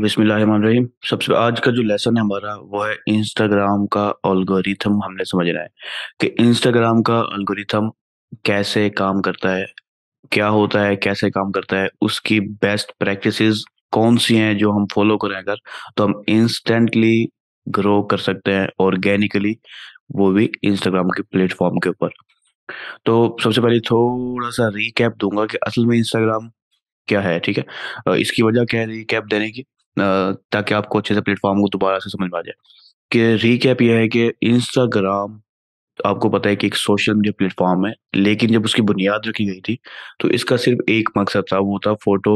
बिस्मिल्लाहिर्रहमानिर्रहीम सबसे आज का जो लेसन है हमारा वो है इंस्टाग्राम का अल्गोरिथम हमने समझना है कि इंस्टाग्राम का अल्गोरिथम कैसे काम करता है क्या होता है कैसे काम करता है उसकी बेस्ट प्रैक्टिसेस कौन सी हैं जो हम फॉलो करें अगर तो हम इंस्टेंटली ग्रो कर सकते हैं ऑर्गेनिकली वो भी इंस्टाग्राम के प्लेटफॉर्म के ऊपर तो सबसे पहले थोड़ा सा रिकैप दूंगा कि असल में इंस्टाग्राम क्या है ठीक है इसकी वजह क्या है रिकैप देने की ताकि आपको अच्छे से प्लेटफॉर्म को दोबारा से समझ में आ जाए कि रिकैप यह है कि इंस्टाग्राम आपको पता है कि एक सोशल मीडिया प्लेटफॉर्म है लेकिन जब उसकी बुनियाद रखी गई थी तो इसका सिर्फ एक मकसद था वो था फोटो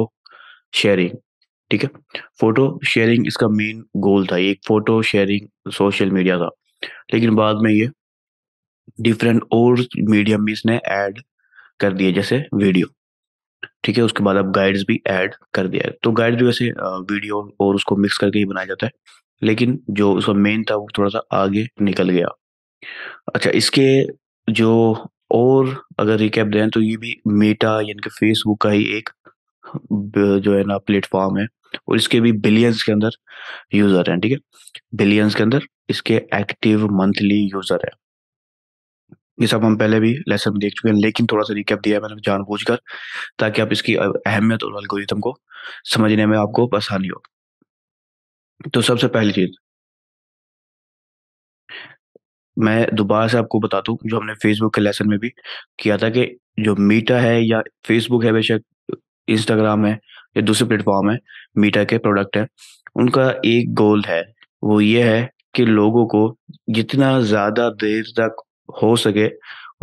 शेयरिंग ठीक है फोटो शेयरिंग इसका मेन गोल था एक फोटो शेयरिंग सोशल मीडिया था लेकिन बाद में ये डिफरेंट और मीडियम में इसने ऐड कर दिए जैसे वीडियो ठीक है उसके बाद आप गाइड्स भी ऐड कर दिया है तो गाइड भी वैसे वीडियो और उसको मिक्स करके ही बनाया जाता है लेकिन जो उसका मेन था वो थोड़ा सा आगे निकल गया अच्छा इसके जो और अगर रिकैप दें तो ये भी मेटा यानी कि फेसबुक का ही एक जो है ना प्लेटफॉर्म है और इसके भी बिलियंस के अंदर यूजर हैं ठीक है बिलियंस के अंदर इसके एक्टिव मंथली यूजर है ये सब हम पहले भी लेसन देख चुके हैं लेकिन थोड़ा सा रिकैप दिया है मैंने जानबूझकर ताकि आप इसकी अहमियत और अलगोरिथम को समझने में आपको आसानी हो तो सबसे पहली चीज मैं दोबारा से आपको बता दूं जो हमने फेसबुक के लेसन में भी किया था कि जो मीटा है या फेसबुक है बेशक इंस्टाग्राम है या दूसरे प्लेटफॉर्म है मीटा के प्रोडक्ट है उनका एक गोल है वो ये है कि लोगों को जितना ज़्यादा देर तक हो सके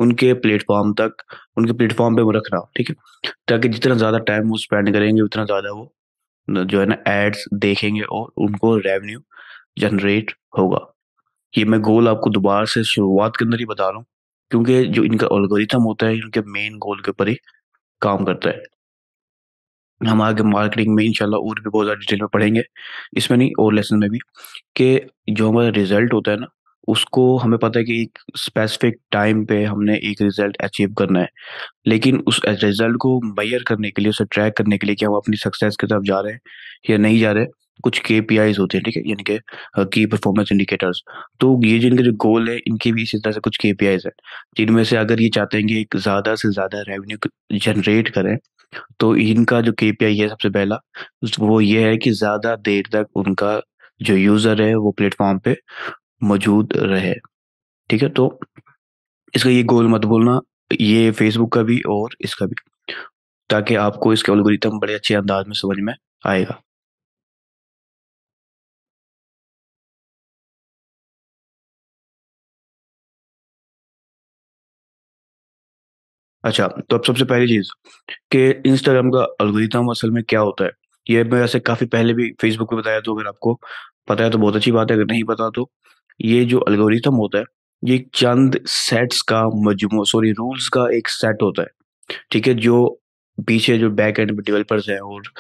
उनके प्लेटफॉर्म तक उनके प्लेटफॉर्म पे वो रखना ठीक है ताकि जितना ज़्यादा टाइम वो स्पेंड करेंगे उतना ज़्यादा वो जो है ना एड्स देखेंगे और उनको रेवेन्यू जनरेट होगा ये मैं गोल आपको दोबारा से शुरुआत के अंदर ही बता रहा हूँ क्योंकि जो इनका ऑलगोरिथम होता है इनके मेन गोल के ऊपर ही काम करता है हम आगे मार्केटिंग में इंशाल्लाह और भी बहुत ज़्यादा डिटेल में पढ़ेंगे इसमें नहीं और लेसन में भी कि जो हमारा रिजल्ट होता है ना उसको हमें पता है कि एक स्पेसिफिक टाइम पे हमने एक रिजल्ट अचीव करना है लेकिन उस रिजल्ट को मैयर करने के लिए उसे ट्रैक करने के लिए क्या हम अपनी सक्सेस की तरफ जा रहे हैं या नहीं जा रहे कुछ के पी होते हैं ठीक है यानी कि की परफॉर्मेंस इंडिकेटर्स तो ये जिनके जो गोल है इनके भी इसी तरह से कुछ के पी आईज है जिनमें से अगर ये चाहते हैं कि एक ज़्यादा से ज़्यादा रेवेन्यू जनरेट करें तो इनका जो के पी आई है सबसे पहला वो ये है कि ज़्यादा देर तक उनका जो यूज़र है वो प्लेटफॉर्म पे मौजूद रहे ठीक है तो इसका ये गोल मत बोलना ये फेसबुक का भी और इसका भी ताकि आपको इसके एल्गोरिथम बड़े अच्छे अंदाज में समझ में आएगा अच्छा तो अब सबसे पहली चीज कि इंस्टाग्राम का अलगोरिथम असल में क्या होता है ये मैं ऐसे काफी पहले भी फेसबुक पे बताया तो अगर आपको पता है तो बहुत अच्छी बात है अगर नहीं पता तो ये जो अलगोरिथम होता है ये चंद सेट्स का मजमू सॉरी रूल्स का एक सेट होता है ठीक है जो पीछे जो बैक एंड डेवलपर्स हैं और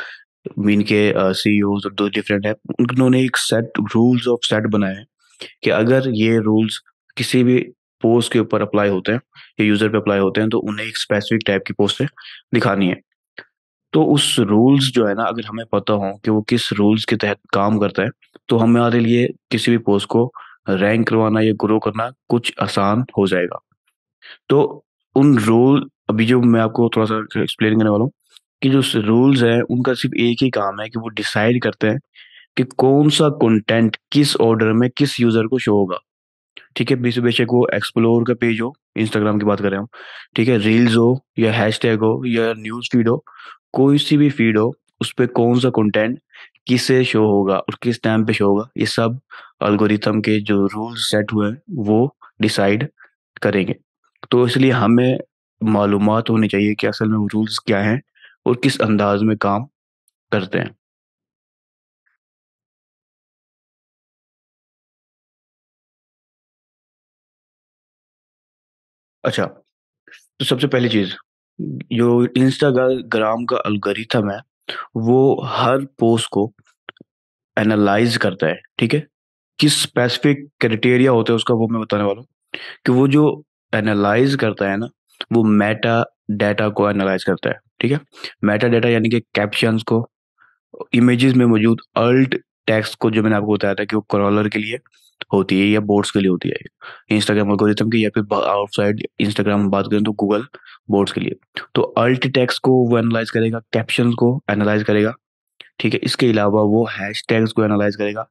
मीन के सी uh, e और दो डिफरेंट है उन्होंने एक सेट रूल्स ऑफ सेट बनाया है कि अगर ये रूल्स किसी भी पोस्ट के ऊपर अप्लाई होते हैं या यूजर पे अप्लाई होते हैं तो उन्हें एक स्पेसिफिक टाइप की पोस्ट दिखानी है तो उस रूल्स जो है ना अगर हमें पता हो कि वो किस रूल्स के तहत काम करता है तो हमारे लिए किसी भी पोस्ट को रैंक करवाना या ग्रो करना कुछ आसान हो जाएगा तो उन रोल अभी जो मैं आपको थोड़ा सा एक्सप्लेन करने वाला हूँ कि जो रूल्स हैं उनका सिर्फ एक ही काम है कि वो डिसाइड करते हैं कि कौन सा कंटेंट किस ऑर्डर में किस यूजर को शो होगा ठीक है बीस बेशक वो एक्सप्लोर का पेज हो इंस्टाग्राम की बात कर करें हम ठीक है रील्स हो या हैश हो या न्यूज फीड हो कोई सी भी फीड हो उस पर कौन सा कंटेंट किसे शो होगा और किस टाइम पे शो होगा ये सब अल्गोरिथम के जो रूल्स सेट हुए हैं वो डिसाइड करेंगे तो इसलिए हमें मालूम होनी चाहिए कि असल में वो रूल्स क्या हैं और किस अंदाज में काम करते हैं अच्छा तो सबसे पहली चीज़ जो इंस्टाग्राम का अल्गोरिथम है वो हर पोस्ट को एनालाइज करता है ठीक है किस स्पेसिफिक क्राइटेरिया होता है उसका वो मैं बताने वाला हूँ कि वो जो एनालाइज करता है ना वो मेटा डाटा को एनालाइज करता है ठीक है मेटा डाटा यानी कि कैप्शन को इमेजेस में मौजूद अल्ट टेक्स्ट को जो मैंने आपको बताया था कि वो क्रॉलर के लिए होती है या बोर्ड्स के लिए होती है इंस्टाग्राम एल्गोरिथम की या फिर आउटसाइड इंस्टाग्राम बात करें तो गूगल बोर्ड्स के लिए तो अल्ट टैक्स को वो एनालाइज करेगा कैप्शन को एनालाइज करेगा ठीक है इसके अलावा वो हैश टैग्स को एनालाइज करेगा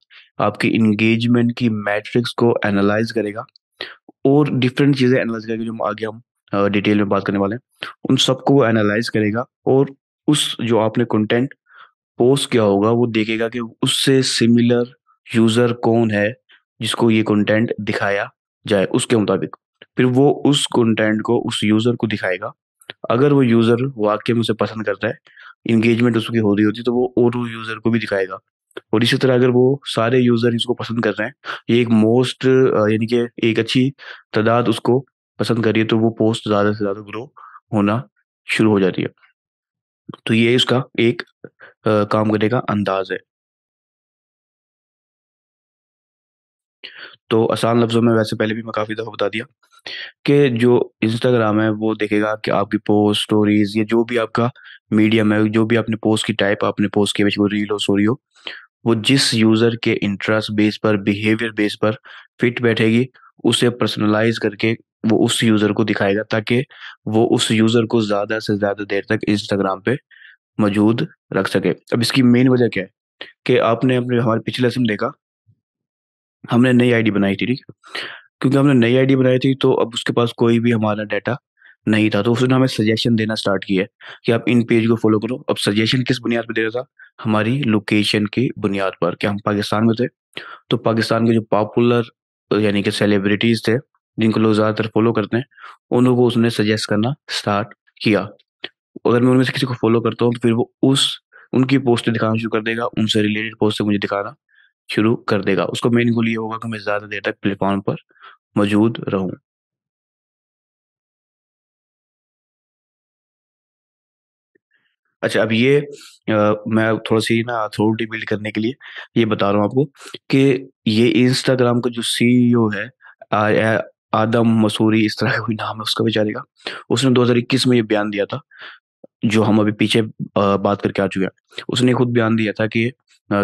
आपकी इंगेजमेंट की मैट्रिक्स को एनालाइज करेगा और डिफरेंट चीज़ें एनालाइज करेगा जो आगे हम डिटेल में बात करने वाले हैं उन सबको वो एनालाइज करेगा और उस जो आपने कंटेंट पोस्ट किया होगा वो देखेगा कि उससे सिमिलर यूज़र कौन है जिसको ये कंटेंट दिखाया जाए उसके मुताबिक फिर वो उस कंटेंट को उस यूजर को दिखाएगा अगर वो यूजर वाक्य में उसे पसंद करता है इंगेजमेंट उसकी हो रही होती तो वो और यूजर को भी दिखाएगा और इसी तरह अगर वो सारे यूजर इसको पसंद कर रहे हैं ये एक मोस्ट यानी कि एक अच्छी तादाद उसको पसंद करिए तो वो पोस्ट ज़्यादा से ज़्यादा ग्रो होना शुरू हो जाती है तो ये इसका एक आ, काम करने का अंदाज है तो आसान लफ्ज़ों में वैसे पहले भी मैं काफ़ी दफ़ा बता दिया कि जो इंस्टाग्राम है वो देखेगा कि आपकी पोस्ट स्टोरीज या जो भी आपका मीडियम है जो भी आपने पोस्ट की टाइप आपने पोस्ट किए वो रील हो स्टोरी हो वो जिस यूज़र के इंटरेस्ट बेस पर बिहेवियर बेस पर फिट बैठेगी उसे पर्सनलाइज करके वो उस यूज़र को दिखाएगा ताकि वो उस यूज़र को ज़्यादा से ज़्यादा देर तक इंस्टाग्राम पे मौजूद रख सके अब इसकी मेन वजह क्या है कि आपने अपने हमारे पिछले सिम देखा हमने नई आईडी बनाई थी ठीक क्योंकि हमने नई आईडी बनाई थी तो अब उसके पास कोई भी हमारा डाटा नहीं था तो उसने हमें सजेशन देना स्टार्ट किया कि आप इन पेज को फॉलो करो अब सजेशन किस बुनियाद पर दे रहा था हमारी लोकेशन की बुनियाद पर कि हम पाकिस्तान में थे तो पाकिस्तान के जो पॉपुलर यानी कि सेलिब्रिटीज़ थे जिनको लोग ज़्यादातर फॉलो करते हैं उन को उसने सजेस्ट करना स्टार्ट किया अगर मैं उनमें से किसी को फॉलो करता हूँ तो फिर वो उस उनकी पोस्ट दिखाना शुरू कर देगा उनसे रिलेटेड पोस्ट मुझे दिखाना शुरू कर देगा उसको मेन गोल ये होगा कि मैं ज़्यादा देर तक प्लेटफॉर्म पर मौजूद रहूं अच्छा अब ये आ, मैं थोड़ा सी ना अथॉरिटी बिल्ड करने के लिए ये बता रहा हूँ आपको कि ये इंस्टाग्राम का जो सीईओ e है आ, आदम मसूरी इस तरह का कोई नाम है उसका बेचारे का उसने 2021 में ये बयान दिया था जो हम अभी पीछे बात करके आ चुके हैं उसने खुद बयान दिया था कि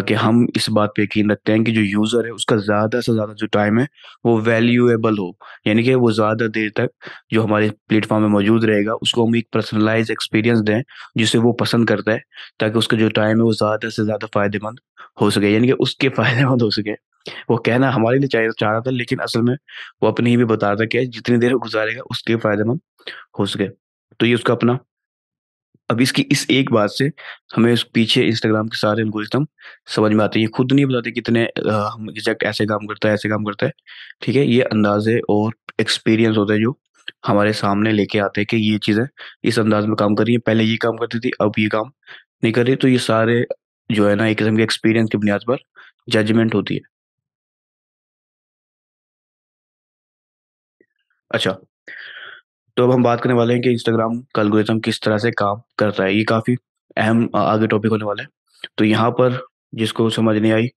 कि हम इस बात पे यकीन रखते हैं कि जो यूज़र है उसका ज़्यादा से ज़्यादा जो टाइम है वो वैल्यूएबल हो यानी कि वो ज़्यादा देर तक जो हमारे प्लेटफॉर्म में मौजूद रहेगा उसको हम एक पर्सनलाइज एक्सपीरियंस दें जिसे वो पसंद करता है ताकि उसका जो टाइम है वो ज़्यादा से ज़्यादा फ़ायदेमंद हो सके यानी कि उसके फ़ायदेमंद हो सके वो कहना हमारे लिए चाह चाह रहा था लेकिन असल में वो अपनी ही भी बता रहा था कि जितनी देर गुजारेगा उसके फ़ायदेमंद हो सके तो ये उसका अपना अब इसकी इस एक बात से हमें उस पीछे इंस्टाग्राम के सारे एल्गोरिथम समझ में आते हैं ये खुद नहीं बताते कितने हम एग्जैक्ट ऐसे काम करता है ऐसे काम करता है ठीक है ये अंदाजे और एक्सपीरियंस होता है जो हमारे सामने लेके आते हैं कि ये चीज़ें इस अंदाज में काम कर रही है पहले ये काम करती थी अब ये काम नहीं कर रही तो ये सारे जो है ना एक किस्म के एक्सपीरियंस की बुनियाद पर जजमेंट होती है अच्छा तो अब हम बात करने वाले हैं कि इंस्टाग्राम का किस तरह से काम कर रहा है ये काफ़ी अहम आगे टॉपिक होने वाला है तो यहाँ पर जिसको समझ नहीं आई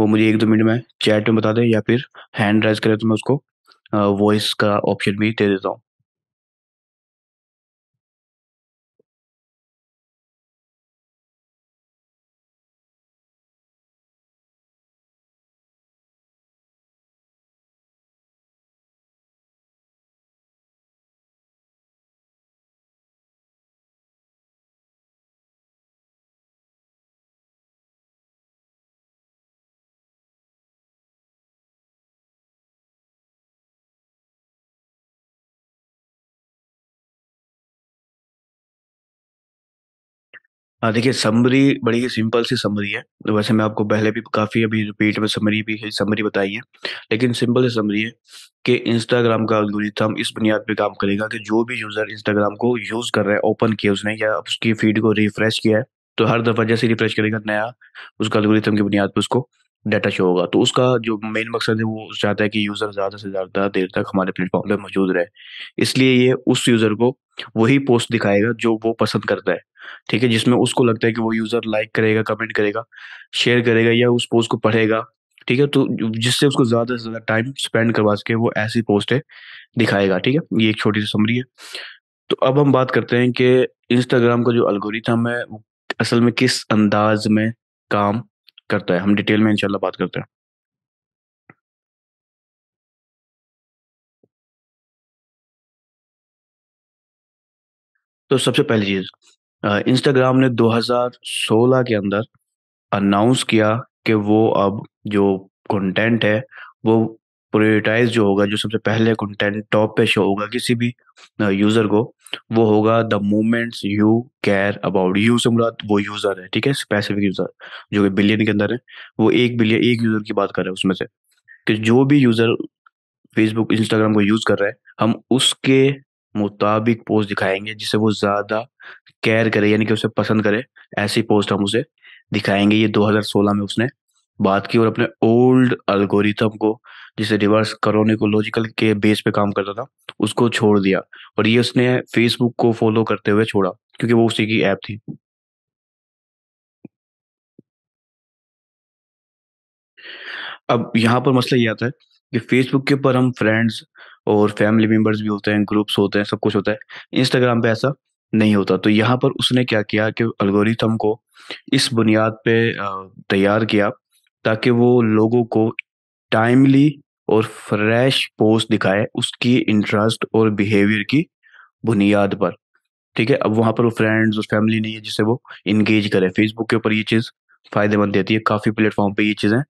वो मुझे एक दो मिनट में चैट में बता दे या फिर हैंड राइज करे तो मैं उसको वॉइस का ऑप्शन भी दे देता हूँ हाँ देखिए समरी बड़ी ही सिंपल सी समरी है। मतलब वैसे मैं आपको पहले भी काफ़ी अभी रिपीट में समरी भी है समरी बताई है। लेकिन सिंपल सी समरी है कि इंस्टाग्राम का अलगोरिथम इस बुनियाद पे काम करेगा कि जो भी यूज़र इंस्टाग्राम को यूज़ कर रहा है, ओपन किया उसने या उसकी फ़ीड को रिफ्रेश किया है, तो हर दफ़ा जैसे रिफ्रेश करेगा नया उसका अलगोरिथम की बुनियाद पर उसको डाटा शो होगा। तो उसका जो मेन मकसद है वो चाहता है कि यूज़र ज़्यादा से ज़्यादा देर तक हमारे प्लेटफ़ॉर्म पे मौजूद रहे। इसलिए ये उस यूज़र को वही पोस्ट दिखाएगा जो वो पसंद करता है ठीक है जिसमें उसको लगता है कि वो यूजर लाइक करेगा कमेंट करेगा शेयर करेगा या उस पोस्ट को पढ़ेगा ठीक है तो जिससे उसको ज्यादा से ज्यादा टाइम स्पेंड करवा सके वो ऐसी पोस्टें दिखाएगा ठीक है ये एक छोटी सी समरी है तो अब हम बात करते हैं कि इंस्टाग्राम का जो अलगोरिथम है असल में किस अंदाज में काम करता है हम डिटेल में इंशाल्लाह बात करते हैं तो सबसे पहली चीज इंस्टाग्राम ने 2016 के अंदर अनाउंस किया कि वो अब जो कंटेंट है वो प्रियोरिटाइज जो होगा जो सबसे पहले कंटेंट टॉप पे शो होगा किसी भी यूजर को वो होगा the moments you care about you से मुराद वो यूजर है ठीक है स्पेसिफिक यूजर जो कि बिलियन के अंदर है वो एक बिलियन एक यूजर की बात कर रहे हैं उसमें से कि जो भी यूजर फेसबुक इंस्टाग्राम को यूज कर रहा है हम उसके मुताबिक पोस्ट दिखाएंगे जिसे वो ज़्यादा केयर करे यानी कि उसे पसंद करे ऐसी पोस्ट हम उसे दिखाएंगे ये 2016 में उसने बात की और अपने ओल्ड अल्गोरिथम को जिसे रिवर्स करोनिकोलॉजिकल के बेस पे काम करता था उसको छोड़ दिया और ये उसने फेसबुक को फॉलो करते हुए छोड़ा क्योंकि वो उसी की ऐप थी अब यहां पर मसला ये आता है कि फेसबुक के ऊपर हम फ्रेंड्स और फैमिली मेम्बर्स भी होते हैं ग्रुप्स होते हैं सब कुछ होता है इंस्टाग्राम पे ऐसा नहीं होता तो यहाँ पर उसने क्या किया कि अलगोरिथम को इस बुनियाद पे तैयार किया ताकि वो लोगों को टाइमली और फ्रेश पोस्ट दिखाए उसकी इंटरेस्ट और बिहेवियर की बुनियाद पर ठीक है अब वहाँ पर वो फ्रेंड्स और फैमिली नहीं है जिससे वो इंगेज करे फेसबुक के ऊपर ये चीज़ फायदेमंद देती है काफ़ी प्लेटफॉर्म पे ये चीज़ें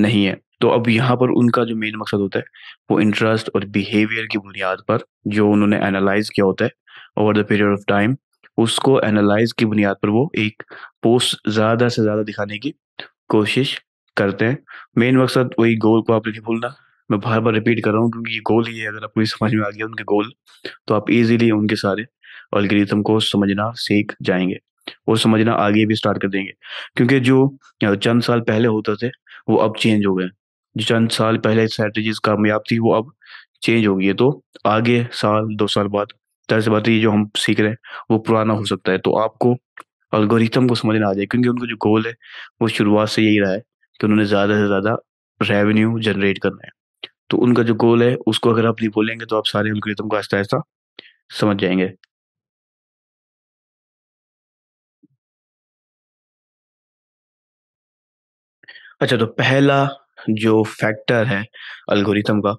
नहीं है तो अब यहाँ पर उनका जो मेन मकसद होता है वो इंटरेस्ट और बिहेवियर की बुनियाद पर जो उन्होंने एनालाइज किया होता है over the period of time उसको एनालाइज की बुनियाद पर वो एक पोस्ट ज़्यादा से ज़्यादा दिखाने की कोशिश करते हैं मेन मकसद वही गोल को आप नहीं भूलना मैं बार बार रिपीट कर रहा हूँ क्योंकि ये गोल ही है अगर आपको समझ में आ गया उनके गोल तो आप इजीली उनके सारे अलग्रीथम को समझना सीख जाएंगे और समझना आगे भी स्टार्ट कर देंगे क्योंकि जो चंद साल पहले होते थे वो अब चेंज हो गए जो चंद साल पहले स्ट्रेटजीज कामयाब थी वो अब चेंज हो गई है तो आगे साल दो साल बाद तरह से बात ये जो हम सीख रहे हैं वो पुराना हो सकता है तो आपको अलगोरिथम को समझना आ जाए क्योंकि उनका जो गोल है वो शुरुआत से यही रहा है कि उन्होंने ज़्यादा से ज़्यादा रेवेन्यू जनरेट करना है तो उनका जो गोल है उसको अगर आप नहीं बोलेंगे तो आप सारे अलगोरिथम को आहिस्ता आहिस्ता समझ जाएंगे अच्छा तो पहला जो फैक्टर है अल्गोरिथम का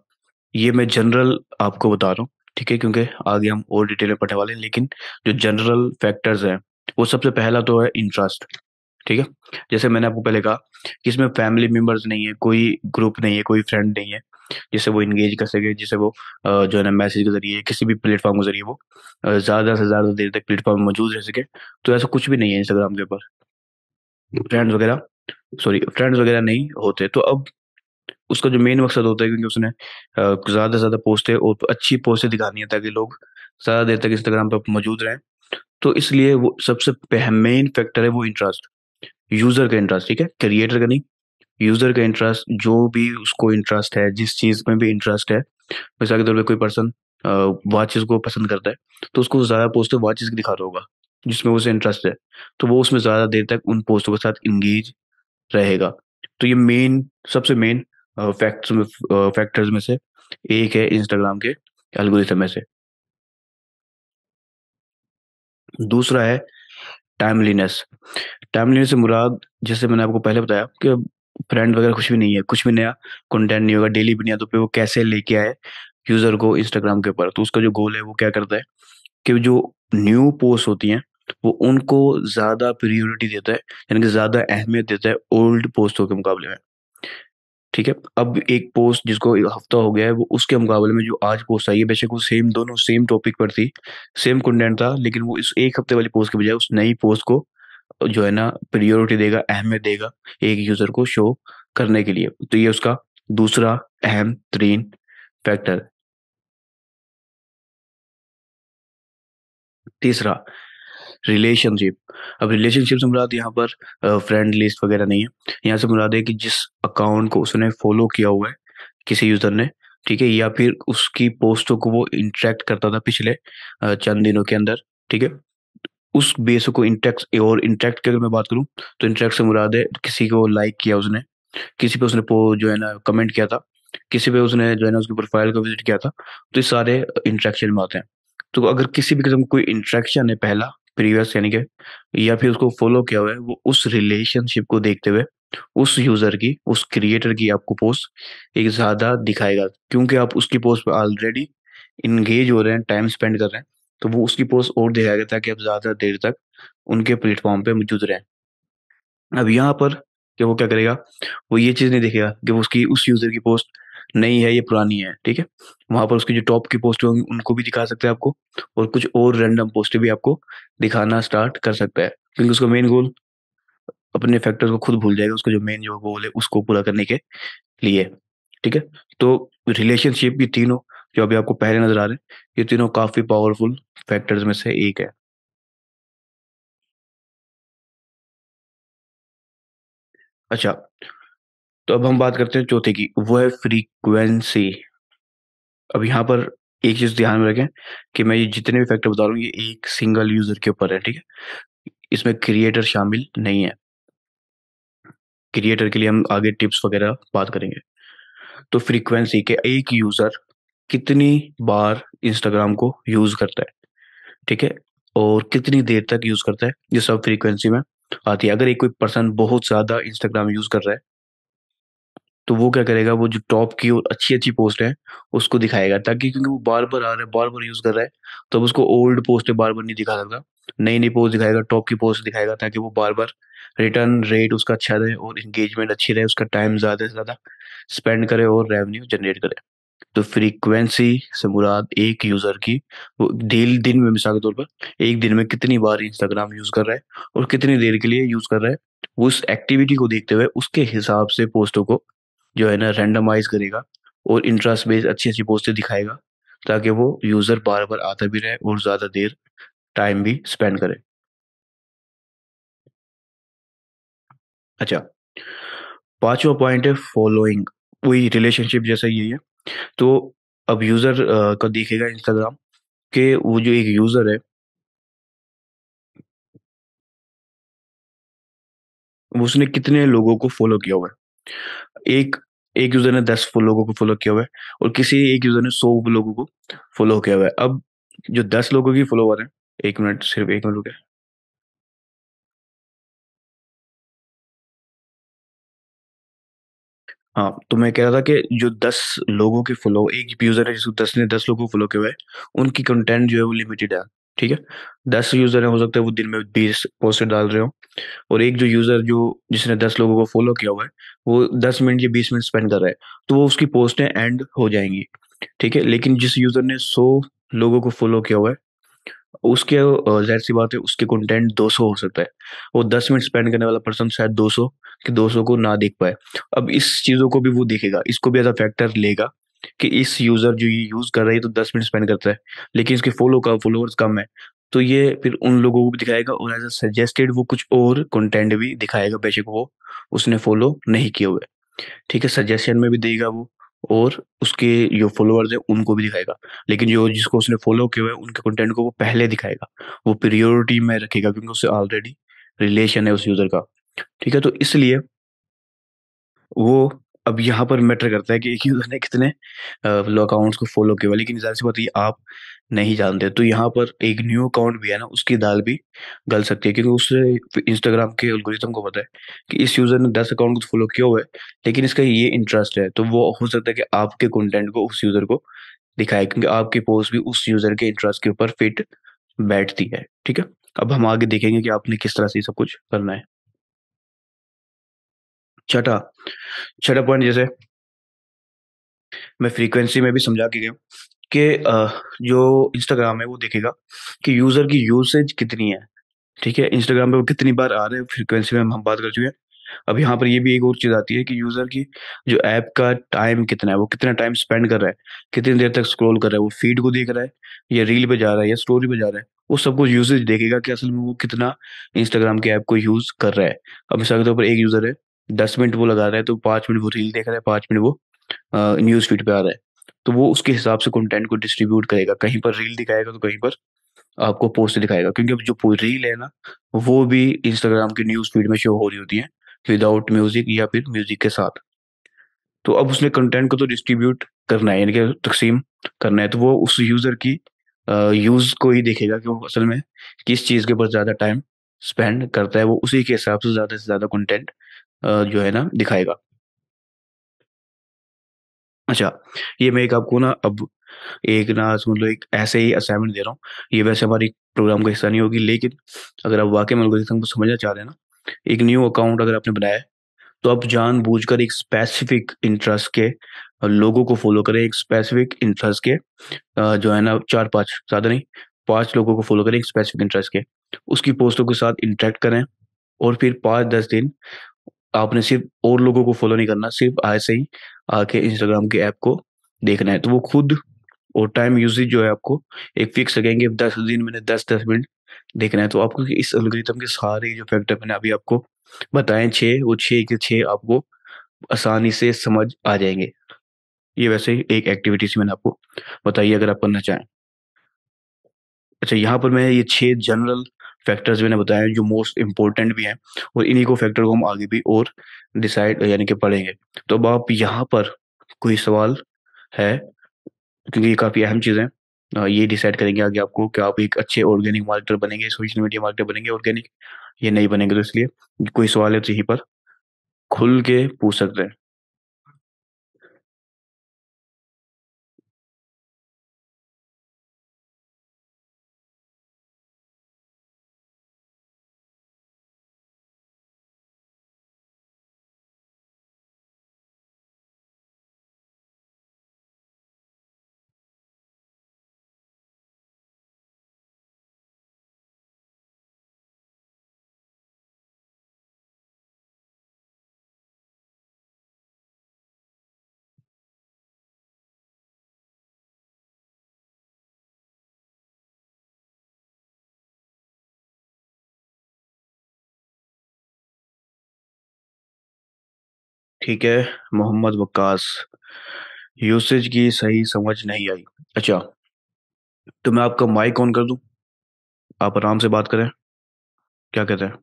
ये मैं जनरल आपको बता रहा हूँ ठीक है क्योंकि आगे हम और डिटेल में पढ़ने वाले हैं लेकिन जो जनरल फैक्टर्स हैं वो सबसे पहला तो है इंटरेस्ट ठीक है जैसे मैंने आपको पहले कहा कि इसमें फैमिली मेम्बर्स नहीं है कोई ग्रुप नहीं है कोई फ्रेंड नहीं है जिसे वो इंगेज कर सके जिसे वो जो है ना मैसेज के जरिए किसी भी प्लेटफॉर्म के जरिए वो ज़्यादा से ज़्यादा देर तक प्लेटफॉर्म में मौजूद रह सके तो ऐसा कुछ भी नहीं है इंस्टाग्राम के ऊपर फ्रेंड्स वगैरह सॉरी फ्रेंड्स वगैरह नहीं होते तो अब उसका जो मेन मकसद होता है क्योंकि उसने ज़्यादा से ज़्यादा पोस्टें और अच्छी पोस्टें दिखानी है ताकि लोग ज़्यादा देर तक इंस्टाग्राम पर मौजूद रहें तो इसलिए वो सबसे मेन फैक्टर है वो इंटरेस्ट यूज़र का इंटरेस्ट ठीक है क्रिएटर का नहीं यूज़र का इंटरेस्ट जो भी उसको इंटरेस्ट है जिस चीज़ में भी इंटरेस्ट है मिसाल के तौर पर कोई पर्सन वॉचेस को पसंद करता है तो उसको ज़्यादा पोस्ट वॉचेस की दिखा रहा होगा जिसमें उसे इंटरेस्ट है तो वो उसमें ज़्यादा देर तक उन पोस्टों के साथ इंगेज रहेगा तो ये मेन सबसे मेन फैक्टर्स में फैक्टर्स में से एक है इंस्टाग्राम के एल्गोरिथम में से दूसरा है टाइमलीनेस टाइमलीनेस से मुराद जैसे मैंने आपको पहले बताया कि फ्रेंड वगैरह कुछ भी नहीं है कुछ भी नया कंटेंट नहीं होगा डेली भी नहीं तो फिर वो कैसे लेके आए यूजर को इंस्टाग्राम के ऊपर तो उसका जो गोल है वो क्या करता है कि जो न्यू पोस्ट होती हैं वो उनको ज़्यादा प्रियोरिटी देता है यानी कि ज़्यादा अहमियत देता है ओल्ड पोस्टों के मुकाबले में ठीक है अब एक पोस्ट जिसको एक हफ्ता हो गया है वो उसके मुकाबले में जो आज पोस्ट आई है बेशक वो सेम दोनों सेम टॉपिक पर थी सेम कंटेंट था लेकिन वो इस एक हफ्ते वाली पोस्ट के बजाय उस नई पोस्ट को जो है ना प्रियोरिटी देगा अहमियत देगा एक यूज़र को शो करने के लिए तो ये उसका दूसरा अहम तरीन फैक्टर तीसरा रिलेशनशिप अब रिलेशनशिप से मुराद यहाँ पर फ्रेंड लिस्ट वगैरह नहीं है यहाँ से मुराद है कि जिस अकाउंट को उसने फॉलो किया हुआ है किसी यूजर ने ठीक है या फिर उसकी पोस्टों को वो इंटरेक्ट करता था पिछले चंद दिनों के अंदर ठीक है उस बेस को इंटरेक्ट और इंटरेक्ट की अगर मैं बात करूँ तो इंटरेक्ट से मुराद है किसी को लाइक किया उसने किसी पे उसने जो है ना कमेंट किया था किसी पे उसने जो है ना उसकी प्रोफाइल को विजिट किया था तो ये सारे इंट्रैक्शन में आते हैं तो अगर किसी भी किस्म कोई इंट्रैक्शन है पहला प्रीवियस यानी कि या फिर उसको फॉलो किया हुआ है वो उस रिलेशनशिप को देखते हुए उस यूजर की उस क्रिएटर की आपको पोस्ट एक ज्यादा दिखाएगा क्योंकि आप उसकी पोस्ट पर ऑलरेडी इंगेज हो रहे हैं टाइम स्पेंड कर रहे हैं तो वो उसकी पोस्ट और दिखाएगा ताकि आप ज्यादा देर तक उनके प्लेटफॉर्म पे मौजूद रहें अब यहाँ पर कि वो क्या करेगा वो ये चीज नहीं देखेगा कि वो उसकी उस यूजर की पोस्ट नई है ये पुरानी है ठीक है वहां पर उसकी जो टॉप की पोस्ट होंगी उनको भी दिखा सकते हैं आपको और कुछ और रैंडम पोस्ट भी आपको दिखाना स्टार्ट कर सकता है क्योंकि उसका मेन गोल अपने फैक्टर्स को खुद भूल जाएगा उसका जो मेन जो गोल है उसको पूरा करने के लिए ठीक है तो रिलेशनशिप ये तीनों जो अभी आपको पहले नजर आ रहे हैं ये तीनों काफी पावरफुल फैक्टर्स में से एक है अच्छा तो अब हम बात करते हैं चौथे की वो है फ्रीक्वेंसी अब यहाँ पर एक चीज ध्यान में रखें कि मैं ये जितने भी फैक्टर बता रहा हूँ ये एक सिंगल यूजर के ऊपर है ठीक है इसमें क्रिएटर शामिल नहीं है क्रिएटर के लिए हम आगे टिप्स वगैरह बात करेंगे तो फ्रीक्वेंसी के एक यूजर कितनी बार इंस्टाग्राम को यूज करता है ठीक है और कितनी देर तक यूज करता है ये सब फ्रीक्वेंसी में आती है अगर एक कोई पर्सन बहुत ज्यादा इंस्टाग्राम यूज कर रहा है तो वो क्या करेगा वो जो टॉप की और अच्छी अच्छी पोस्ट है उसको दिखाएगा ताकि क्योंकि वो बार बार आ रहा है बार बार यूज कर रहा है तो अब उसको ओल्ड पोस्ट बार बार नहीं दिखा सकता नई नई पोस्ट दिखाएगा टॉप की पोस्ट दिखाएगा ताकि वो बार बार रिटर्न रेट उसका अच्छा रहे और इंगेजमेंट अच्छी रहे उसका टाइम ज्यादा से ज्यादा स्पेंड करे और रेवेन्यू जनरेट करे तो फ्रीक्वेंसी से मुराद एक यूजर की वो डेली दिन में मिसाल के तौर पर एक दिन में कितनी बार इंस्टाग्राम यूज कर रहा है और कितनी देर के लिए यूज कर रहा है उस एक्टिविटी को देखते हुए उसके हिसाब से पोस्टों को जो है ना रैंडमाइज करेगा और इंटरेस्ट बेस्ड अच्छी अच्छी पोस्टें दिखाएगा ताकि वो यूजर बार बार आता भी रहे और ज्यादा देर टाइम भी स्पेंड करे अच्छा पांचवा पॉइंट है फॉलोइंग वही रिलेशनशिप जैसा यही है तो अब यूजर को देखेगा इंस्टाग्राम के वो जो एक यूजर है उसने कितने लोगों को फॉलो किया हुआ है एक एक यूजर ने दस लोगों को फॉलो किया हुआ है और किसी एक यूजर ने सौ लोगों को फॉलो किया हुआ है अब जो दस लोगों की फॉलोवर है एक मिनट सिर्फ एक मिनट रुके हाँ तो मैं कह रहा था कि जो दस लोगों के फॉलो एक यूजर है जिसको दस ने दस लोगों को फॉलो किया हुआ है उनकी कंटेंट जो है वो लिमिटेड है ठीक है दस यूजर हैं हो सकता है वो दिन में बीस पोस्टर डाल रहे हो और एक जो यूजर जो जिसने दस लोगों को फॉलो किया हुआ है वो दस मिनट या बीस मिनट स्पेंड कर रहा है तो वो उसकी पोस्टें एंड हो जाएंगी ठीक है लेकिन जिस यूजर ने सौ लोगों को फॉलो किया हुआ है उसके जहर सी बात है उसके कंटेंट 200 हो सकता है वो 10 मिनट स्पेंड करने वाला पर्सन शायद 200 कि 200 को ना देख पाए अब इस चीज़ों को भी वो देखेगा इसको भी एज अ फैक्टर लेगा कि इस यूजर जो ये यूज कर रहा है तो दस मिनट स्पेंड करता है लेकिन इसके फॉलो का फॉलोअर्स कम है तो ये फिर उन लोगों को भी दिखाएगा और एज अ सजेस्टेड वो कुछ और कंटेंट भी दिखाएगा बेशक वो उसने फॉलो नहीं किए हुए ठीक है सजेशन में भी देगा वो और उसके जो फॉलोअर्स है उनको भी दिखाएगा लेकिन जो जिसको उसने फॉलो किया हुआ है उनके कंटेंट को वो पहले दिखाएगा वो प्रियोरिटी में रखेगा क्योंकि उससे ऑलरेडी रिलेशन है उस यूजर का ठीक है तो इसलिए वो अब यहाँ पर मैटर करता है कि एक यूजर ने कितने लो अकाउंट्स को फॉलो किया लेकिन जाहिर सी बात ये आप नहीं जानते तो यहाँ पर एक न्यू अकाउंट भी है ना उसकी दाल भी गल सकती है क्योंकि उससे इंस्टाग्राम के एल्गोरिथम को पता है कि इस यूजर ने दस अकाउंट को फॉलो किया हुआ है लेकिन इसका ये इंटरेस्ट है तो वो हो सकता है कि आपके कंटेंट को उस यूजर को दिखाए क्योंकि आपकी पोस्ट भी उस यूजर के इंटरेस्ट के ऊपर फिट बैठती है ठीक है अब हम आगे देखेंगे कि आपने किस तरह से सब कुछ करना है छठा छठा पॉइंट जैसे मैं फ्रीक्वेंसी में भी समझा के गया कि जो इंस्टाग्राम है वो देखेगा कि यूज़र की यूसेज कितनी है ठीक है इंस्टाग्राम पे वो कितनी बार आ रहे हैं फ्रीक्वेंसी में हम बात कर चुके हैं अब यहाँ पर ये भी एक और चीज़ आती है कि यूज़र की जो ऐप का टाइम कितना है वो कितना टाइम स्पेंड कर रहा है कितनी देर तक स्क्रॉल कर रहा है वो फीड को देख रहा है या रील पे जा रहा है या स्टोरी पे जा रहा है वो सब कुछ यूजेज देखेगा कि असल में वो कितना इंस्टाग्राम के ऐप को यूज़ कर रहा है अब मिसाल के तौर पर एक यूज़र है दस मिनट वो लगा रहा है तो पाँच मिनट वो रील देख रहा है पाँच मिनट वो न्यूज़ फीड पे आ रहा है तो वो उसके हिसाब से कंटेंट को डिस्ट्रीब्यूट करेगा कहीं पर रील दिखाएगा तो कहीं पर आपको पोस्ट दिखाएगा क्योंकि अब जो रील है ना वो भी इंस्टाग्राम की न्यूज़ फीड में शो हो रही होती है विदाउट म्यूज़िक या फिर म्यूज़िक के साथ तो अब उसने कंटेंट को तो डिस्ट्रीब्यूट करना है यानी कि तकसीम करना है तो वो उस यूज़र की यूज़ को ही देखेगा कि वो असल में किस चीज़ के ऊपर ज़्यादा टाइम स्पेंड करता है वो उसी के हिसाब से ज़्यादा से ज़्यादा कंटेंट जो है ना दिखाएगा अच्छा ये मैं एक आपको ना अब एक ना समझ मतलब लो एक ऐसे ही असाइनमेंट दे रहा हूँ ये वैसे हमारी प्रोग्राम का हिस्सा नहीं होगी लेकिन अगर आप वाकई में एल्गोरिथम को समझना चाह रहे हैं ना एक न्यू अकाउंट अगर आपने बनाया है तो आप जानबूझकर एक स्पेसिफिक इंटरेस्ट के लोगों को फॉलो करें एक स्पेसिफिक इंटरेस्ट के जो है ना चार पांच ज़्यादा नहीं पांच लोगों को फॉलो करें एक स्पेसिफिक इंटरेस्ट के उसकी पोस्टों के साथ इंटरेक्ट करें और फिर पांच दस दिन आपने सिर्फ और लोगों को फॉलो नहीं करना सिर्फ ऐसे ही आके इंस्टाग्राम के ऐप को देखना है तो वो खुद और टाइम यूजेज जो है आपको एक फिक्स लगेंगे दस दिन मैंने दस दस मिनट देखना है तो आपको इस अलग्रिथम के सारे जो फैक्टर मैंने अभी आपको बताए छः वो छः के छः आपको आसानी से समझ आ जाएंगे ये वैसे ही एक एक्टिविटी से मैंने आपको बताई अगर आप करना चाहें अच्छा यहाँ पर मैं ये छः जनरल फैक्टर्स मैंने बताए जो मोस्ट इम्पोर्टेंट भी हैं और इन्हीं को फैक्टर को हम आगे भी और डिसाइड यानी कि पढ़ेंगे तो अब आप यहाँ पर कोई सवाल है क्योंकि ये काफ़ी अहम चीज़ है ये डिसाइड करेंगे आगे आपको कि आप एक अच्छे ऑर्गेनिक मार्केटर बनेंगे सोशल मीडिया मार्केटर बनेंगे ऑर्गेनिक ये नहीं बनेंगे तो इसलिए कोई सवाल है तो यहीं पर खुल के पूछ सकते हैं ठीक है मोहम्मद वक्कास यूसेज की सही समझ नहीं आई अच्छा तो मैं आपका माइक ऑन कर दूं आप आराम से बात करें क्या कहते हैं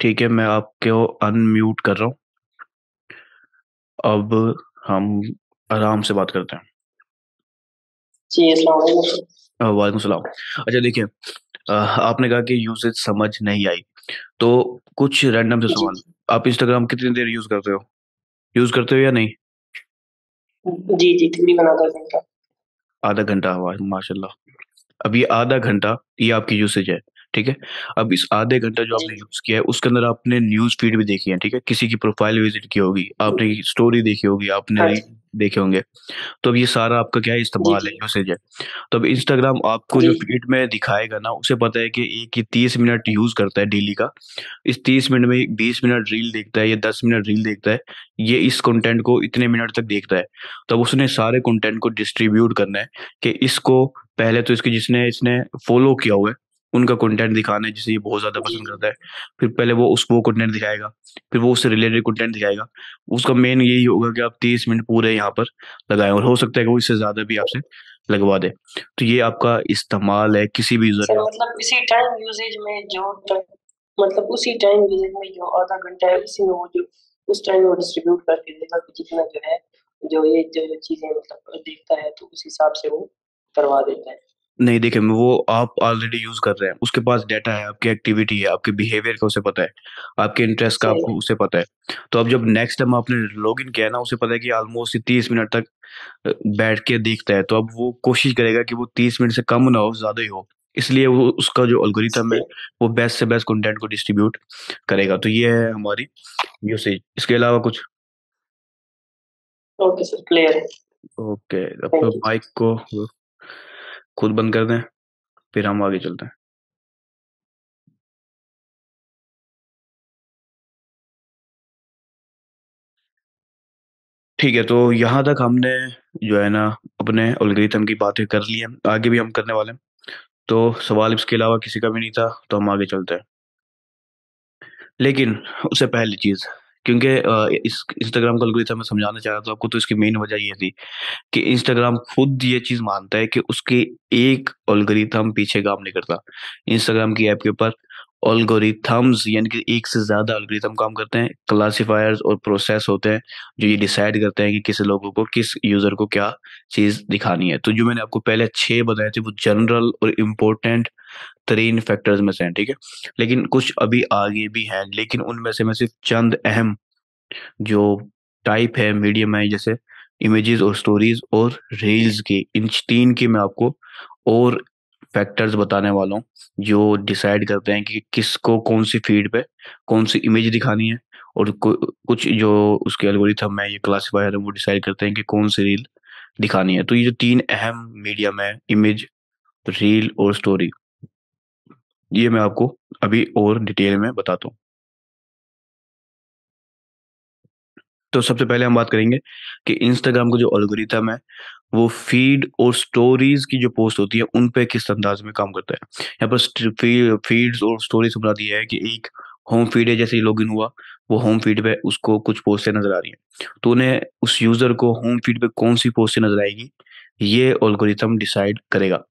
ठीक है मैं आपको अनम्यूट कर रहा हूँ अब हम आराम से बात करते हैं वालेकुम सलाम अच्छा देखिए आपने कहा कि यूसेज समझ नहीं आई तो कुछ रैंडम से सवाल आप इंस्टाग्राम कितनी देर यूज करते हो यूज करते हो या नहीं जी जी तकरीबन आधा घंटा आधा घंटा हुआ माशाल्लाह अभी आधा घंटा ये आपकी यूसेज है ठीक है अब इस आधे घंटा जो आपने यूज किया है उसके अंदर आपने न्यूज फीड भी देखी है ठीक है किसी की प्रोफाइल विजिट की होगी आपने स्टोरी देखी होगी आपने हाँ देखे होंगे तो अब ये सारा आपका क्या इस्तेमाल है यूसेज है तो अब इंस्टाग्राम आपको जो फीड में दिखाएगा ना उसे पता है कि एक ही तीस मिनट यूज करता है डेली का इस तीस मिनट में बीस मिनट रील देखता है या दस मिनट रील देखता है ये इस कंटेंट को इतने मिनट तक देखता है तब उसने सारे कंटेंट को डिस्ट्रीब्यूट करना है कि इसको पहले तो इसके जिसने इसने फॉलो किया हुआ है उनका कंटेंट दिखाना है जिसे ये बहुत ज्यादा पसंद करता है फिर पहले वो उस वो कंटेंट दिखाएगा फिर वो उससे रिलेटेड कंटेंट दिखाएगा उसका मेन यही होगा कि आप तीस मिनट पूरे यहाँ पर लगाए और हो सकता है कि वो इससे ज्यादा भी आपसे लगवा दे तो ये आपका इस्तेमाल है किसी भी यूजर अच्छा, मतलब इसी टाइम यूजेज में जो मतलब उसी टाइम यूजेज में जो आधा घंटा है उसी में वो जो उस टाइम वो डिस्ट्रीब्यूट करके देगा कि जितना जो है जो ये जो चीजें मतलब देखता है तो उस हिसाब से वो करवा देता है नहीं देखे वो आप ऑलरेडी यूज कर रहे हैं उसके पास डेटा है आपकी एक्टिविटी है आपके बिहेवियर का उसे पता है आपके इंटरेस्ट का आपको उसे पता है तो अब जब नेक्स्ट टाइम आपने लॉग इन किया ना उसे पता है कि ऑलमोस्ट तीस मिनट तक बैठ के देखता है तो अब वो कोशिश करेगा कि वो तीस मिनट से कम ना हो ज्यादा ही हो इसलिए वो उसका जो अलगोरिथम है वो बेस्ट से बेस्ट कंटेंट को डिस्ट्रीब्यूट करेगा तो ये है हमारी यूसेज इसके अलावा कुछ ओके सर क्लियर ओके अब माइक को खुद बंद कर दें फिर हम आगे चलते हैं ठीक है तो यहाँ तक हमने जो है ना अपने अलग्रिथम की बातें कर ली है आगे भी हम करने वाले हैं तो सवाल इसके अलावा किसी का भी नहीं था तो हम आगे चलते हैं लेकिन उससे पहली चीज़ क्योंकि इस इंस्टाग्राम का एल्गोरिथम मैं समझाना चाह रहा था आपको तो इसकी मेन वजह ये थी कि इंस्टाग्राम खुद ये चीज़ मानता है कि उसके एक एल्गोरिथम पीछे काम नहीं करता इंस्टाग्राम की ऐप के ऊपर ऑलगोरिथम्स यानी कि एक से ज़्यादा ऑलगोरिथम काम करते हैं क्लासीफायर्स और प्रोसेस होते हैं जो ये डिसाइड करते हैं कि किस लोगों को किस यूज़र को क्या चीज़ दिखानी है तो जो मैंने आपको पहले छह बताए थे वो जनरल और इम्पोर्टेंट तरीन फैक्टर्स में से हैं ठीक है लेकिन कुछ अभी आगे भी हैं लेकिन उनमें से मैं सिर्फ चंद अहम जो टाइप है मीडियम है जैसे इमेजेस और स्टोरीज और रील्स की इन तीन की मैं आपको और फैक्टर्स बताने वाला हूँ जो डिसाइड करते हैं कि किसको कौन सी फीड पे कौन सी इमेज दिखानी है और कुछ जो उसके एल्गोरिथम है ये क्लासीफायर है वो डिसाइड करते हैं कि कौन सी रील दिखानी है तो ये जो तीन अहम मीडियम है इमेज रील और स्टोरी ये मैं आपको अभी और डिटेल में बताता हूँ तो सबसे पहले हम बात करेंगे कि इंस्टाग्राम का जो अलगोरिथम है वो फीड और स्टोरीज की जो पोस्ट होती है उन पे किस अंदाज में काम करता है यहाँ पर फीड्स और स्टोरीज बना दिया है कि एक होम फीड है जैसे लॉग हुआ वो होम फीड पे उसको कुछ पोस्टें नजर आ रही हैं तो उन्हें उस यूजर को होम फीड पे कौन सी पोस्टें नजर आएगी ये ऑलगोरिथम डिसाइड करेगा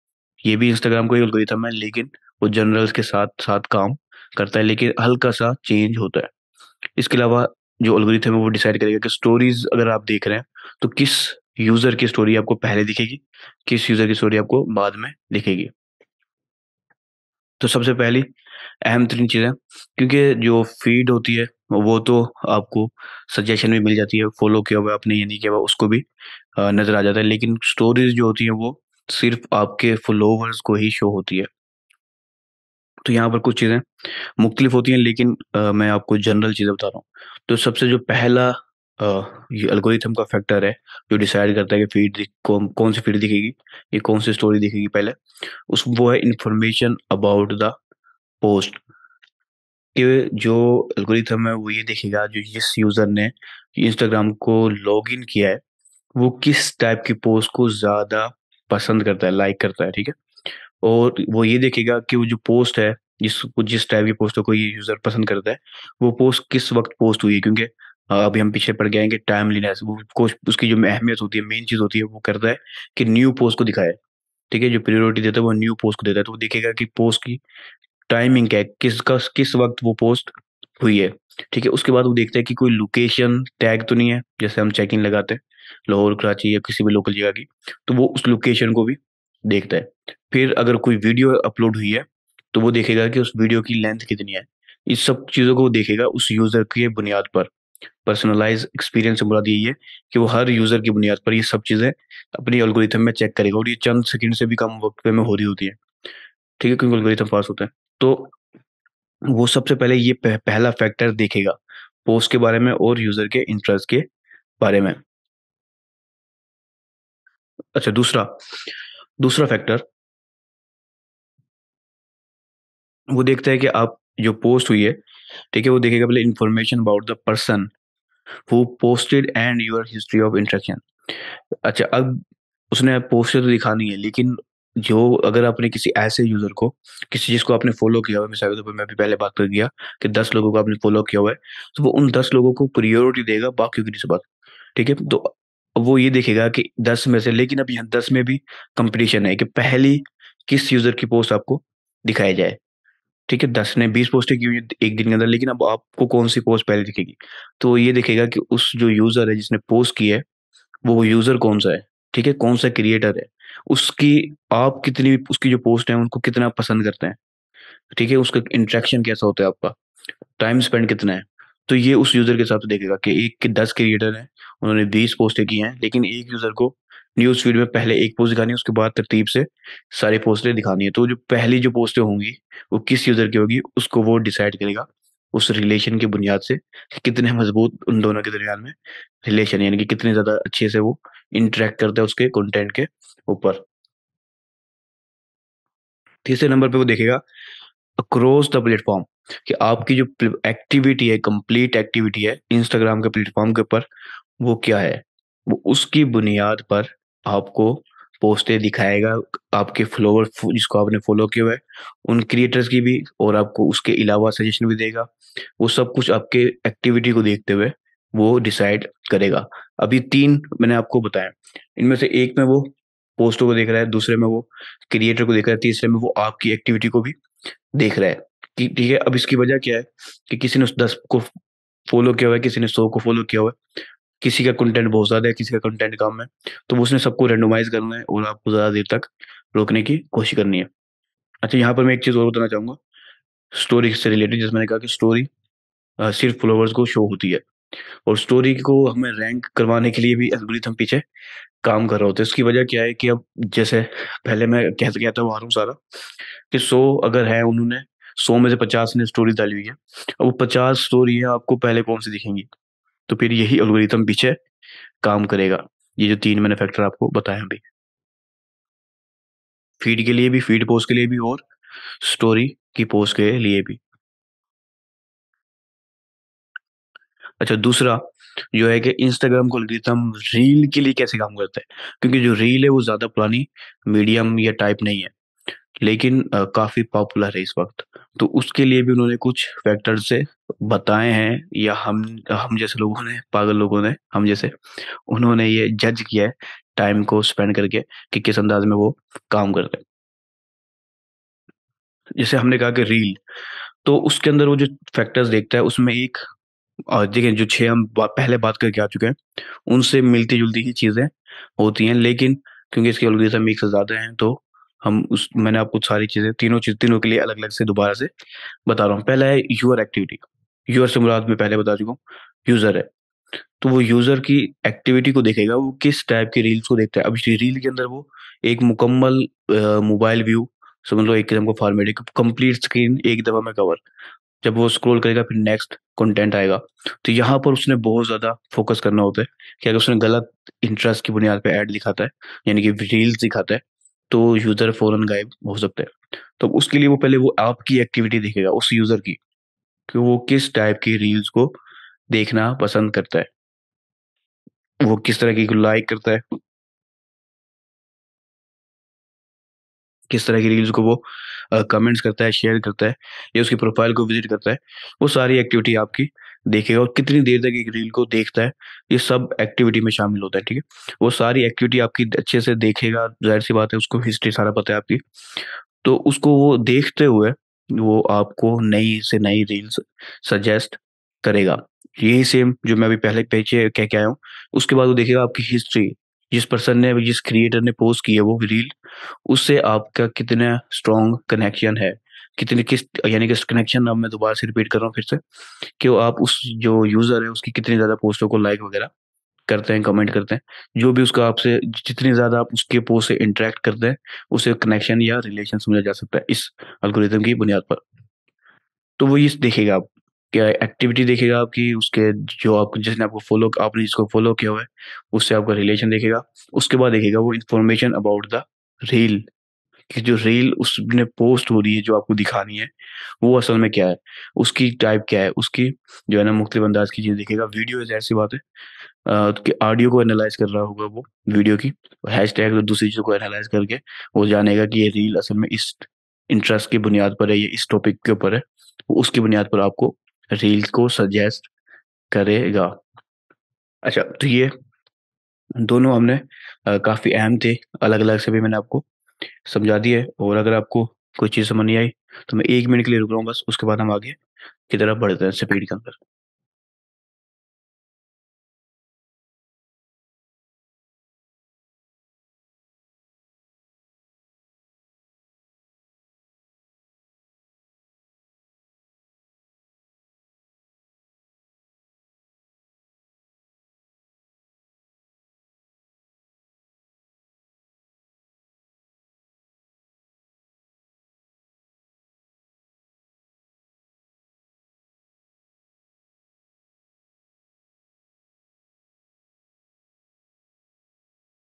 ये भी इंस्टाग्राम का ही ऑलगोरिथम है लेकिन वो जनरल्स के साथ साथ काम करता है लेकिन हल्का सा चेंज होता है इसके अलावा जो ऑलगोरिथम है वो डिसाइड करेगा कि स्टोरीज अगर आप देख रहे हैं तो किस यूजर की स्टोरी आपको पहले दिखेगी किस यूजर की स्टोरी आपको बाद में दिखेगी तो सबसे पहली अहम तीन चीज़ें क्योंकि जो फीड होती है वो तो आपको सजेशन भी मिल जाती है फॉलो किया हुआ आपने ये नहीं किया हुआ उसको भी नज़र आ जाता है लेकिन स्टोरीज जो होती हैं वो सिर्फ आपके फॉलोवर्स को ही शो होती है तो यहाँ पर कुछ चीज़ें मुख्तलिफ होती हैं लेकिन आ, मैं आपको जनरल चीज़ें बता रहा हूँ तो सबसे जो पहला ये एल्गोरिथम का फैक्टर है जो डिसाइड करता है कि फीड कौन कौन सी फीड दिखेगी ये कौन सी स्टोरी दिखेगी पहले उस वो है इंफॉर्मेशन अबाउट द पोस्ट कि जो एल्गोरिथम है वो ये देखेगा जो जिस यूज़र ने इंस्टाग्राम को लॉग इन किया है वो किस टाइप की पोस्ट को ज़्यादा पसंद करता है लाइक करता है ठीक है और वो ये देखेगा कि वो जो पोस्ट है जिस जिस टाइप की पोस्ट को ये यूज़र पसंद करता है वो पोस्ट किस वक्त पोस्ट हुई है क्योंकि अभी हम पीछे पड़ गएंगे टाइम कि टाइमलीनेस वो कोच उसकी जो अहमियत होती है मेन चीज़ होती है वो करता है कि न्यू पोस्ट को दिखाए ठीक है जो प्रियोरिटी देता है वो न्यू पोस्ट को देता है तो वो देखेगा कि पोस्ट की टाइमिंग क्या है किसका किस वक्त वो पोस्ट हुई है ठीक है उसके बाद वो देखता है कि कोई लोकेशन टैग तो नहीं है जैसे हम चेक इन लगाते हैं लाहौर कराची या किसी भी लोकल जगह की तो वो उस लोकेशन को भी देखता है फिर अगर कोई वीडियो अपलोड हुई है तो वो देखेगा कि उस वीडियो की लेंथ कितनी है इस सब चीज़ों को देखेगा उस यूज़र के बुनियाद पर पर्सनलाइज एक्सपीरियंस से मुराद यही है कि वो हर यूज़र की बुनियाद पर ये सब चीज़ें अपनी अलगोरिथम में चेक करेगा और ये चंद सेकंड से भी कम वक्त में हो रही होती है ठीक है क्योंकि अलगोरिथम पास होता है तो वो सबसे पहले ये पह, पहला फैक्टर देखेगा पोस्ट के बारे में और यूज़र के इंटरेस्ट के बारे में अच्छा दूसरा दूसरा फैक्टर वो देखता है कि आप जो पोस्ट हुई है ठीक है वो देखेगा पहले information about the person who posted and your history of interaction अच्छा अब उसने पोस्टर तो दिखानी है लेकिन जो अगर आपने किसी ऐसे यूजर को किसी चीज को आपने फॉलो किया हुआ मिसाल के तौर पर मैं भी पहले बात कर गया कि दस लोगों को आपने फॉलो किया हुआ है तो वो उन दस लोगों को प्रियोरिटी देगा बाकी की बात ठीक है तो वो ये देखेगा कि दस में से लेकिन अब यहाँ दस में भी कंपटीशन है कि पहली किस यूजर की पोस्ट आपको दिखाई जाए ठीक है दस ने बीस पोस्टें की एक दिन के अंदर लेकिन अब आपको कौन सी पोस्ट पहले दिखेगी तो ये दिखेगा कि उस जो यूजर है जिसने पोस्ट की है वो यूजर कौन सा है ठीक है कौन सा क्रिएटर है उसकी आप कितनी उसकी जो पोस्ट है उनको कितना पसंद करते हैं ठीक है उसका इंट्रैक्शन कैसा होता है आपका टाइम स्पेंड कितना है तो ये उस यूजर के हिसाब से देखेगा कि एक के दस क्रिएटर हैं उन्होंने बीस पोस्टें की हैं लेकिन एक यूजर को न्यूज फीड में पहले एक पोस्ट दिखानी है उसके बाद तरतीब से सारी पोस्टें दिखानी है तो जो पहली जो पोस्टें होंगी वो किस यूजर की होगी उसको वो डिसाइड करेगा उस रिलेशन की बुनियाद से कितने मजबूत उन दोनों के दरमियान में रिलेशन यानी कि कितने ज्यादा अच्छे से वो इंटरेक्ट करते हैं उसके कंटेंट के ऊपर तीसरे नंबर पे वो देखेगा अक्रॉस द प्लेटफॉर्म कि आपकी जो एक्टिविटी है कंप्लीट एक्टिविटी है इंस्टाग्राम के प्लेटफॉर्म के ऊपर वो क्या है वो उसकी बुनियाद पर आपको पोस्टें दिखाएगा आपके फॉलोअर जिसको आपने फॉलो किया हुआ है उन क्रिएटर्स की भी और आपको उसके अलावा सजेशन भी देगा वो सब कुछ आपके एक्टिविटी को देखते हुए वो डिसाइड करेगा अभी तीन मैंने आपको बताया इनमें से एक में वो पोस्टों को देख रहा है दूसरे में वो क्रिएटर को देख रहा है तीसरे में वो आपकी एक्टिविटी को भी देख रहा है ठीक है अब इसकी वजह क्या है कि किसी ने उस दस को फॉलो किया हुआ है किसी ने सौ को फॉलो किया हुआ है किसी का कंटेंट बहुत ज़्यादा है किसी का कंटेंट कम है तो उसने सबको रेंडोमाइज करना है और आपको ज़्यादा देर तक रोकने की कोशिश करनी है अच्छा यहाँ पर मैं एक चीज़ और बताना चाहूंगा स्टोरी से रिलेटेड जैसे मैंने कहा कि स्टोरी सिर्फ फॉलोवर्स को शो होती है और स्टोरी को हमें रैंक करवाने के लिए भी एल्गोरिथम पीछे काम कर रहा होता है इसकी वजह क्या है कि अब जैसे पहले मैं कह कहता हुआ हूँ सारा कि सो अगर है उन्होंने सौ में से पचास ने स्टोरी डाली हुई है अब वो पचास स्टोरी है आपको पहले कौन सी दिखेंगी तो फिर यही अलगोरिथम पीछे काम करेगा ये जो तीन मैंने फैक्टर आपको बताया अभी फीड के लिए भी फीड पोस्ट के लिए भी और स्टोरी की पोस्ट के लिए भी अच्छा दूसरा जो है कि इंस्टाग्राम को अलग्रीतम रील के लिए कैसे काम करता है क्योंकि जो रील है वो ज़्यादा पुरानी मीडियम या टाइप नहीं है लेकिन काफ़ी पॉपुलर है इस वक्त तो उसके लिए भी उन्होंने कुछ फैक्टर्स से बताए हैं या हम हम जैसे लोगों ने पागल लोगों ने हम जैसे उन्होंने ये जज किया है टाइम को स्पेंड करके कि किस अंदाज में वो काम कर रहे जैसे हमने कहा कि रील तो उसके अंदर वो जो फैक्टर्स देखता है उसमें एक और देखिए जो छह हम बा, पहले बात करके आ चुके हैं उनसे मिलती जुलती ही चीज़ें होती हैं लेकिन क्योंकि इसके अलग एक से ज़्यादा हैं तो हम उस मैंने आपको सारी चीज़ें तीनों चीज तीनों के लिए अलग अलग से दोबारा से बता रहा हूँ पहला है यूअर एक्टिविटी यूर से मुराद में पहले बता चुका हूँ यूज़र है तो वो यूज़र की एक्टिविटी को देखेगा वो किस टाइप की रील्स को देखता है अब रील के अंदर वो एक मुकम्मल मोबाइल व्यू समझ लो एक किस्म का फॉर्मेट एक कंप्लीट स्क्रीन एक दफा में कवर जब वो स्क्रॉल करेगा फिर नेक्स्ट कंटेंट आएगा तो यहाँ पर उसने बहुत ज़्यादा फोकस करना होता है कि अगर उसने गलत इंटरेस्ट की बुनियाद पर एड दिखाता है यानी कि रील्स दिखाता है तो यूजर फौरन गायब हो सकता है तो उसके लिए वो पहले वो ऐप की एक्टिविटी देखेगा उस यूजर की कि वो किस टाइप की रील्स को देखना पसंद करता है वो किस तरह की लाइक करता है किस तरह की रील्स को वो कमेंट्स करता है शेयर करता है या उसकी प्रोफाइल को विजिट करता है वो सारी एक्टिविटी आपकी देखेगा और कितनी देर तक एक रील को देखता है ये सब एक्टिविटी में शामिल होता है ठीक है वो सारी एक्टिविटी आपकी अच्छे से देखेगा जाहिर सी बात है उसको हिस्ट्री सारा पता है आपकी तो उसको वो देखते हुए वो आपको नई से नई रील्स सजेस्ट करेगा यही सेम जो मैं अभी पहले पेचे कह के आया हूँ उसके बाद वो देखेगा आपकी हिस्ट्री जिस पर्सन ने जिस क्रिएटर ने पोस्ट की है वो रील उससे आपका कितना स्ट्रॉन्ग कनेक्शन है कितने किस यानी कि कनेक्शन अब मैं दोबारा से रिपीट कर रहा हूँ फिर से कि आप उस जो यूज़र है उसकी कितनी ज़्यादा पोस्टों को लाइक वगैरह करते हैं कमेंट करते हैं जो भी उसका आपसे जितनी ज़्यादा आप उसके पोस्ट से इंटरेक्ट करते हैं उसे कनेक्शन या रिलेशन समझा जा सकता है इस अल्गोरिथम की बुनियाद पर तो वो ये देखेगा आप क्या एक्टिविटी देखेगा आपकी उसके जो आप जिसने आपको फॉलो आपने जिसको फॉलो किया हुआ है उससे आपका रिलेशन देखेगा उसके बाद देखेगा वो इन्फॉर्मेशन अबाउट द रील कि जो रील उसने पोस्ट हो रही है जो आपको दिखानी है वो असल में क्या है उसकी टाइप क्या है उसकी जो है ना मुख्तलिफ अंदाज की चीज़ देखेगा वीडियो ऐसी बात है कि ऑडियो को एनालाइज कर रहा होगा वो वीडियो की हैश टैग तो दूसरी चीज़ को एनालाइज करके वो जानेगा कि ये रील असल में इस इंटरेस्ट की बुनियाद पर है ये इस टॉपिक के ऊपर है उसकी बुनियाद पर आपको रील को सजेस्ट करेगा अच्छा तो ये दोनों हमने काफ़ी अहम थे अलग अलग से भी मैंने आपको समझा दिया और अगर आपको कोई चीज़ समझ नहीं आई तो मैं एक मिनट के लिए रुक रहा हूँ बस उसके बाद हम आगे की तरफ बढ़ते हैं स्पीड के अंदर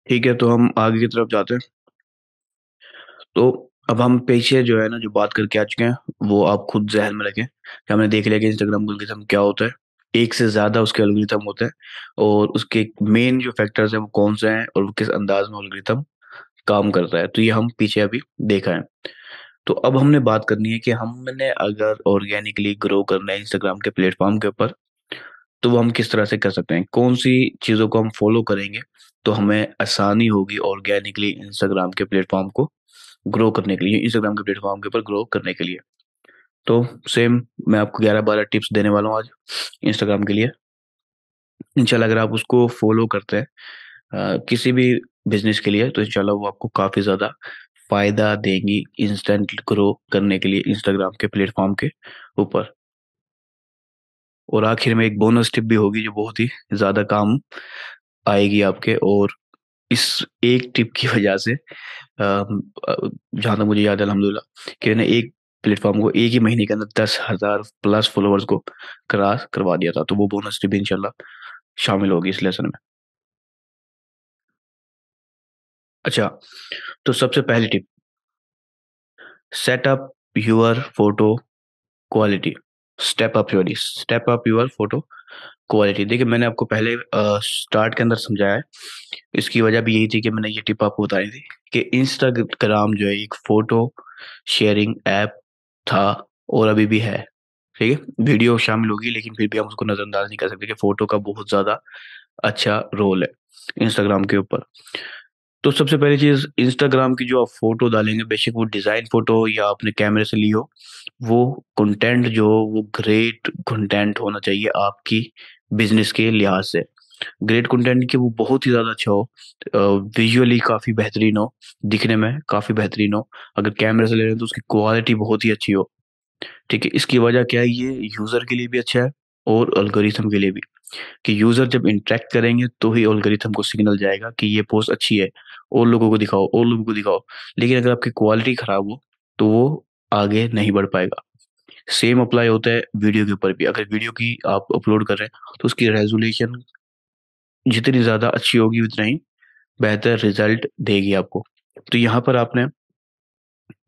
ठीक है तो हम आगे की तरफ जाते हैं तो अब हम पेशे जो है ना जो बात करके आ चुके हैं वो आप खुद जहन में रखें कि हमने देख लिया कि इंस्टाग्राम एल्गोरिथम क्या होता है एक से ज़्यादा उसके एल्गोरिथम होते हैं और उसके मेन जो फैक्टर्स हैं वो कौन से हैं और वो किस अंदाज में एल्गोरिथम काम करता है तो ये हम पीछे अभी देखा है तो अब हमने बात करनी है कि हमने अगर ऑर्गेनिकली ग्रो करना है इंस्टाग्राम के प्लेटफॉर्म के ऊपर तो वो हम किस तरह से कर सकते हैं कौन सी चीज़ों को हम फॉलो करेंगे तो हमें आसानी होगी ऑर्गेनिकली इंस्टाग्राम के प्लेटफॉर्म को ग्रो करने के लिए इंस्टाग्राम के प्लेटफॉर्म के ऊपर ग्रो करने के लिए तो सेम मैं आपको ग्यारह बारह टिप्स देने वाला हूँ आज इंस्टाग्राम के लिए इनशाला अगर आप उसको फॉलो करते हैं किसी भी बिजनेस के लिए तो इनशाला वो आपको काफ़ी ज़्यादा फ़ायदा देंगी इंस्टेंट ग्रो करने के लिए इंस्टाग्राम के प्लेटफॉर्म के ऊपर और आखिर में एक बोनस टिप भी होगी जो बहुत ही ज़्यादा काम आएगी आपके और इस एक टिप की वजह से जहां तक मुझे याद है अलहमदुल्ला कि मैंने एक प्लेटफॉर्म को एक ही महीने के अंदर दस हज़ार प्लस फॉलोअर्स को क्रॉस करवा दिया था तो वो बोनस टिप इनशाला शामिल होगी इस लेसन में अच्छा तो सबसे पहली tip setup your photo quality step up your step up your photo quality देखिए मैंने आपको पहले स्टार्ट के अंदर समझाया है इसकी वजह भी यही थी कि मैंने ये टिप आपको उतारी थी कि इंस्टाग्राम जो है एक फोटो शेयरिंग ऐप था और अभी भी है ठीक है वीडियो शामिल होगी लेकिन फिर भी हम उसको नज़रअंदाज नहीं कर सकते कि फोटो का बहुत ज़्यादा अच्छा रोल है इंस्टाग्राम के ऊपर तो सबसे पहली चीज़ इंस्टाग्राम की जो आप फोटो डालेंगे बेशक वो डिज़ाइन फोटो या अपने कैमरे से लियो वो कंटेंट जो वो ग्रेट कंटेंट होना चाहिए आपकी बिजनेस के लिहाज से ग्रेट कंटेंट के वो बहुत ही ज़्यादा अच्छा हो विजुअली काफ़ी बेहतरीन हो दिखने में काफ़ी बेहतरीन हो अगर कैमरे से ले रहे हैं तो उसकी क्वालिटी बहुत ही अच्छी हो ठीक है इसकी वजह क्या है ये यूज़र के लिए भी अच्छा है और अलगोरिथम के लिए भी कि यूज़र जब इंटरेक्ट करेंगे तो ही अलगोरिथम को सिग्नल जाएगा कि ये पोस्ट अच्छी है और लोगों को दिखाओ और लोगों को दिखाओ लेकिन अगर आपकी क्वालिटी ख़राब हो तो वो आगे नहीं बढ़ पाएगा सेम अप्लाई होता है वीडियो के ऊपर भी अगर वीडियो की आप अपलोड कर रहे हैं तो उसकी रेजोल्यूशन जितनी ज़्यादा अच्छी होगी उतना ही बेहतर रिजल्ट देगी आपको तो यहाँ पर आपने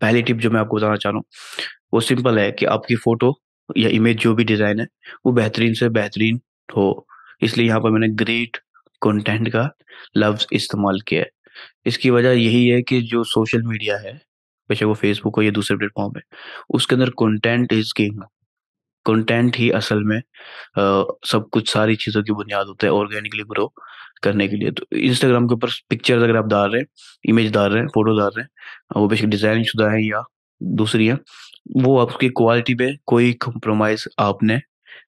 पहली टिप जो मैं आपको बताना चाह रहा हूँ वो सिंपल है कि आपकी फ़ोटो या इमेज जो भी डिज़ाइन है वो बेहतरीन से बेहतरीन हो इसलिए यहाँ पर मैंने ग्रेट कंटेंट का लफ्ज़ इस्तेमाल किया है इसकी वजह यही है कि जो सोशल मीडिया है बेशक वो फेसबुक हो या दूसरे प्लेटफॉर्म है उसके अंदर कंटेंट इज किंग कंटेंट ही असल में आ, सब कुछ सारी चीज़ों की बुनियाद होता है ऑर्गेनिकली ग्रो करने के लिए तो इंस्टाग्राम के ऊपर पिक्चर्स अगर आप डाल रहे हैं इमेज डाल रहे हैं फोटो डाल रहे हैं वो बेशक डिज़ाइन शुदा है या दूसरी है वो आपकी क्वालिटी पे कोई कॉम्प्रोमाइज़ आपने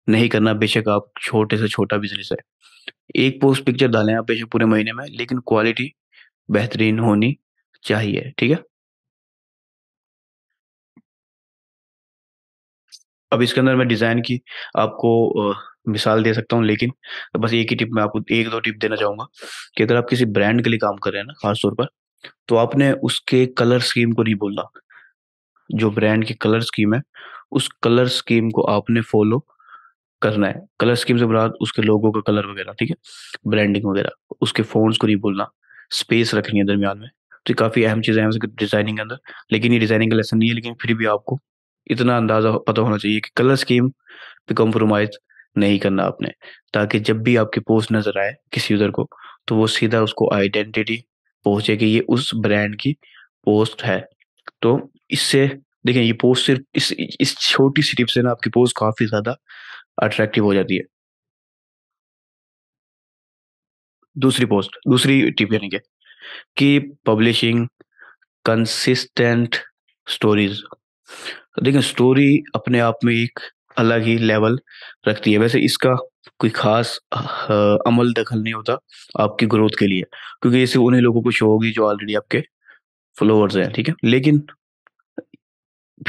नहीं करना बेशक आप छोटे से छोटा बिजनेस है एक पोस्ट पिक्चर डालें आप बेशक पूरे महीने में लेकिन क्वालिटी बेहतरीन होनी चाहिए ठीक है अब इसके अंदर मैं डिज़ाइन की आपको मिसाल दे सकता हूँ लेकिन बस एक ही टिप मैं आपको एक दो टिप देना चाहूंगा कि अगर आप किसी ब्रांड के लिए काम कर रहे हैं ना खासतौर पर तो आपने उसके कलर स्कीम को नहीं बोलना जो ब्रांड की कलर स्कीम है उस कलर स्कीम को आपने फॉलो करना है कलर स्कीम से बुरा उसके लोगों का कलर वगैरह ठीक है ब्रांडिंग वगैरह उसके फोन्स को नहीं बोलना स्पेस रखनी है दरमियान में तो काफ़ी अहम चीज़ें हैं डिज़ाइनिंग तो के अंदर लेकिन ये डिज़ाइनिंग का लेसन नहीं है लेकिन फिर भी आपको इतना अंदाजा पता होना चाहिए कि कलर स्कीम पे कॉम्प्रोमाइज नहीं करना आपने ताकि जब भी आपकी पोस्ट नजर आए किसी यूजर को तो वो सीधा उसको आइडेंटिटी पहुंचे कि ये उस ब्रांड की पोस्ट है तो इससे देखें ये पोस्ट सिर्फ इस इस छोटी सी टिप से ना आपकी पोस्ट काफी ज्यादा अट्रैक्टिव हो जाती है दूसरी पोस्ट दूसरी टिप यानी कि कि पब्लिशिंग कंसिस्टेंट स्टोरीज तो देखिए स्टोरी अपने आप में एक अलग ही लेवल रखती है वैसे इसका कोई खास अमल दखल नहीं होता आपकी ग्रोथ के लिए क्योंकि ये उन्हीं लोगों को शो होगी जो ऑलरेडी आपके फॉलोअर्स हैं ठीक है लेकिन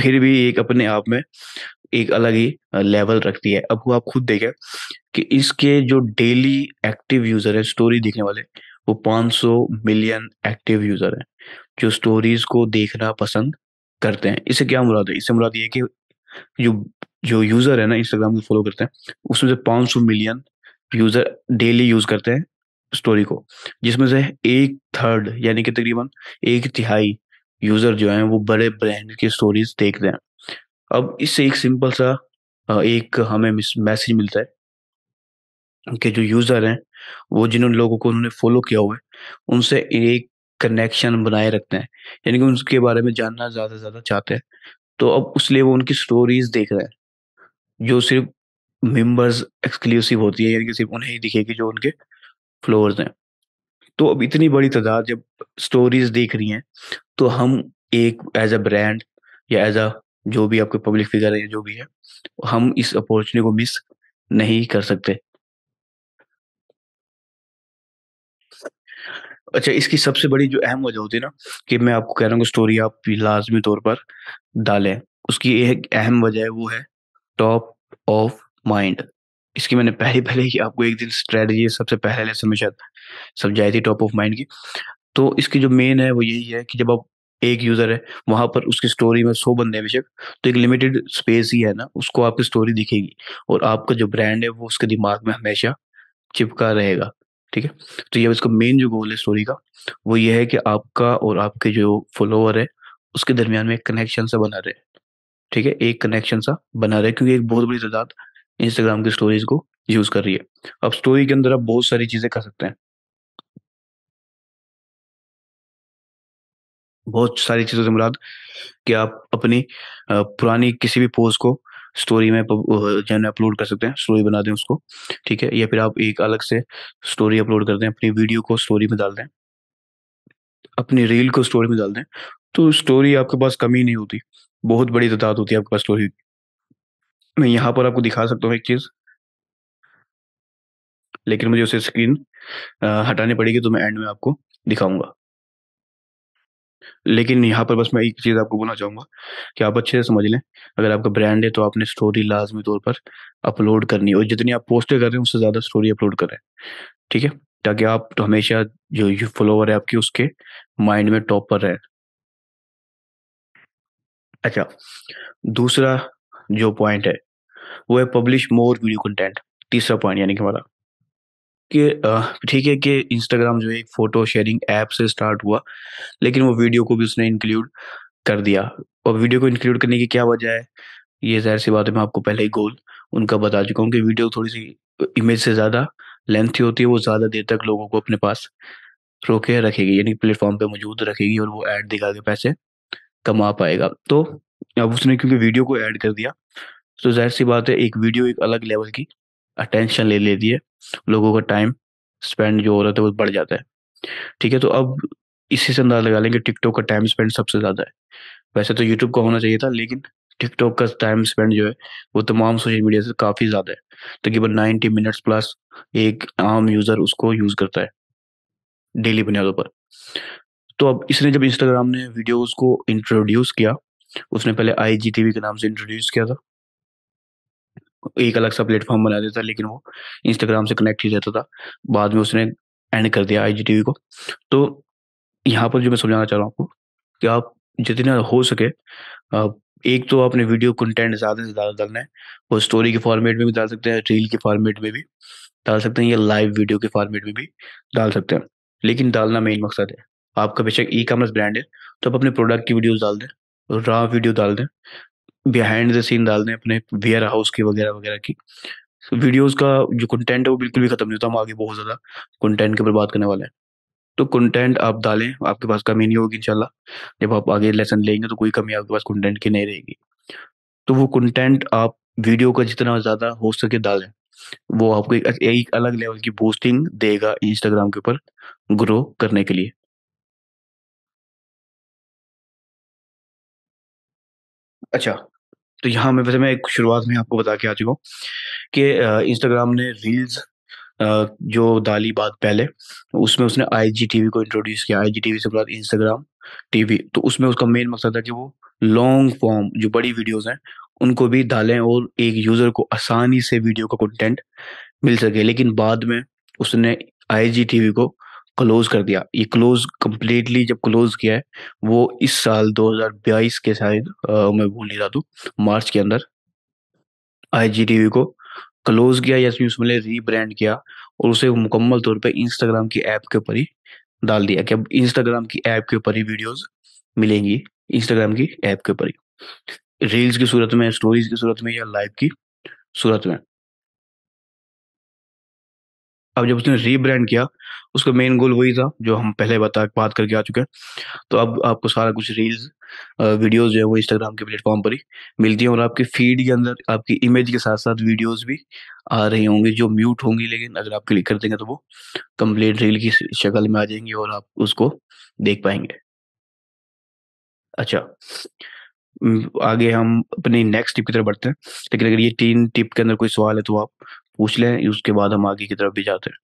फिर भी एक अपने आप में एक अलग ही लेवल रखती है अब वो आप खुद देखें कि इसके जो डेली एक्टिव यूजर है स्टोरी देखने वाले वो 500 मिलियन एक्टिव यूजर हैं जो स्टोरीज को देखना पसंद करते हैं इससे क्या मुराद है इससे मुराद ये कि जो जो यूज़र है ना इंस्टाग्राम को फॉलो करते हैं उसमें से पाँच सौ मिलियन यूज़र डेली यूज़ करते हैं स्टोरी को जिसमें से एक थर्ड यानी कि तकरीबन एक तिहाई यूज़र जो है वो बड़े ब्रांड की स्टोरीज देखते हैं अब इससे एक सिंपल सा एक हमें मैसेज मिलता है कि जो यूज़र हैं वो जिन लोगों को उन्होंने फॉलो किया हुआ है उनसे एक कनेक्शन बनाए रखते हैं यानी कि उनके बारे में जानना ज़्यादा से ज़्यादा चाहते हैं तो अब उस वो उनकी स्टोरीज देख रहे हैं जो सिर्फ मेंबर्स एक्सक्लूसिव होती है यानी कि सिर्फ उन्हें ही दिखेगी जो उनके फ्लोर हैं तो अब इतनी बड़ी तादाद जब स्टोरीज देख रही हैं तो हम एक एज अ ब्रांड या एज अ जो भी आपके पब्लिक फिगर है जो भी है हम इस अपॉर्चुनिटी को मिस नहीं कर सकते अच्छा इसकी सबसे बड़ी जो अहम वजह होती है ना कि मैं आपको कह रहा हूँ स्टोरी आप लाजमी तौर पर डालें उसकी एक अहम वजह है वो है टॉप ऑफ माइंड इसकी मैंने पहले पहले ही आपको एक दिन स्ट्रेटजी सबसे पहले ले समझ समझाई थी टॉप ऑफ माइंड की तो इसकी जो मेन है वो यही है कि जब आप एक यूजर है वहां पर उसकी स्टोरी में सो बंदे बेशक तो एक लिमिटेड स्पेस ही है ना उसको आपकी स्टोरी दिखेगी और आपका जो ब्रांड है वो उसके दिमाग में हमेशा चिपका रहेगा ठीक है तो ये इसका मेन जो गोल है स्टोरी का वो ये है कि आपका और आपके जो फॉलोअर है उसके दरमियान में एक कनेक्शन सा बना रहे ठीक है एक कनेक्शन सा बना रहे क्योंकि एक बहुत बड़ी तादाद इंस्टाग्राम की स्टोरीज को यूज कर रही है अब स्टोरी के अंदर आप बहुत सारी चीजें कर सकते हैं बहुत सारी चीज़ों से मुराद कि आप अपनी पुरानी किसी भी पोस्ट को स्टोरी में जो है अपलोड कर सकते हैं स्टोरी बना दें उसको ठीक है या फिर आप एक अलग से स्टोरी अपलोड कर दें अपनी वीडियो को स्टोरी में डाल दें अपनी रील को स्टोरी में डाल दें तो स्टोरी आपके पास कमी नहीं होती बहुत बड़ी तादाद होती है आपके पास स्टोरी मैं यहाँ पर आपको दिखा सकता हूँ एक चीज़ लेकिन मुझे उसे स्क्रीन हटानी पड़ेगी तो मैं एंड में आपको दिखाऊंगा लेकिन यहाँ पर बस मैं एक चीज़ आपको बोलना चाहूंगा कि आप अच्छे से समझ लें अगर आपका ब्रांड है तो आपने स्टोरी लाजमी तौर पर अपलोड करनी और जितनी आप पोस्टें कर रहे हैं उससे ज़्यादा स्टोरी अपलोड करें ठीक है ताकि आप तो हमेशा जो यू फॉलोअर है आपके उसके माइंड में टॉप पर रहे अच्छा दूसरा जो पॉइंट है वो है पब्लिश मोर वीडियो कंटेंट तीसरा पॉइंट यानी कि हमारा कि ठीक है कि इंस्टाग्राम जो है एक फोटो शेयरिंग ऐप से स्टार्ट हुआ लेकिन वो वीडियो को भी उसने इंक्लूड कर दिया और वीडियो को इंक्लूड करने की क्या वजह है ये जाहिर सी बात है मैं आपको पहले ही गोल उनका बता चुका हूँ कि वीडियो थोड़ी सी इमेज से ज़्यादा लेंथी होती है वो ज़्यादा देर तक लोगों को अपने पास रोके रखेगी यानी प्लेटफॉर्म पे मौजूद रखेगी और वो ऐड दिखा के पैसे कमा पाएगा तो अब उसने क्योंकि वीडियो को ऐड कर दिया तो जाहिर सी बात है एक वीडियो एक अलग लेवल की अटेंशन ले लेती है लोगों का टाइम स्पेंड जो हो रहा था वो बढ़ जाता है ठीक है तो अब इसी से अंदाजा लगा लें कि टिकटॉक का टाइम स्पेंड सबसे ज़्यादा है वैसे तो यूट्यूब का होना चाहिए था लेकिन टिकटॉक का टाइम स्पेंड जो है वो तमाम सोशल मीडिया से काफ़ी ज़्यादा है तकरीबन नाइनटी मिनट्स प्लस एक आम यूज़र उसको यूज़ करता है डेली बुनियादों पर तो अब इसने जब इंस्टाग्राम ने वीडियोस को इंट्रोड्यूस किया उसने पहले आई जी टीवी के नाम से इंट्रोड्यूस किया था एक अलग सा प्लेटफॉर्म बना देता लेकिन वो इंस्टाग्राम से कनेक्ट ही रहता था बाद में उसने एंड कर दिया आई को तो यहाँ पर जो मैं समझाना चाह रहा हूँ आपको कि आप जितना हो सके आप एक तो आपने वीडियो कंटेंट ज़्यादा से ज़्यादा डालना है वो स्टोरी के फॉर्मेट में भी डाल सकते हैं रील के फॉर्मेट में भी डाल सकते हैं या लाइव वीडियो के फॉर्मेट में भी डाल सकते हैं लेकिन डालना मेन मकसद है आपका बेशक ई कॉमर्स ब्रांड है तो आप अपने प्रोडक्ट की वीडियोस डाल दें रॉ वीडियो डाल दें बिहाइंड द सीन डाल दें अपने वेयर हाउस की वगैरह वगैरह की वीडियोस का जो कंटेंट है वो बिल्कुल भी खत्म नहीं होता हम आगे बहुत ज्यादा कंटेंट के ऊपर बात करने वाले हैं तो कंटेंट आप डालें आपके पास कमी नहीं होगी इंशाल्लाह जब आप आगे लेसन लेंगे तो कोई कमी आपके पास कंटेंट की नहीं रहेगी तो वो कंटेंट आप वीडियो का जितना ज़्यादा हो सके डालें वो आपको एक, एक अलग लेवल की बूस्टिंग देगा इंस्टाग्राम के ऊपर ग्रो करने के लिए अच्छा तो यहाँ मैं वैसे मैं एक शुरुआत में आपको बता के आ चुका हूँ कि इंस्टाग्राम ने रील्स जो डाली बात पहले उसमें उसने आईजीटीवी को इंट्रोड्यूस किया आईजीटीवी से बाद इंस्टाग्राम टीवी तो उसमें उसका मेन मकसद था कि वो लॉन्ग फॉर्म जो बड़ी वीडियोस हैं उनको भी डालें और एक यूज़र को आसानी से वीडियो का कंटेंट मिल सके लेकिन बाद में उसने वी को क्लोज कर दिया ये क्लोज कम्प्लीटली जब क्लोज किया है वो इस साल 2022 के शायद मैं भूल नहीं रहा था तो, मार्च के अंदर आईजीटीवी को क्लोज किया या फिर उसमें रीब्रांड किया और उसे मुकम्मल तौर पे इंस्टाग्राम की ऐप के ऊपर ही डाल दिया कि अब इंस्टाग्राम की ऐप के ऊपर ही वीडियोस मिलेंगी इंस्टाग्राम की ऐप के ऊपर ही रील्स की सूरत में स्टोरीज की सूरत में या लाइव की सूरत में अब जब उसने रीब्रांड किया उसका मेन गोल वही था जो हम पहले बता बात करके आ चुके हैं तो अब आपको सारा कुछ रील्स वीडियोज जो है वो इंस्टाग्राम के प्लेटफॉर्म पर ही मिलती है और आपके फीड के अंदर आपकी इमेज के साथ साथ वीडियोज भी आ रही होंगी जो म्यूट होंगी लेकिन अगर आप क्लिक कर देंगे तो वो कम्प्लीट रील की शक्ल में आ जाएंगी और आप उसको देख पाएंगे अच्छा आगे हम अपनी नेक्स्ट टिप की तरफ बढ़ते हैं लेकिन अगर ये तीन टिप के अंदर कोई सवाल है तो आप पूछ लें उसके बाद हम आगे की तरफ भी जाते हैं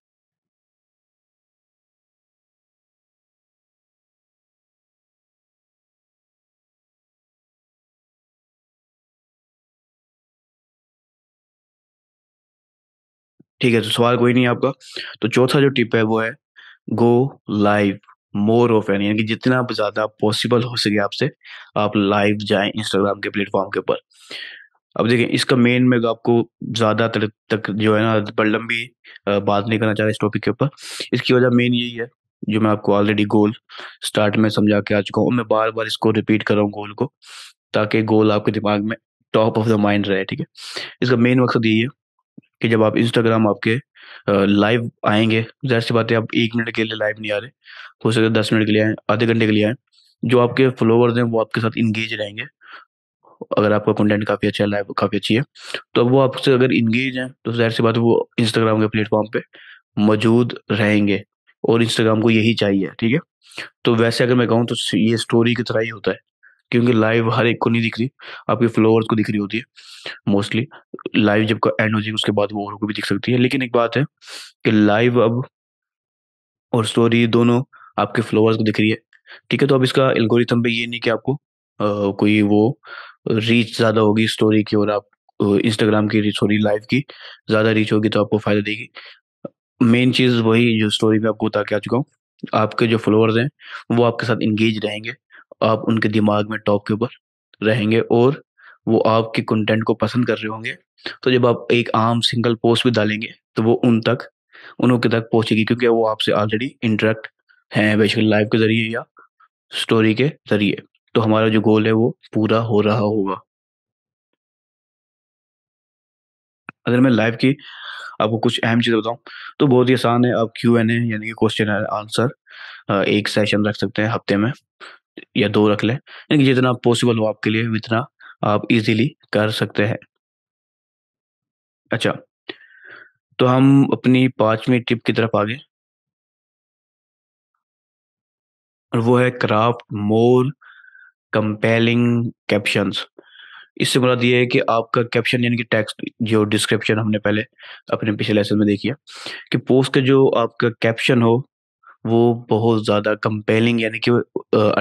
ठीक है तो सवाल कोई नहीं आपका तो चौथा जो टिप है वो है go live more often यानी कि जितना ज़्यादा पॉसिबल हो सके आपसे आप लाइव जाएं इंस्टाग्राम के प्लेटफॉर्म के ऊपर अब देखिए इसका मेन मैं आपको ज्यादा तक जो है ना पर लंबी बात नहीं करना चाह रहा इस टॉपिक के ऊपर इसकी वजह मेन यही है जो मैं आपको ऑलरेडी गोल स्टार्ट में समझा के आ चुका हूँ मैं बार बार इसको रिपीट कर रहा हूँ गोल को ताकि गोल आपके दिमाग में टॉप ऑफ द माइंड रहे ठीक है इसका मेन मकसद यही है कि जब आप इंस्टाग्राम आपके लाइव आएंगे जहर सी बात है आप एक मिनट के लिए लाइव नहीं आ रहे हो सकता है दस मिनट के लिए आए आधे घंटे के लिए आए जो आपके फॉलोअर्स हैं वो आपके साथ इंगेज रहेंगे अगर आपका कंटेंट काफ़ी अच्छा लाइव काफ़ी अच्छी है तो वो आपसे अगर इंगेज हैं तो जाहिर सी बात वो इंस्टाग्राम के प्लेटफॉर्म पे मौजूद रहेंगे और इंस्टाग्राम को यही चाहिए ठीक है तो वैसे अगर मैं कहूँ तो ये स्टोरी की तरह ही होता है क्योंकि लाइव हर एक को नहीं दिख रही आपके फॉलोअर्स को दिख रही होती है मोस्टली लाइव जब एंड हो जाएगी उसके बाद वो और को भी दिख सकती है लेकिन एक बात है कि लाइव अब और स्टोरी दोनों आपके फॉलोअर्स को दिख रही है ठीक है तो अब इसका एल्गोरिथम पे ये नहीं कि आपको आ, कोई वो रीच ज्यादा होगी स्टोरी की और आप इंस्टाग्राम की सॉरी लाइव की ज्यादा रीच होगी तो आपको फायदा देगी मेन चीज वही जो स्टोरी में आपको बता के आ चुका हूँ आपके जो फॉलोअर्स हैं वो आपके साथ इंगेज रहेंगे आप उनके दिमाग में टॉप के ऊपर रहेंगे और वो आपके कंटेंट को पसंद कर रहे होंगे तो जब आप एक आम सिंगल पोस्ट भी डालेंगे तो वो उन तक उनके तक पहुंचेगी क्योंकि वो आपसे ऑलरेडी इंटरेक्ट हैं बेसिकली लाइव के जरिए या स्टोरी के जरिए तो हमारा जो गोल है वो पूरा हो रहा होगा अगर मैं लाइव की आपको कुछ अहम चीज़ बताऊं तो बहुत ही आसान है आप क्यू एन ए यानी कि क्वेश्चन आंसर एक सेशन रख सकते हैं हफ्ते में या दो रख लें यानी कि जितना पॉसिबल हो आपके लिए उतना आप इजीली कर सकते हैं अच्छा तो हम अपनी पांचवी टिप की तरफ आगे और वो है क्राफ्ट मोर कंपेलिंग कैप्शन इससे मुराद ये है कि आपका कैप्शन यानी कि टेक्स्ट जो डिस्क्रिप्शन हमने पहले अपने पिछले लेसन में देखी है कि पोस्ट का जो आपका कैप्शन हो वो बहुत ज़्यादा कंपेलिंग यानी कि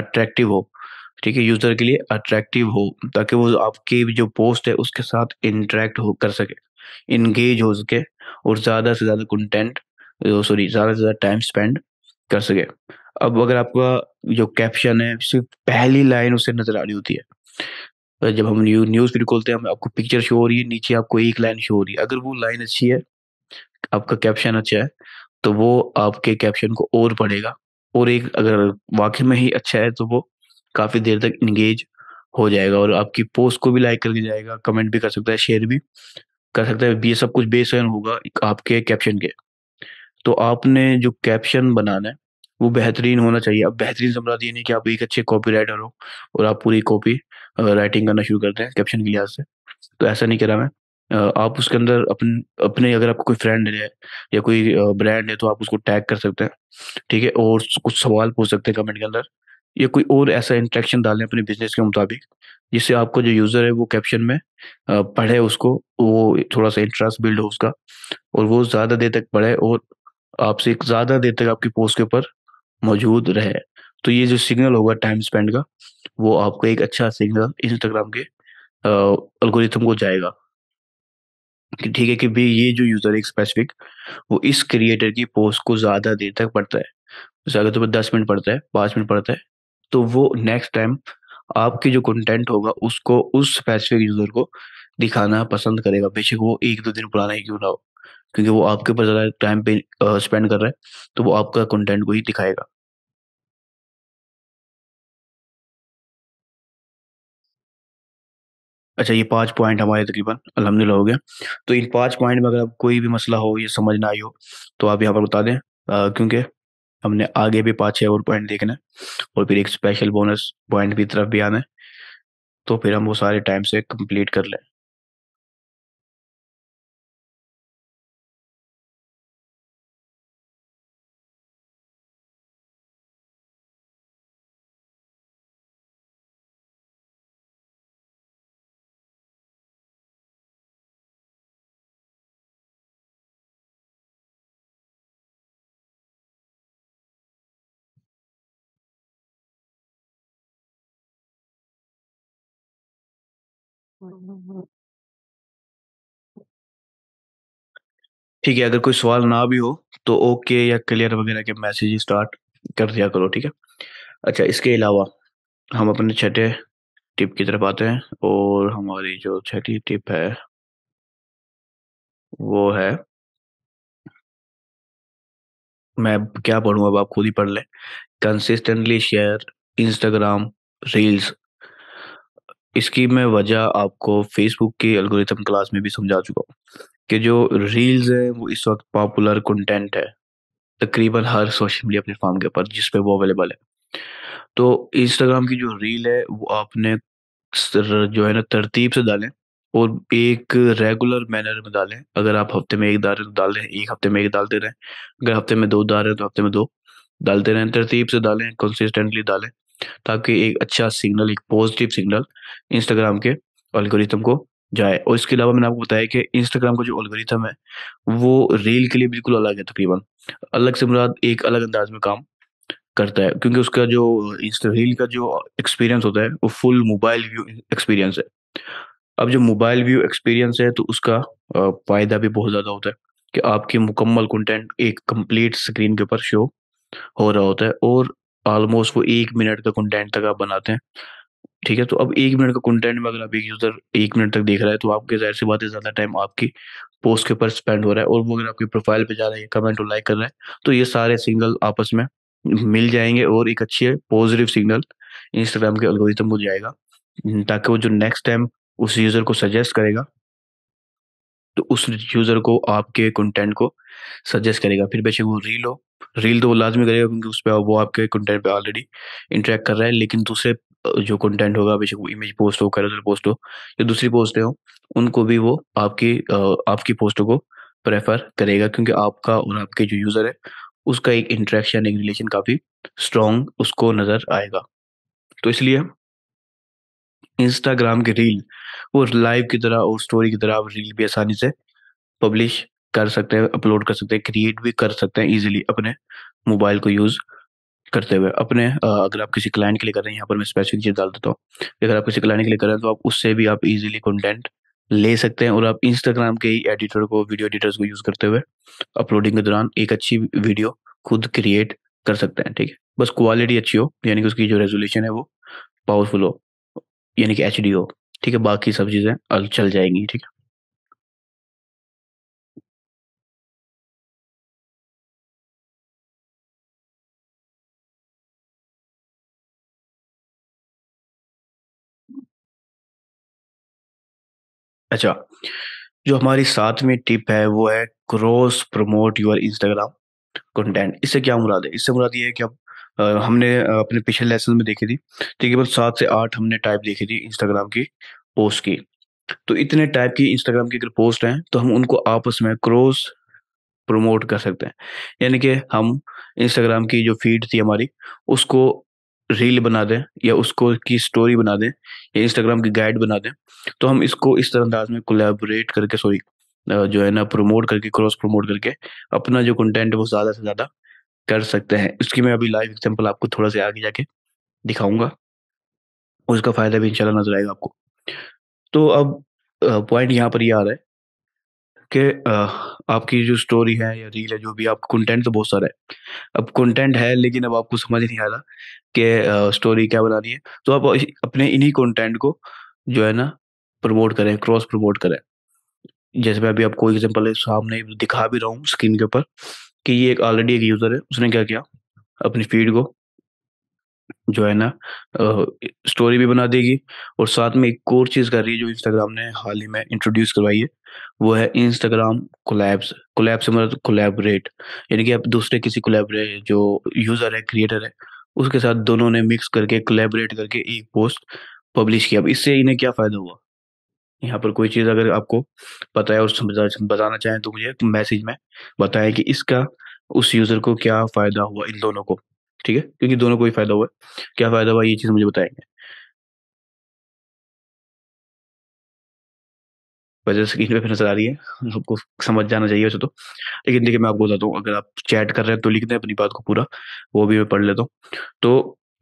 अट्रैक्टिव हो ठीक है यूज़र के लिए अट्रैक्टिव हो ताकि वो आपकी जो पोस्ट है उसके साथ इंटरेक्ट हो कर सके इंगेज हो सके और ज़्यादा से ज़्यादा कंटेंट सॉरी ज़्यादा से ज़्यादा टाइम स्पेंड कर सके अब अगर आपका जो कैप्शन है सिर्फ पहली लाइन उसे नजर आ रही होती है जब हम न्यू न्यूज फिर खोलते हैं आपको पिक्चर शो हो रही है नीचे आपको एक लाइन शो हो रही है अगर वो लाइन अच्छी है आपका कैप्शन अच्छा है तो वो आपके कैप्शन को और पढ़ेगा और एक अगर वाक्य में ही अच्छा है तो वो काफी देर तक इंगेज हो जाएगा और आपकी पोस्ट को भी लाइक करके जाएगा कमेंट भी कर सकता है शेयर भी कर सकता है ये सब कुछ बेसन होगा आपके कैप्शन के तो आपने जो कैप्शन बनाना है वो बेहतरीन होना चाहिए अब बेहतरीन से दिए मतलब नहीं कि आप एक अच्छे कॉपी राइटर हो और आप पूरी कॉपी राइटिंग करना शुरू करते हैं कैप्शन के लिहाज से तो ऐसा नहीं करा मैं आप उसके अंदर अपन अपने अगर आपको कोई फ्रेंड है या कोई ब्रांड है तो आप उसको टैग कर सकते हैं ठीक है और कुछ सवाल पूछ सकते हैं कमेंट के अंदर या कोई और ऐसा इंट्रैक्शन डालें अपने बिजनेस के मुताबिक जिससे आपको जो यूज़र है वो कैप्शन में पढ़े उसको वो थोड़ा सा इंटरेस्ट बिल्ड हो उसका और वो ज़्यादा देर तक पढ़े और आपसे ज़्यादा देर तक आपकी पोस्ट के ऊपर मौजूद रहे तो ये जो सिग्नल होगा टाइम स्पेंड का वो आपको एक अच्छा सिग्नल इंस्टाग्राम के अलगोरिथम को जाएगा कि ठीक है कि भाई ये जो यूजर है स्पेसिफिक वो इस क्रिएटर की पोस्ट को ज्यादा देर तक पढ़ता है जैसे अगर तुम्हें तो दस मिनट पढ़ता है पांच मिनट पढ़ता है तो वो नेक्स्ट टाइम आपके जो कंटेंट होगा उसको उस स्पेसिफिक यूजर को दिखाना पसंद करेगा बेशक वो एक दो दिन पुराना ही क्यों ना हो क्योंकि वो आपके ऊपर ज़्यादा टाइम पे स्पेंड कर रहा है तो वो आपका कंटेंट को ही दिखाएगा अच्छा ये पांच पॉइंट हमारे तकरीबन अलहमदिल्ला हो गया तो इन पांच पॉइंट में अगर आप कोई भी मसला हो या समझ ना आई हो तो आप यहाँ पर बता दें क्योंकि हमने आगे भी पाँच छः और पॉइंट देखना है और फिर एक स्पेशल बोनस पॉइंट की तरफ भी आना है तो फिर हम वो सारे टाइम से कंप्लीट कर लें ठीक है अगर कोई सवाल ना भी हो तो ओके या क्लियर वगैरह के मैसेज स्टार्ट कर दिया करो ठीक है अच्छा इसके अलावा हम अपने छठे टिप की तरफ आते हैं और हमारी जो छठी टिप है वो है मैं क्या पढ़ूँ अब आप खुद ही पढ़ लें कंसिस्टेंटली शेयर इंस्टाग्राम रील्स इसकी मैं वजह आपको फेसबुक के एल्गोरिथम क्लास में भी समझा चुका हूँ कि जो रील्स है वो इस वक्त पॉपुलर कंटेंट है तकरीबन हर सोशल मीडिया प्लेटफॉर्म के ऊपर जिसपे वो अवेलेबल है तो इंस्टाग्राम की जो रील है वो आपने जो है ना तरतीब से डालें और एक रेगुलर मैनर में डालें अगर आप हफ्ते में एक डाल रहे तो डाल रहे एक हफ्ते में एक डालते रहें अगर हफ्ते में दो डाल रहे तो हफ्ते में दो डालते रहें तरतीब से डालें कंसिस्टेंटली डालें ताकि एक अच्छा सिग्नल एक पॉजिटिव सिग्नल इंस्टाग्राम के अलगोरिथम को जाए और इसके अलावा मैंने आपको बताया कि इंस्टाग्राम का जो अलगोरिथम है वो रील के लिए बिल्कुल अलग है तकरीबन अलग से मुराद एक अलग अंदाज में काम करता है क्योंकि उसका जो इंस्टा रील का जो एक्सपीरियंस होता है वो फुल मोबाइल व्यू एक्सपीरियंस है अब जो मोबाइल व्यू एक्सपीरियंस है तो उसका फायदा भी बहुत ज़्यादा होता है कि आपकी मुकम्मल कंटेंट एक कंप्लीट स्क्रीन के ऊपर शो हो रहा होता है और ऑलमोस्ट वो एक मिनट का कंटेंट तक आप बनाते हैं ठीक है तो अब एक मिनट का कंटेंट में अगर आप एक यूज़र एक मिनट तक देख रहा है तो आपके जाहिर सी बात है ज़्यादा टाइम आपकी पोस्ट के ऊपर स्पेंड हो रहा है और वो अगर आपकी प्रोफाइल पे जा रहा है कमेंट और लाइक कर रहा है तो ये सारे सिग्नल आपस में मिल जाएंगे और एक अच्छी पॉजिटिव सिग्नल इंस्टाग्राम के अलगोरिथम को जाएगा हम्म, ताकि वो जो नेक्स्ट टाइम उस यूज़र को सजेस्ट करेगा तो उस यूज़र को आपके कंटेंट को सजेस्ट करेगा फिर बेशक वो रील हो रील तो वो लाजमी करेगा क्योंकि उस पर वो आपके कंटेंट पे ऑलरेडी इंटरेक्ट कर रहा है लेकिन दूसरे जो कंटेंट होगा बेशक वो इमेज पोस्ट हो कैरेक्टर पोस्ट हो या दूसरी पोस्ट हो उनको भी वो आपकी आपकी पोस्टों को प्रेफर करेगा क्योंकि आपका और आपके जो यूज़र है उसका एक इंटरेक्शन एक रिलेशन काफ़ी स्ट्रॉन्ग उसको नज़र आएगा तो इसलिए इंस्टाग्राम के रील वो लाइव की तरह और स्टोरी की तरह आप रील भी आसानी से पब्लिश कर सकते हैं अपलोड कर सकते हैं क्रिएट भी कर सकते हैं इजीली अपने मोबाइल को यूज़ करते हुए अपने अगर आप किसी क्लाइंट के लिए कर रहे हैं यहाँ पर मैं स्पेसिफिक चीज़ डाल देता हूँ अगर आप किसी क्लाइंट के लिए कर रहे हैं तो आप उससे भी आप इजीली कंटेंट ले सकते हैं और आप इंस्टाग्राम के ही एडिटर को वीडियो एडिटर्स को यूज़ करते हुए अपलोडिंग के दौरान एक अच्छी वीडियो खुद क्रिएट कर सकते हैं ठीक है बस क्वालिटी अच्छी हो यानी कि उसकी जो रेजोल्यूशन है वो पावरफुल हो यानी कि एच हो ठीक है बाकी सब चीज़ें चल जाएंगी ठीक है अच्छा जो हमारी सातवीं टिप है वो है cross promote your Instagram content इससे क्या मुराद है इससे मुराद ये है कि अब हमने अपने पिछले लेसन में देखी थी तकरीबन मतलब सात से आठ हमने टाइप देखी थी इंस्टाग्राम की पोस्ट की तो इतने टाइप की इंस्टाग्राम की अगर पोस्ट हैं तो हम उनको आपस में क्रॉस प्रमोट कर सकते हैं यानी कि हम इंस्टाग्राम की जो फीड थी हमारी उसको रील बना दें या उसको की स्टोरी बना दें या इंस्टाग्राम की गाइड बना दें तो हम इसको इस तरह अंदाज में कोलेबोरेट करके सॉरी जो है ना प्रमोट करके क्रॉस प्रमोट करके अपना जो कंटेंट वो ज़्यादा से ज़्यादा कर सकते हैं उसकी मैं अभी लाइव एग्जाम्पल आपको थोड़ा सा आगे जाके दिखाऊंगा उसका फ़ायदा भी इंशाल्लाह नजर आएगा आपको तो अब पॉइंट यहाँ पर ये यह आ रहा है आपके आपकी जो स्टोरी है या रील है जो भी आपका कंटेंट तो बहुत सारा है अब कंटेंट है लेकिन अब आपको समझ नहीं आ रहा कि स्टोरी क्या बनानी है तो आप अपने इन्हीं कंटेंट को जो है ना प्रमोट करें क्रॉस प्रमोट करें जैसे मैं अभी आपको एग्जाम्पल सामने दिखा भी रहा हूँ स्क्रीन के ऊपर कि ये एक ऑलरेडी एक यूज़र है उसने क्या किया अपनी फीड को जो है ना स्टोरी भी बना देगी और साथ में एक और चीज़ कर रही है जो इंस्टाग्राम ने हाल ही में इंट्रोड्यूस करवाई है वो है इंस्टाग्राम कोलैब्स कोलैब्स मतलब कोलैबोरेट यानी कि आप दूसरे किसी कोलैबोरेट जो यूज़र है क्रिएटर है उसके साथ दोनों ने मिक्स करके कोलैबोरेट करके एक पोस्ट पब्लिश किया अब इससे इन्हें क्या फ़ायदा हुआ यहाँ पर कोई चीज़ अगर आपको पता है और बताना चाहें तो मुझे मैसेज में बताएं कि इसका उस यूज़र को क्या फ़ायदा हुआ इन दोनों को ठीक है क्योंकि दोनों को ही फायदा हुआ है क्या फायदा हुआ ये चीज मुझे बताएंगे वजह स्क्रीन पे फिर नजर आ रही है आपको समझ जाना चाहिए वैसे तो लेकिन देखिए मैं आपको बताता हूँ अगर आप चैट कर रहे हैं तो लिख दें अपनी बात को पूरा वो भी मैं पढ़ लेता हूँ तो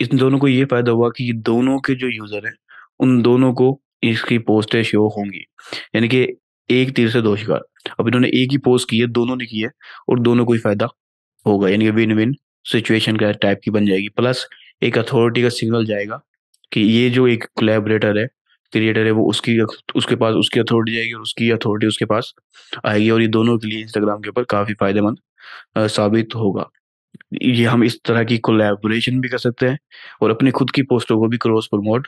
इन दोनों को ये फायदा हुआ कि दोनों के जो यूजर हैं उन दोनों को इसकी पोस्टें शो होंगी यानी कि एक तीर से दो शिकार अब इन्होंने एक ही पोस्ट की है दोनों ने की है और दोनों को ही फायदा होगा यानी कि विन विन सिचुएशन का टाइप की बन जाएगी प्लस एक अथॉरिटी का सिग्नल जाएगा कि ये जो एक कोलेबरेटर है क्रिएटर है वो उसकी उसके पास उसकी अथॉरिटी जाएगी और उसकी अथॉरिटी उसके पास आएगी और ये दोनों के लिए इंस्टाग्राम के ऊपर काफ़ी फायदेमंद साबित होगा ये हम इस तरह की कोलेबोरेशन भी कर सकते हैं और अपने खुद की पोस्टों को भी क्रॉस प्रमोट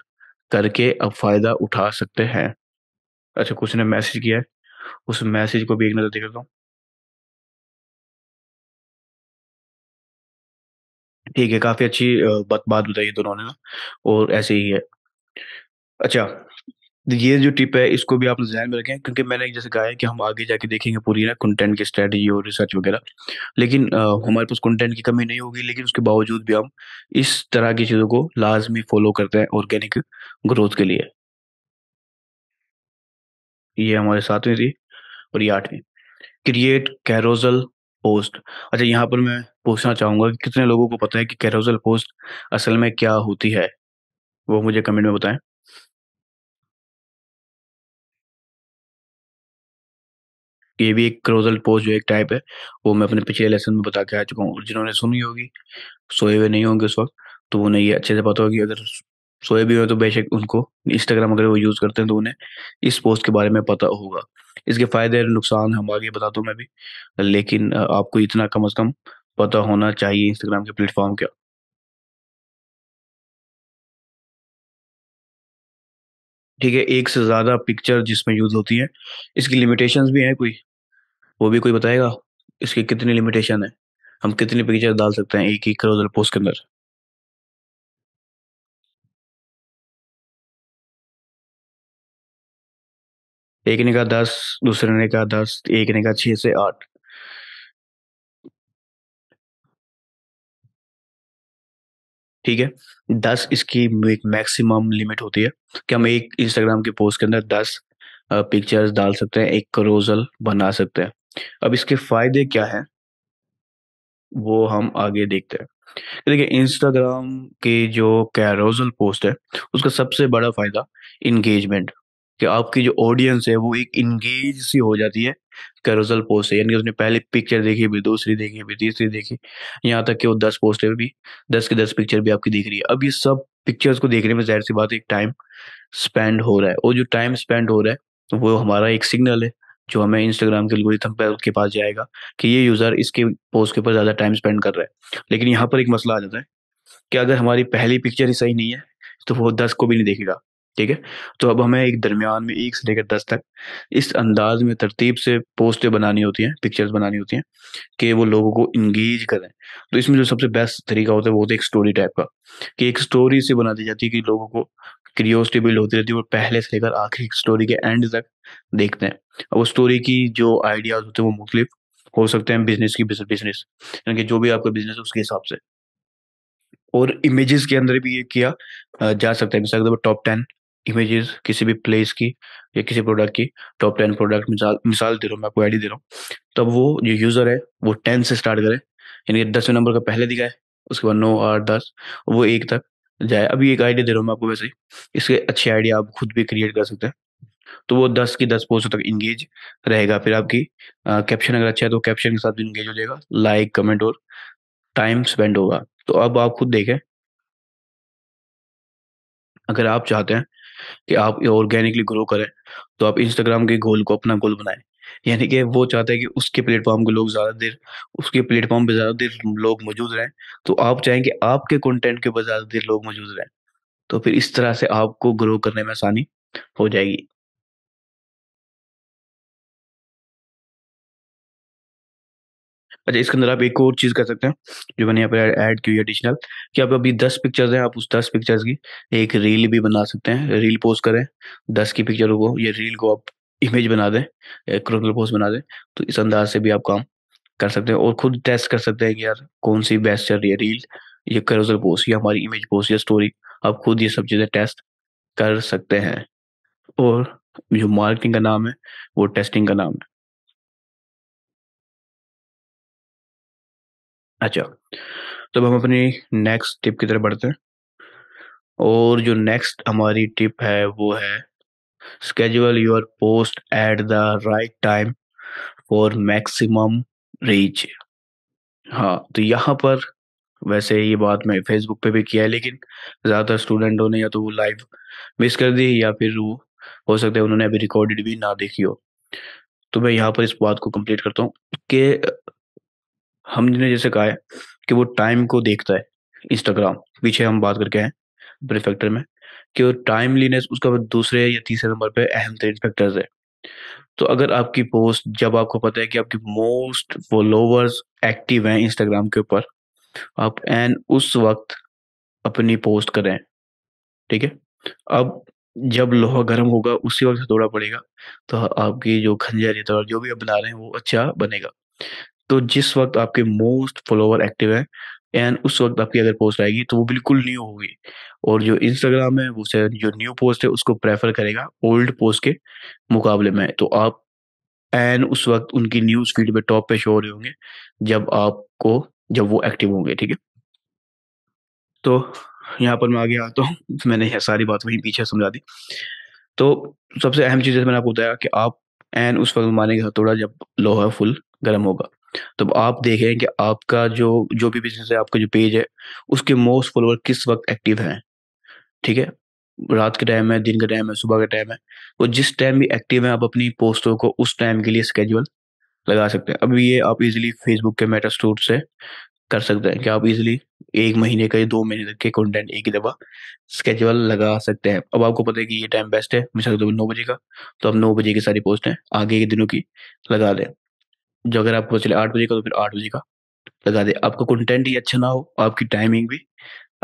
करके अब फ़ायदा उठा सकते हैं अच्छा कुछ ने मैसेज किया है उस मैसेज को भी एक नज़र देख लेता हूँ ठीक है काफी अच्छी बात बात बताई दोनों ने ना और ऐसे ही है अच्छा ये जो टिप है इसको भी आप ध्यान में रखें क्योंकि मैंने जैसे कहा है कि हम आगे जाके देखेंगे पूरी ना कंटेंट की स्ट्रेटजी और रिसर्च वगैरह लेकिन आ, हमारे पास कंटेंट की कमी नहीं होगी लेकिन उसके बावजूद भी हम इस तरह की चीज़ों को लाजमी फॉलो करते हैं ऑर्गेनिक ग्रोथ के लिए ये हमारे सातवीं थी और ये आठवीं क्रिएट कैरोजल पोस्ट अच्छा यहाँ पर मैं पूछना चाहूंगा कि कितने लोगों को पता है कि कैरोसल पोस्ट असल में क्या होती है वो मुझे कमेंट में बताएं ये भी एक क्रोजल पोस्ट जो एक टाइप है वो मैं अपने पिछले लेसन में बता के आ चुका हूँ जिन्होंने सुनी होगी सोए हुए नहीं होंगे उस वक्त तो वो नहीं अच्छे से पता होगी अगर सोए भी हो तो बेशक उनको इंस्टाग्राम अगर वो यूज़ करते हैं तो उन्हें इस पोस्ट के बारे में पता होगा इसके फ़ायदे और नुकसान हम आगे बता हूँ मैं भी लेकिन आपको इतना कम अज़ कम पता होना चाहिए इंस्टाग्राम के प्लेटफॉर्म का ठीक है एक से ज़्यादा पिक्चर जिसमें यूज़ होती है इसकी लिमिटेशंस भी हैं कोई वो भी कोई बताएगा इसकी कितनी लिमिटेशन है हम कितनी पिक्चर डाल सकते हैं एक ही करोड़ पोस्ट के अंदर एक ने कहा दस दूसरे ने कहा दस एक ने कहा छह से आठ ठीक है दस इसकी एक मैक्सिमम लिमिट होती है कि हम एक इंस्टाग्राम के पोस्ट के अंदर दस पिक्चर्स डाल सकते हैं एक क्रोजल बना सकते हैं अब इसके फायदे क्या है वो हम आगे देखते हैं देखिए इंस्टाग्राम के जो कैरोजल पोस्ट है उसका सबसे बड़ा फायदा इंगेजमेंट कि आपकी जो ऑडियंस है वो एक इंगेज सी हो जाती है कैरोसल पोस्ट से यानी उसने पहले पिक्चर देखी भी दूसरी देखी भी तीसरी देखी यहाँ तक कि वो दस पोस्ट भी दस के दस पिक्चर भी आपकी दिख रही है अब ये सब पिक्चर्स को देखने में जाहिर सी बात एक टाइम स्पेंड हो रहा है और जो टाइम स्पेंड हो रहा है वो हमारा एक सिग्नल है जो हमें इंस्टाग्राम के एल्गोरिथम पर के पास जाएगा कि ये यूज़र इसके पोस्ट के ऊपर ज़्यादा टाइम स्पेंड कर रहा है लेकिन यहाँ पर एक मसला आ जाता है कि अगर हमारी पहली पिक्चर ही सही नहीं है तो वो दस को भी नहीं देखेगा ठीक है तो अब हमें एक दरमियान में एक से लेकर दस तक इस अंदाज में तरतीब से पोस्टें बनानी होती हैं पिक्चर्स बनानी होती हैं कि वो लोगों को इंगेज करें तो इसमें जो सबसे बेस्ट तरीका होता है वो होता है एक स्टोरी टाइप का कि एक स्टोरी से बना दी जाती है कि लोगों को क्रियोसिटी बिल्ड होती रहती है और पहले से लेकर आखिरी स्टोरी के एंड तक देखते हैं अब वो स्टोरी की जो आइडियाज होते हैं वो मुख्तलिफ हो सकते हैं बिजनेस की बिजनेस यानी कि जो भी आपका बिजनेस है उसके हिसाब से और इमेजेस के अंदर भी ये किया जा सकता है मिसाल के तौर पर टॉप टेन इमेजेस किसी भी प्लेस की या किसी प्रोडक्ट की टॉप टेन प्रोडक्ट मिसाल मिसाल दे रहा हूँ मैं आपको आई दे रहा हूँ तब वो जो यूज़र है वो टेन से स्टार्ट करे यानी दसवें नंबर का पहले दिखाए उसके बाद नौ आठ दस वो एक तक जाए अभी एक आइडिया दे रहा हूँ मैं आपको वैसे ही इसके अच्छे आइडिया आप खुद भी क्रिएट कर सकते हैं तो वो दस की दस पोस्ट तक इंगेज रहेगा फिर आपकी कैप्शन अगर अच्छा है तो कैप्शन के साथ भी इंगेज हो जाएगा लाइक कमेंट और टाइम स्पेंड होगा तो अब आप खुद देखें अगर आप चाहते हैं कि आप ऑर्गेनिकली ग्रो करें तो आप इंस्टाग्राम के गोल को अपना गोल बनाएं यानी कि वो चाहता है कि उसके प्लेटफॉर्म के लोग ज़्यादा देर उसके प्लेटफॉर्म पे ज़्यादा देर लोग मौजूद रहें तो आप चाहें कि आपके कंटेंट के ऊपर ज़्यादा देर लोग मौजूद रहें तो फिर इस तरह से आपको ग्रो करने में आसानी हो जाएगी अच्छा इसके अंदर आप एक और चीज़ कर सकते हैं जो मैंने यहाँ पर ऐड की हुई एडिशनल कि आप अभी दस पिक्चर्स हैं आप उस दस पिक्चर्स की एक रील भी बना सकते हैं रील पोस्ट करें दस की पिक्चरों को या रील को आप इमेज बना दें क्रोनल पोस्ट बना दें तो इस अंदाज से भी आप काम कर सकते हैं और खुद टेस्ट कर सकते हैं कि यार कौन सी बेस्ट चल रही है रील या करोजल पोस्ट या हमारी इमेज पोस्ट या स्टोरी आप खुद ये सब चीज़ें टेस्ट कर सकते हैं और जो मार्केटिंग का नाम है वो टेस्टिंग का नाम है अच्छा तो अब हम अपनी नेक्स्ट टिप की तरफ बढ़ते हैं और जो नेक्स्ट हमारी टिप है वो है schedule your post at the right time for maximum reach हाँ तो यहाँ पर वैसे ये बात मैं फेसबुक पे भी किया है लेकिन ज़्यादातर स्टूडेंटों ने या तो वो लाइव मिस कर दी या फिर वो हो सकता है उन्होंने अभी रिकॉर्डेड भी ना देखी हो तो मैं यहाँ पर इस बात को कंप्लीट करता हूँ कि हमने जैसे कहा है कि वो टाइम को देखता है इंस्टाग्राम पीछे हम बात करके आए प्रिफेक्टर में कि वो टाइमलीनेस उसका दूसरे या तीसरे नंबर पे अहम तरीन फैक्टर्स है तो अगर आपकी पोस्ट जब आपको पता है कि आपकी मोस्ट फॉलोवर्स एक्टिव हैं इंस्टाग्राम के ऊपर आप एन उस वक्त अपनी पोस्ट करें ठीक है अब जब लोहा गर्म होगा उसी वक्त थोड़ा पड़ेगा तो आपकी जो खंजर जो भी आप बना रहे हैं वो अच्छा बनेगा तो जिस वक्त आपके मोस्ट फॉलोवर एक्टिव है एंड उस वक्त आपकी अगर पोस्ट आएगी तो वो बिल्कुल न्यू होगी और जो इंस्टाग्राम है वो जो न्यू पोस्ट है उसको प्रेफर करेगा ओल्ड पोस्ट के मुकाबले में तो आप एंड उस वक्त उनकी न्यूज फीड पे टॉप पे शो हो रहे होंगे जब आपको जब वो एक्टिव होंगे ठीक है तो यहाँ पर मैं आगे आता हूँ मैंने यह सारी बात वहीं पीछे समझा दी तो सबसे अहम चीज़ मैंने आपको बताया कि आप एन उस वक्त मानेंगे हथौड़ा जब लोहा फुल गर्म होगा तो आप देखें कि आपका जो जो भी बिजनेस है आपका जो पेज है उसके मोस्ट फॉलोअर किस वक्त एक्टिव हैं ठीक है रात के टाइम है दिन का टाइम है सुबह का टाइम है और तो जिस टाइम भी एक्टिव है आप अपनी पोस्टों को उस टाइम के लिए स्केड्यूल लगा सकते हैं अब ये आप इजीली फेसबुक के मेटा स्टोर से कर सकते हैं कि आप इजीली एक महीने का या दो महीने तक के कंटेंट एक ही दफा स्केजुअल लगा सकते हैं अब आपको पता है कि ये टाइम बेस्ट है मिसाल के तौर तो पर नौ बजे का तो आप नौ बजे की सारी पोस्टें आगे के दिनों की लगा दें जो अगर आपको चले आठ बजे का तो फिर आठ बजे का लगा दे आपका कंटेंट ही अच्छा ना हो आपकी टाइमिंग भी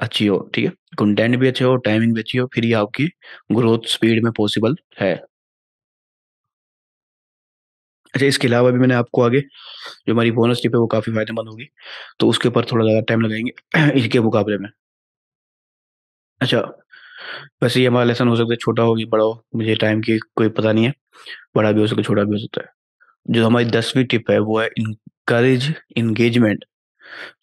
अच्छी हो ठीक है कंटेंट भी अच्छा हो टाइमिंग भी अच्छी हो फिर ये आपकी ग्रोथ स्पीड में पॉसिबल है अच्छा इसके अलावा भी मैंने आपको आगे जो हमारी बोनस टिप है वो काफ़ी फायदेमंद होगी तो उसके ऊपर थोड़ा ज़्यादा टाइम लगाएंगे इसके मुकाबले में अच्छा वैसे ये हमारा लेसन हो सकता है छोटा हो या बड़ा हो मुझे टाइम की कोई पता नहीं है बड़ा भी हो सकता है छोटा भी हो सकता है जो हमारी दसवीं टिप है वो है इनकरेज इंगेजमेंट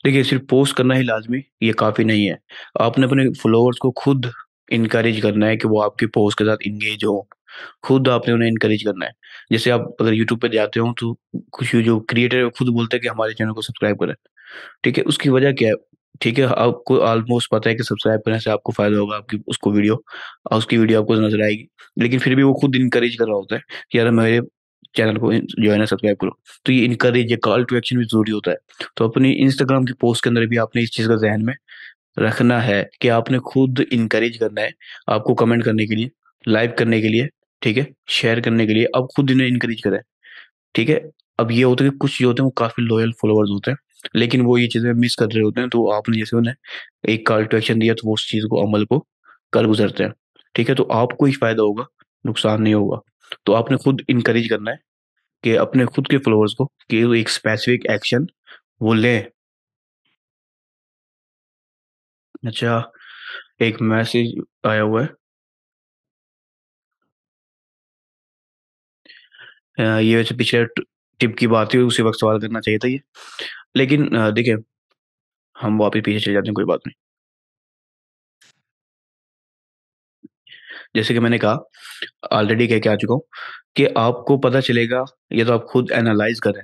देखिए सिर्फ पोस्ट करना ही लाजमी ये काफ़ी नहीं है आपने अपने फॉलोअर्स को खुद इनक्रेज करना है कि वो आपके पोस्ट के साथ इंगेज हो खुद आपने उन्हें इनक्रेज करना है जैसे आप अगर यूट्यूब पे जाते हो तो कुछ जो क्रिएटर है खुद बोलते हैं कि हमारे चैनल को सब्सक्राइब करें ठीक है उसकी वजह क्या है ठीक है आपको ऑलमोस्ट पता है कि सब्सक्राइब करने से आपको फायदा होगा आपकी उसको वीडियो और उसकी वीडियो आपको नजर आएगी लेकिन फिर भी वो खुद इनकरेज कर रहा होता है कि यार मेरे चैनल को जो है ना सब्सक्राइब करो तो ये इनकरेज ये कॉल टू एक्शन भी जरूरी होता है तो अपनी इंस्टाग्राम की पोस्ट के अंदर भी आपने इस चीज़ का जहन में रखना है कि आपने खुद इनकरेज करना है आपको कमेंट करने के लिए लाइक करने के लिए ठीक है शेयर करने के लिए अब खुद इन्हें इनकरेज करें ठीक है अब ये होता है कि कुछ जो होते हैं वो काफ़ी लॉयल फॉलोअर्स होते हैं लेकिन वो ये चीज़ें मिस कर रहे होते हैं तो आपने जैसे उन्हें एक कॉल टू एक्शन दिया तो वो उस चीज़ को अमल को कर गुजरते हैं ठीक है तो आपको ही फायदा होगा नुकसान नहीं होगा तो आपने खुद इनक्रेज करना है कि अपने खुद के फॉलोअर्स को कि वो एक स्पेसिफिक एक्शन वो ले अच्छा एक मैसेज आया हुआ है ये वैसे पिछले टिप की बात हुई उसी वक्त सवाल करना चाहिए था ये लेकिन देखिए हम वापस पीछे चले जाते हैं कोई बात नहीं जैसे कि मैंने कहा ऑलरेडी कह के आ चुका हूँ कि आपको पता चलेगा ये तो आप खुद एनालाइज करें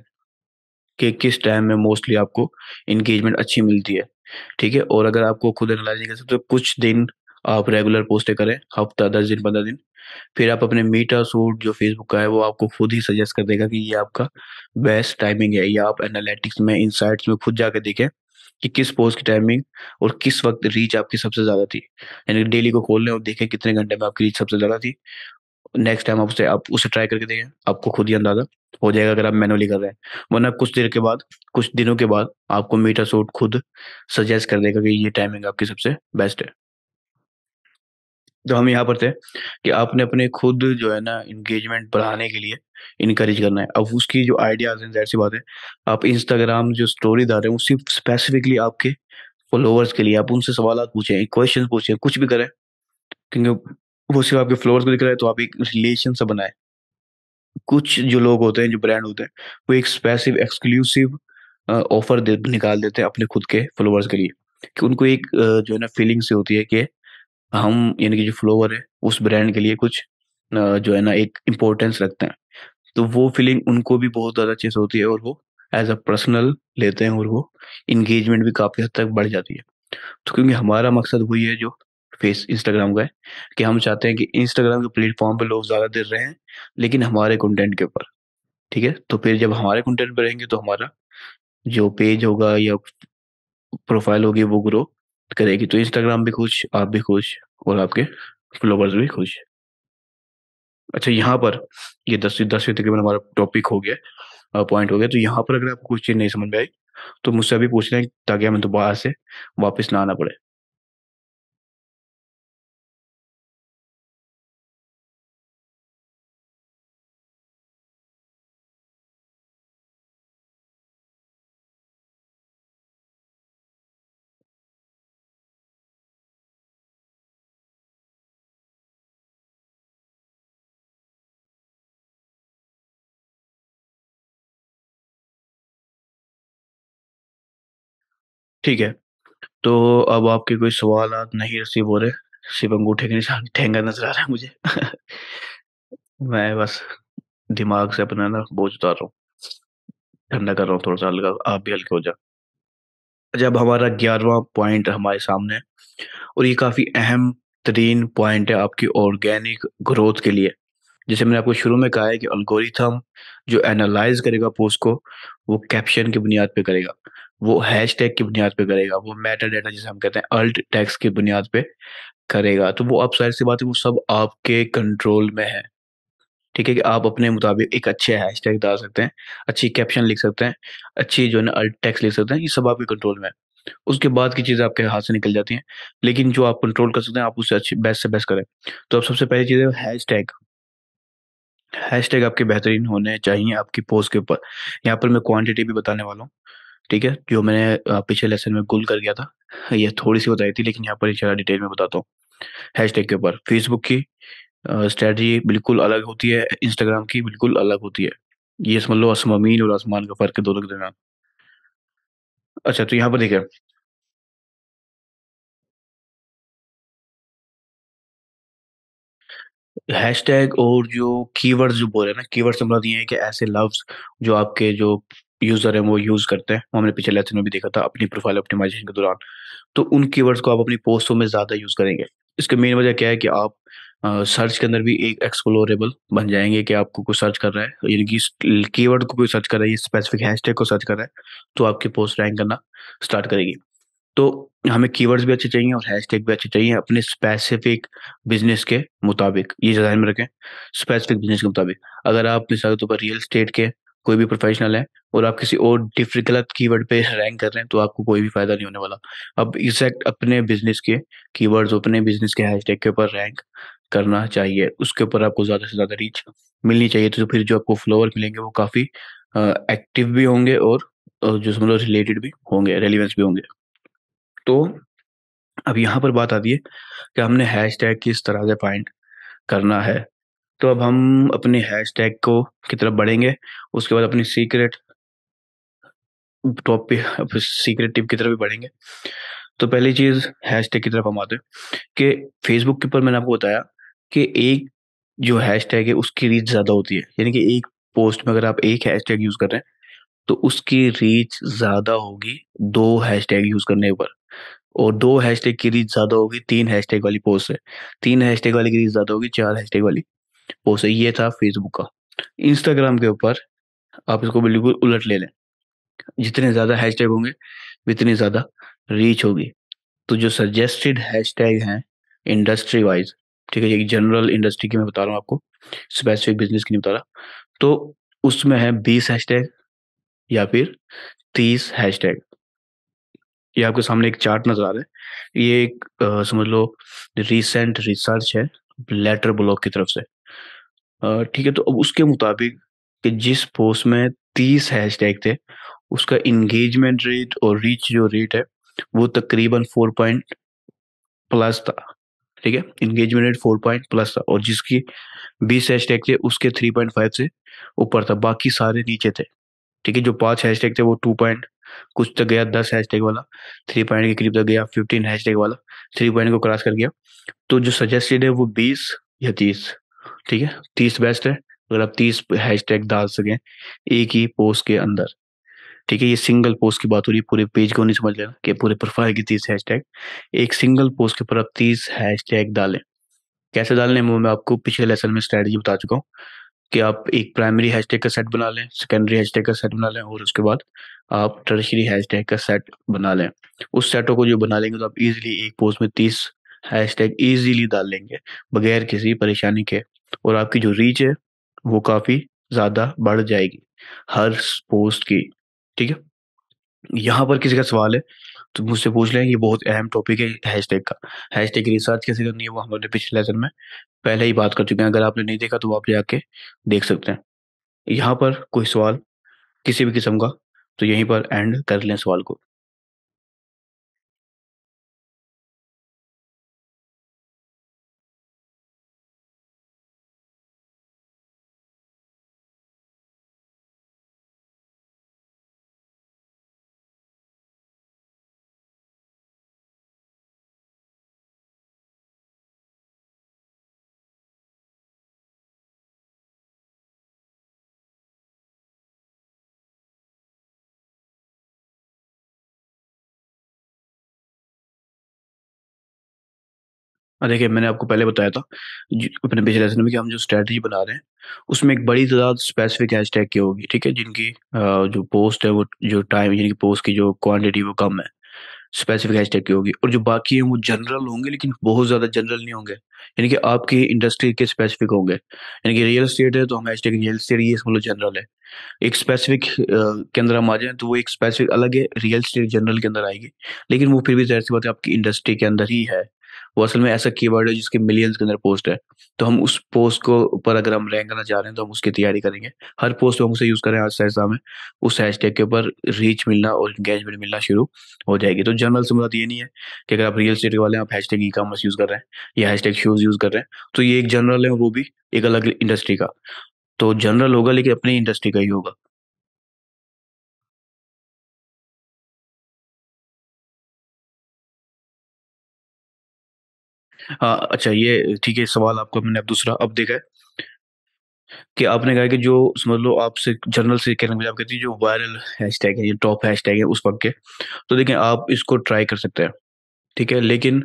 कि किस टाइम में मोस्टली आपको इंगेजमेंट अच्छी मिलती है ठीक है और अगर आपको खुद एनालाइज नहीं कर सकते तो कुछ दिन आप रेगुलर पोस्टें करें हफ्ता दस दिन पंद्रह दिन फिर आप अपने मीटा सूट जो फेसबुक का है वो आपको खुद ही सजेस्ट कर देगा कि ये आपका बेस्ट टाइमिंग है या आप एनालिटिक्स में इंसाइट्स में खुद जाके देखें कि किस पोज की टाइमिंग और किस वक्त रीच आपकी सबसे ज़्यादा थी यानी डेली को खोल लें और देखें कितने घंटे में आपकी रीच सबसे ज़्यादा थी नेक्स्ट टाइम आप उसे आप उसे ट्राई करके देखें आपको खुद ही अंदाज़ा हो जाएगा अगर आप मैनुअली कर रहे हैं वरना कुछ देर के बाद कुछ दिनों के बाद आपको मीटर सूट खुद सजेस्ट कर देगा कि ये टाइमिंग आपकी सबसे बेस्ट है तो हम यहाँ पर थे कि आपने अपने खुद जो है ना इंगेजमेंट बढ़ाने के लिए इनकरेज करना है अब उसकी जो आइडियाज हैं जैसी बात है आप इंस्टाग्राम जो स्टोरी डाल रहे हैं उसी स्पेसिफिकली आपके फॉलोअर्स के लिए आप उनसे सवाल पूछें क्वेश्चन पूछें कुछ भी करें क्योंकि वो सिर्फ आपके फ्लोअर्स को दिख रहा है तो आप एक रिलेशन सा बनाए कुछ जो लोग होते हैं जो ब्रांड होते हैं वो एक स्पेसिव एक्सक्लूसिव ऑफर निकाल देते हैं अपने खुद के फॉलोअर्स के लिए कि उनको एक जो है ना फीलिंग से होती है कि हम यानी कि जो फ्लोवर है उस ब्रांड के लिए कुछ जो है ना एक इम्पोर्टेंस रखते हैं तो वो फीलिंग उनको भी बहुत ज़्यादा अच्छे से होती है और वो एज अ पर्सनल लेते हैं और वो इंगेजमेंट भी काफ़ी हद तक बढ़ जाती है तो क्योंकि हमारा मकसद वही है जो फेस इंस्टाग्राम का है कि हम चाहते हैं कि इंस्टाग्राम के प्लेटफॉर्म पर लोग ज़्यादा देर रहें लेकिन हमारे कंटेंट के ऊपर ठीक है तो फिर जब हमारे कंटेंट पर रहेंगे तो हमारा जो पेज होगा या प्रोफाइल होगी वो ग्रो करेगी तो इंस्टाग्राम भी खुश आप भी खुश और आपके फॉलोवर्स भी खुश अच्छा यहाँ पर ये दस दस तकरीबन हमारा टॉपिक हो गया पॉइंट हो गया तो यहाँ पर अगर आपको कुछ चीज़ नहीं समझ में आई तो मुझसे अभी पूछ हैं ताकि हमें दोबारा से वापस ना आना पड़े ठीक है तो अब आपके कोई सवाल नहीं रिसीव हो रहे सिर्फ अंगूठे के निशान ठेंगा नजर आ रहा है मुझे मैं बस दिमाग से अपना ना बोझ उतार रहा हूँ ठंडा कर रहा हूँ थोड़ा सा हल्का आप भी हल्के हो जाओ जब अच्छा, हमारा ग्यारहवा पॉइंट हमारे सामने और ये काफ़ी अहम तरीन पॉइंट है आपकी ऑर्गेनिक ग्रोथ के लिए जैसे मैंने आपको शुरू में कहा है कि अल्गोरिथम जो एनालाइज करेगा पोस्ट को वो कैप्शन की बुनियाद पे करेगा वो हैश टैग की बुनियाद पे करेगा वो मेटा डेटा जिसे हम कहते हैं अल्ट टैक्स की बुनियाद पे करेगा तो वो आप सारी सी बात है वो सब आपके कंट्रोल में है ठीक है कि आप अपने मुताबिक एक अच्छे हैश टैग डाल सकते हैं अच्छी कैप्शन लिख सकते हैं अच्छी जो है ना अल्ट टैक्स लिख सकते हैं ये सब आपके कंट्रोल में है उसके बाद की चीज़ें आपके हाथ से निकल जाती हैं लेकिन जो आप कंट्रोल कर सकते हैं आप उसे अच्छी बेस्ट से बेस्ट करें तो आप सबसे पहली चीज़ हैश टैग हैश टैग आपके बेहतरीन होने चाहिए आपकी पोस्ट के ऊपर यहाँ पर मैं क्वांटिटी भी बताने वाला हूँ ठीक है जो मैंने पिछले लेसन में गुल कर गया था ये थोड़ी सी बताई थी लेकिन यहाँ पर ज़्यादा डिटेल में बताता हूँ हैश के ऊपर फेसबुक की स्ट्रेटजी बिल्कुल अलग होती है इंस्टाग्राम की बिल्कुल अलग होती है ये समझ लो असमीन और आसमान का फर्क है दोनों के दरमियान अच्छा तो यहाँ पर देखिए हैशटैग और जो कीवर्ड्स जो बोल रहे हैं ना कीवर्ड्स मतलब ये है कि ऐसे लव्स जो आपके जो यूज़र हैं वो यूज़ करते हैं हमने पिछले लेसन में भी देखा था अपनी प्रोफाइल ऑप्टिमाइजेशन के दौरान तो उन कीवर्ड्स को आप अपनी पोस्टों में ज़्यादा यूज़ करेंगे इसके मेन वजह क्या है कि आप सर्च के अंदर भी एक एक्सप्लोरेबल बन जाएंगे कि आपको कुछ सर्च कर रहा है यानी कि कीवर्ड को कोई सर्च कर रहा है स्पेसिफिक हैशटैग को सर्च कर रहा है तो आपकी पोस्ट रैंक करना स्टार्ट करेगी तो हमें कीवर्ड्स भी अच्छे चाहिए और हैशटैग भी अच्छे चाहिए अपने स्पेसिफिक बिजनेस के मुताबिक ये जहन में रखें स्पेसिफिक बिजनेस के मुताबिक अगर आप मिसाल के तौर पर रियल स्टेट के कोई भी प्रोफेशनल है और आप किसी और डिफरेंट गलत कीवर्ड पे रैंक कर रहे हैं तो आपको कोई भी फायदा नहीं होने वाला अब एग्जैक्ट अपने बिजनेस के कीवर्ड्स अपने बिजनेस के हैशटैग के ऊपर रैंक करना चाहिए उसके ऊपर आपको ज़्यादा से ज़्यादा रीच मिलनी चाहिए तो फिर जो आपको फॉलोअर मिलेंगे वो काफ़ी एक्टिव भी होंगे और जो मतलब रिलेटेड भी होंगे रेलिवेंस भी होंगे तो अब यहाँ पर बात आती है कि हमने हैश टैग किस तरह से फाइंड करना है तो अब हम अपने हैशटैग को की तरफ बढ़ेंगे उसके बाद अपनी सीक्रेट टॉप पे सीक्रेट टिप की तरफ भी बढ़ेंगे तो पहली चीज हैशटैग की तरफ हम आते हैं कि फेसबुक के ऊपर मैंने आपको बताया कि एक जो हैशटैग है उसकी रीच ज़्यादा होती है यानी कि एक पोस्ट में अगर आप एक हैशटैग यूज़ कर रहे हैं तो उसकी रीच ज़्यादा होगी दो हैशटैग यूज़ करने पर और दो हैशटैग की रीच ज़्यादा होगी तीन हैशटैग वाली पोस्ट से तीन हैशटैग वाली की रीच ज़्यादा होगी चार हैशटैग वाली वो सही ये था फेसबुक का इंस्टाग्राम के ऊपर आप इसको बिल्कुल उलट ले लें जितने ज़्यादा हैशटैग होंगे उतनी ज़्यादा रीच होगी तो जो सजेस्टेड हैशटैग हैं इंडस्ट्री वाइज ठीक है एक जनरल इंडस्ट्री की मैं बता रहा हूँ आपको स्पेसिफिक बिजनेस की नहीं बता रहा तो उसमें है बीस हैश या फिर तीस हैशटैग ये आपके सामने एक चार्ट नजर आ रहा है ये एक आ, समझ लो रिसेंट रिसर्च है लेटर ब्लॉक की तरफ से ठीक है तो अब उसके मुताबिक कि जिस पोस्ट में तीस टैग थे उसका इंगेजमेंट रेट और रीच जो रेट है वो तकरीबन फोर पॉइंट प्लस था ठीक है engagement rate four point plus था और जिसकी बीस हैश टैग थे उसके थ्री पॉइंट फाइव से ऊपर था बाकी सारे नीचे थे ठीक है जो पांच हैश टैग थे वो टू पॉइंट कुछ तक गया दस टैग वाला थ्री पॉइंट के करीब तक गया फिफ्टीन टैग वाला थ्री पॉइंट को क्रॉस कर गया तो जो सजेस्टेड है वो बीस या तीस ठीक है तीस बेस्ट है अगर आप तीस हैश टैग डाल सकें एक ही पोस्ट के अंदर ठीक है ये सिंगल पोस्ट की बात हो रही है पूरे पेज को नहीं समझ लेना कि पूरे प्रोफाइल की तीस हैश टैग एक सिंगल पोस्ट के ऊपर आप तीस हैश टैग डालें कैसे डालने वो मैं आपको पिछले लेसन में स्ट्रेटजी बता चुका हूँ कि आप एक प्राइमरी हैश टैग का सेट बना लें सेकेंडरी टैग का सेट बना लें और उसके बाद आप टर्शरी टैग का सेट बना लें उस सेटों को जो बना लेंगे तो आप इजीली एक पोस्ट में तीस हैश टैग ईजिली डाल लेंगे बगैर किसी परेशानी के और आपकी जो रीच है वो काफ़ी ज़्यादा बढ़ जाएगी हर पोस्ट की ठीक है यहाँ पर किसी का सवाल है तो मुझसे पूछ लें ये बहुत अहम टॉपिक है हैशटैग का हैशटैग रिसर्च कैसे करनी है वो हमने पिछले लेसन में पहले ही बात कर चुके हैं अगर आपने नहीं देखा तो वो आप जाके देख सकते हैं यहाँ पर कोई सवाल किसी भी किस्म का तो यहीं पर एंड कर लें सवाल को देखिए मैंने आपको पहले बताया था अपने पिछले लेसन में कि हम जो स्ट्रेटजी बना रहे हैं उसमें एक बड़ी तादाद स्पेसिफिक हैश टैग की होगी ठीक है जिनकी जो पोस्ट है वो जो टाइम यानी कि पोस्ट की जो क्वांटिटी वो कम है स्पेसिफिक हैश टैग की होगी और जो बाकी हैं वो जनरल होंगे लेकिन बहुत ज़्यादा जनरल नहीं होंगे यानी कि आपकी इंडस्ट्री के स्पेसिफिक होंगे यानी कि रियल स्टेट है तो हम हैश टैग रियल स्टेट ये समझ लो जनरल है एक स्पेसिफिक के अंदर हम आ जाए तो वो एक स्पेसिफिक अलग है रियल स्टेट जनरल के अंदर आएगी लेकिन वो फिर भी जाहिर सी बात है आपकी इंडस्ट्री के अंदर ही है वो असल में ऐसा कीवर्ड है जिसके मिलियंस के अंदर पोस्ट है तो हम उस पोस्ट को ऊपर अगर हम रैंक करना चाह रहे हैं तो हम उसकी तैयारी करेंगे हर पोस्ट हम उसे यूज़ करें आज एग्जाम में उस हैश टैग के ऊपर रीच मिलना और इंगेजमेंट मिलना शुरू हो जाएगी तो जनरल से मतलब ये नहीं है कि अगर आप रियल स्टेट वाले आप hashtag e commerce use कर रहे हैं या हैश टैग शूज़ यूज़ कर रहे हैं तो ये एक जनरल है वो भी एक अलग इंडस्ट्री का तो जनरल होगा लेकिन अपनी इंडस्ट्री का ही होगा हाँ अच्छा ये ठीक है सवाल आपको मैंने अब दूसरा अब देखा है कि आपने कहा कि जो समझ लो आपसे जनरल से कहने में आप कहती है जो वायरल हैशटैग है ये टॉप हैशटैग है उस वक्त के तो देखें आप इसको ट्राई कर सकते हैं ठीक है लेकिन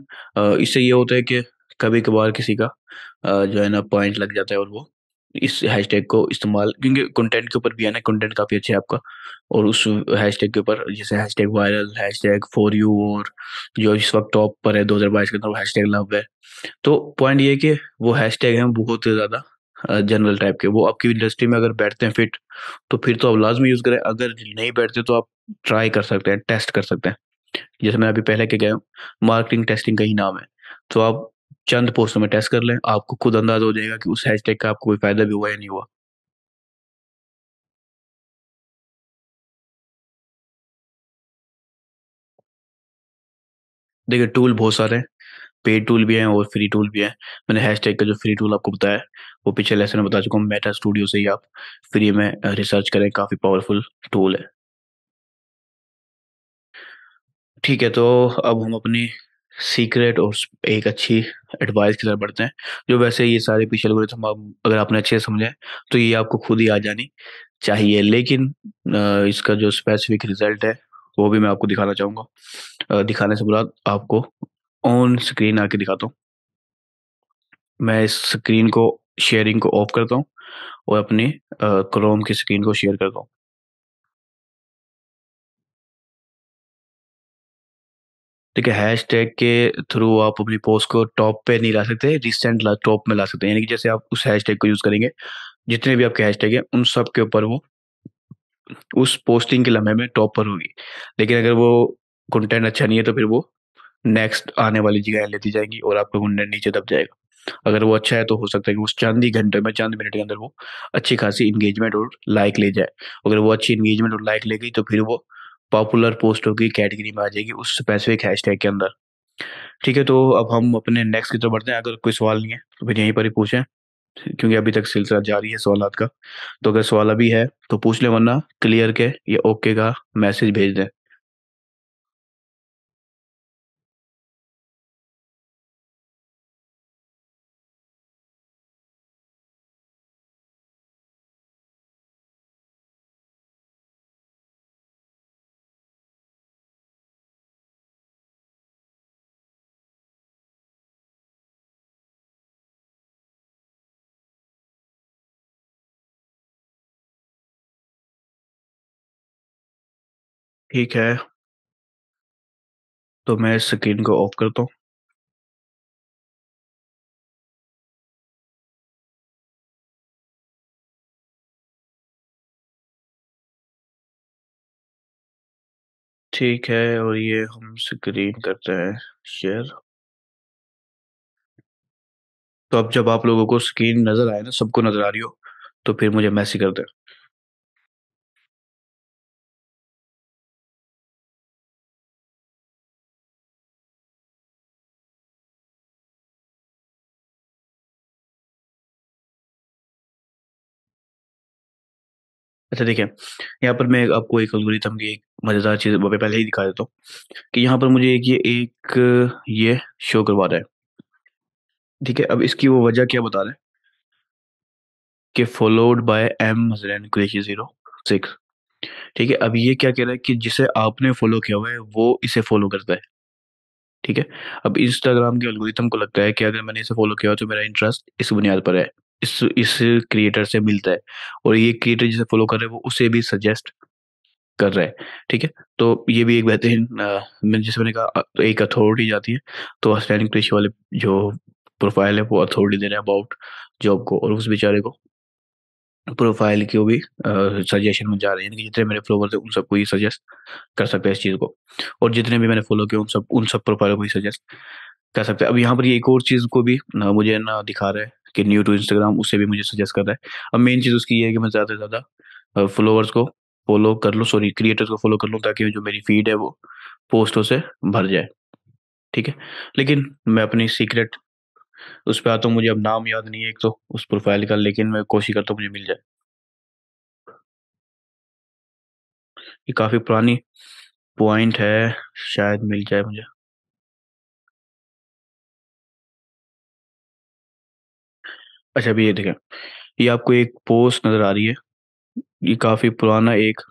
इससे ये होता है कि कभी कभार किसी का जो है ना पॉइंट लग जाता है और वो इस हैश टैग को इस्तेमाल क्योंकि कंटेंट के ऊपर भी आना कंटेंट काफ़ी अच्छा है आपका और उस हैश टैग के ऊपर जैसे tag viral tag for you और जो इस वक्त टॉप पर है दो हज़ार बाईस के अंदर हैश टैग लव है तो पॉइंट ये कि वो हैश टैग हैं बहुत ज़्यादा जनरल टाइप के वो आपकी इंडस्ट्री में अगर बैठते हैं फिट तो फिर तो आप लाजमी यूज़ करें अगर नहीं बैठते तो आप ट्राई कर सकते हैं टेस्ट कर सकते हैं जैसे मैं अभी पहले के गया हूँ मार्केटिंग टेस्टिंग का ही नाम है तो आप चंद पोस्टों में टेस्ट कर लें आपको खुद अंदाजा हो जाएगा कि उस हैशटैग का आपको कोई फायदा भी हुआ या नहीं हुआ देखिए टूल बहुत सारे हैं पेड टूल भी हैं और फ्री टूल भी हैं मैंने हैशटैग का जो फ्री टूल आपको बताया वो पिछले लेसन में बता चुका हूँ मेटा स्टूडियो से ही आप फ्री में रिसर्च करें काफ़ी पावरफुल टूल है ठीक है तो अब हम अपनी सीक्रेट और एक अच्छी एडवाइस की तरफ बढ़ते हैं जो वैसे ये सारे पिछले एल्गोरिथम आप अगर आपने अच्छे से समझे तो ये आपको खुद ही आ जानी चाहिए लेकिन इसका जो स्पेसिफिक रिजल्ट है वो भी मैं आपको दिखाना चाहूंगा दिखाने से बुरा आपको ऑन स्क्रीन आके दिखाता हूँ मैं इस स्क्रीन को शेयरिंग को ऑफ करता हूँ और अपनी क्रोम की स्क्रीन को शेयर करता हूँ ठीक है हैश टैग के थ्रू आप अपनी पोस्ट को टॉप पे नहीं ला सकते रिसेंट टॉप में ला सकते हैं यानी कि जैसे आप उस हैश टैग को यूज़ करेंगे जितने भी आपके हैश टैग हैं उन सब के ऊपर वो उस पोस्टिंग के लम्हे में टॉप पर होगी लेकिन अगर वो कंटेंट अच्छा नहीं है तो फिर वो नेक्स्ट आने वाली जगह लेती जाएंगी और आपका कंटेंट नीचे दब जाएगा अगर वो अच्छा है तो हो सकता है कि उस चंद ही घंटे में चंद मिनट के अंदर वो अच्छी खासी इंगेजमेंट और लाइक ले जाए अगर वो अच्छी इंगेजमेंट और लाइक ले गई तो फिर वो पॉपुलर पोस्टों की कैटेगरी में आ जाएगी उस स्पेसिफिक हैश के अंदर ठीक है तो अब हम अपने नेक्स्ट की तरफ बढ़ते हैं अगर कोई सवाल नहीं है तो फिर यहीं पर ही पूछें क्योंकि अभी तक सिलसिला जारी है सवाल का तो अगर सवाल अभी है तो पूछ लें वरना क्लियर के या ओके का मैसेज भेज दें ठीक है तो मैं स्क्रीन को ऑफ करता हूँ ठीक है और ये हम स्क्रीन करते हैं शेयर तो अब जब आप लोगों को स्क्रीन नजर आए ना सबको नजर आ रही हो तो फिर मुझे मैसेज कर दें अच्छा देखिए, यहाँ पर मैं आपको एक एल्गोरिथम की एक मज़ेदार चीज़ पहले ही दिखा देता हूँ कि यहाँ पर मुझे एक ये एक ये शो करवा रहा है। ठीक है, अब इसकी वो वजह क्या बता रहे कि followed by M Qureshi zero six ठीक है, अब ये क्या कह रहा है कि जिसे आपने फ़ॉलो किया हुआ है, वो इसे फ़ॉलो करता है। ठीक है, अब इंस्टाग्राम के एल्गोरिथम को लगता है कि अगर मैंने इसे फ़ॉलो किया तो मेरा इंटरेस्ट इस बुनियाद पर है। इस इस क्रिएटर से मिलता है और ये क्रिएटर जिसे फॉलो कर रहे हैं वो उसे भी सजेस्ट कर रहा है ठीक है तो ये भी एक बेहतरीन जैसे मैंने कहा एक अथॉरिटी जाती है तो स्टैंडिंग कृषि वाले जो प्रोफाइल है वो अथॉरिटी दे रहे हैं अबाउट जॉब को और उस बेचारे को प्रोफाइल की भी सजेशन में जा रहे हैं यानी कि जितने मेरे फॉलोवर्स हैं उन सबको ये सजेस्ट कर सकते हैं इस चीज़ को और जितने भी मैंने फॉलो किए उन सब उन सब प्रोफाइलों को ही सजेस्ट कर सकते हैं अब यहाँ पर ये एक और चीज़ को भी ना मुझे ना दिखा रहे हैं कि न्यू टू इंस्टाग्राम उसे भी मुझे सजेस्ट कर रहा है अब मेन चीज़ उसकी ये है कि मैं ज़्यादा से ज़्यादा फॉलोअर्स को फॉलो कर लूँ सॉरी क्रिएटर्स को फॉलो कर लूँ ताकि जो मेरी फीड है वो पोस्टों से भर जाए ठीक है लेकिन मैं अपनी सीक्रेट उस पर आता हूँ मुझे अब नाम याद नहीं है एक तो उस प्रोफाइल का लेकिन मैं कोशिश करता हूँ मुझे मिल जाए ये काफ़ी पुरानी पॉइंट है शायद मिल जाए मुझे अच्छा अभी ये देखें ये आपको एक पोस्ट नजर आ रही है ये काफी पुराना एक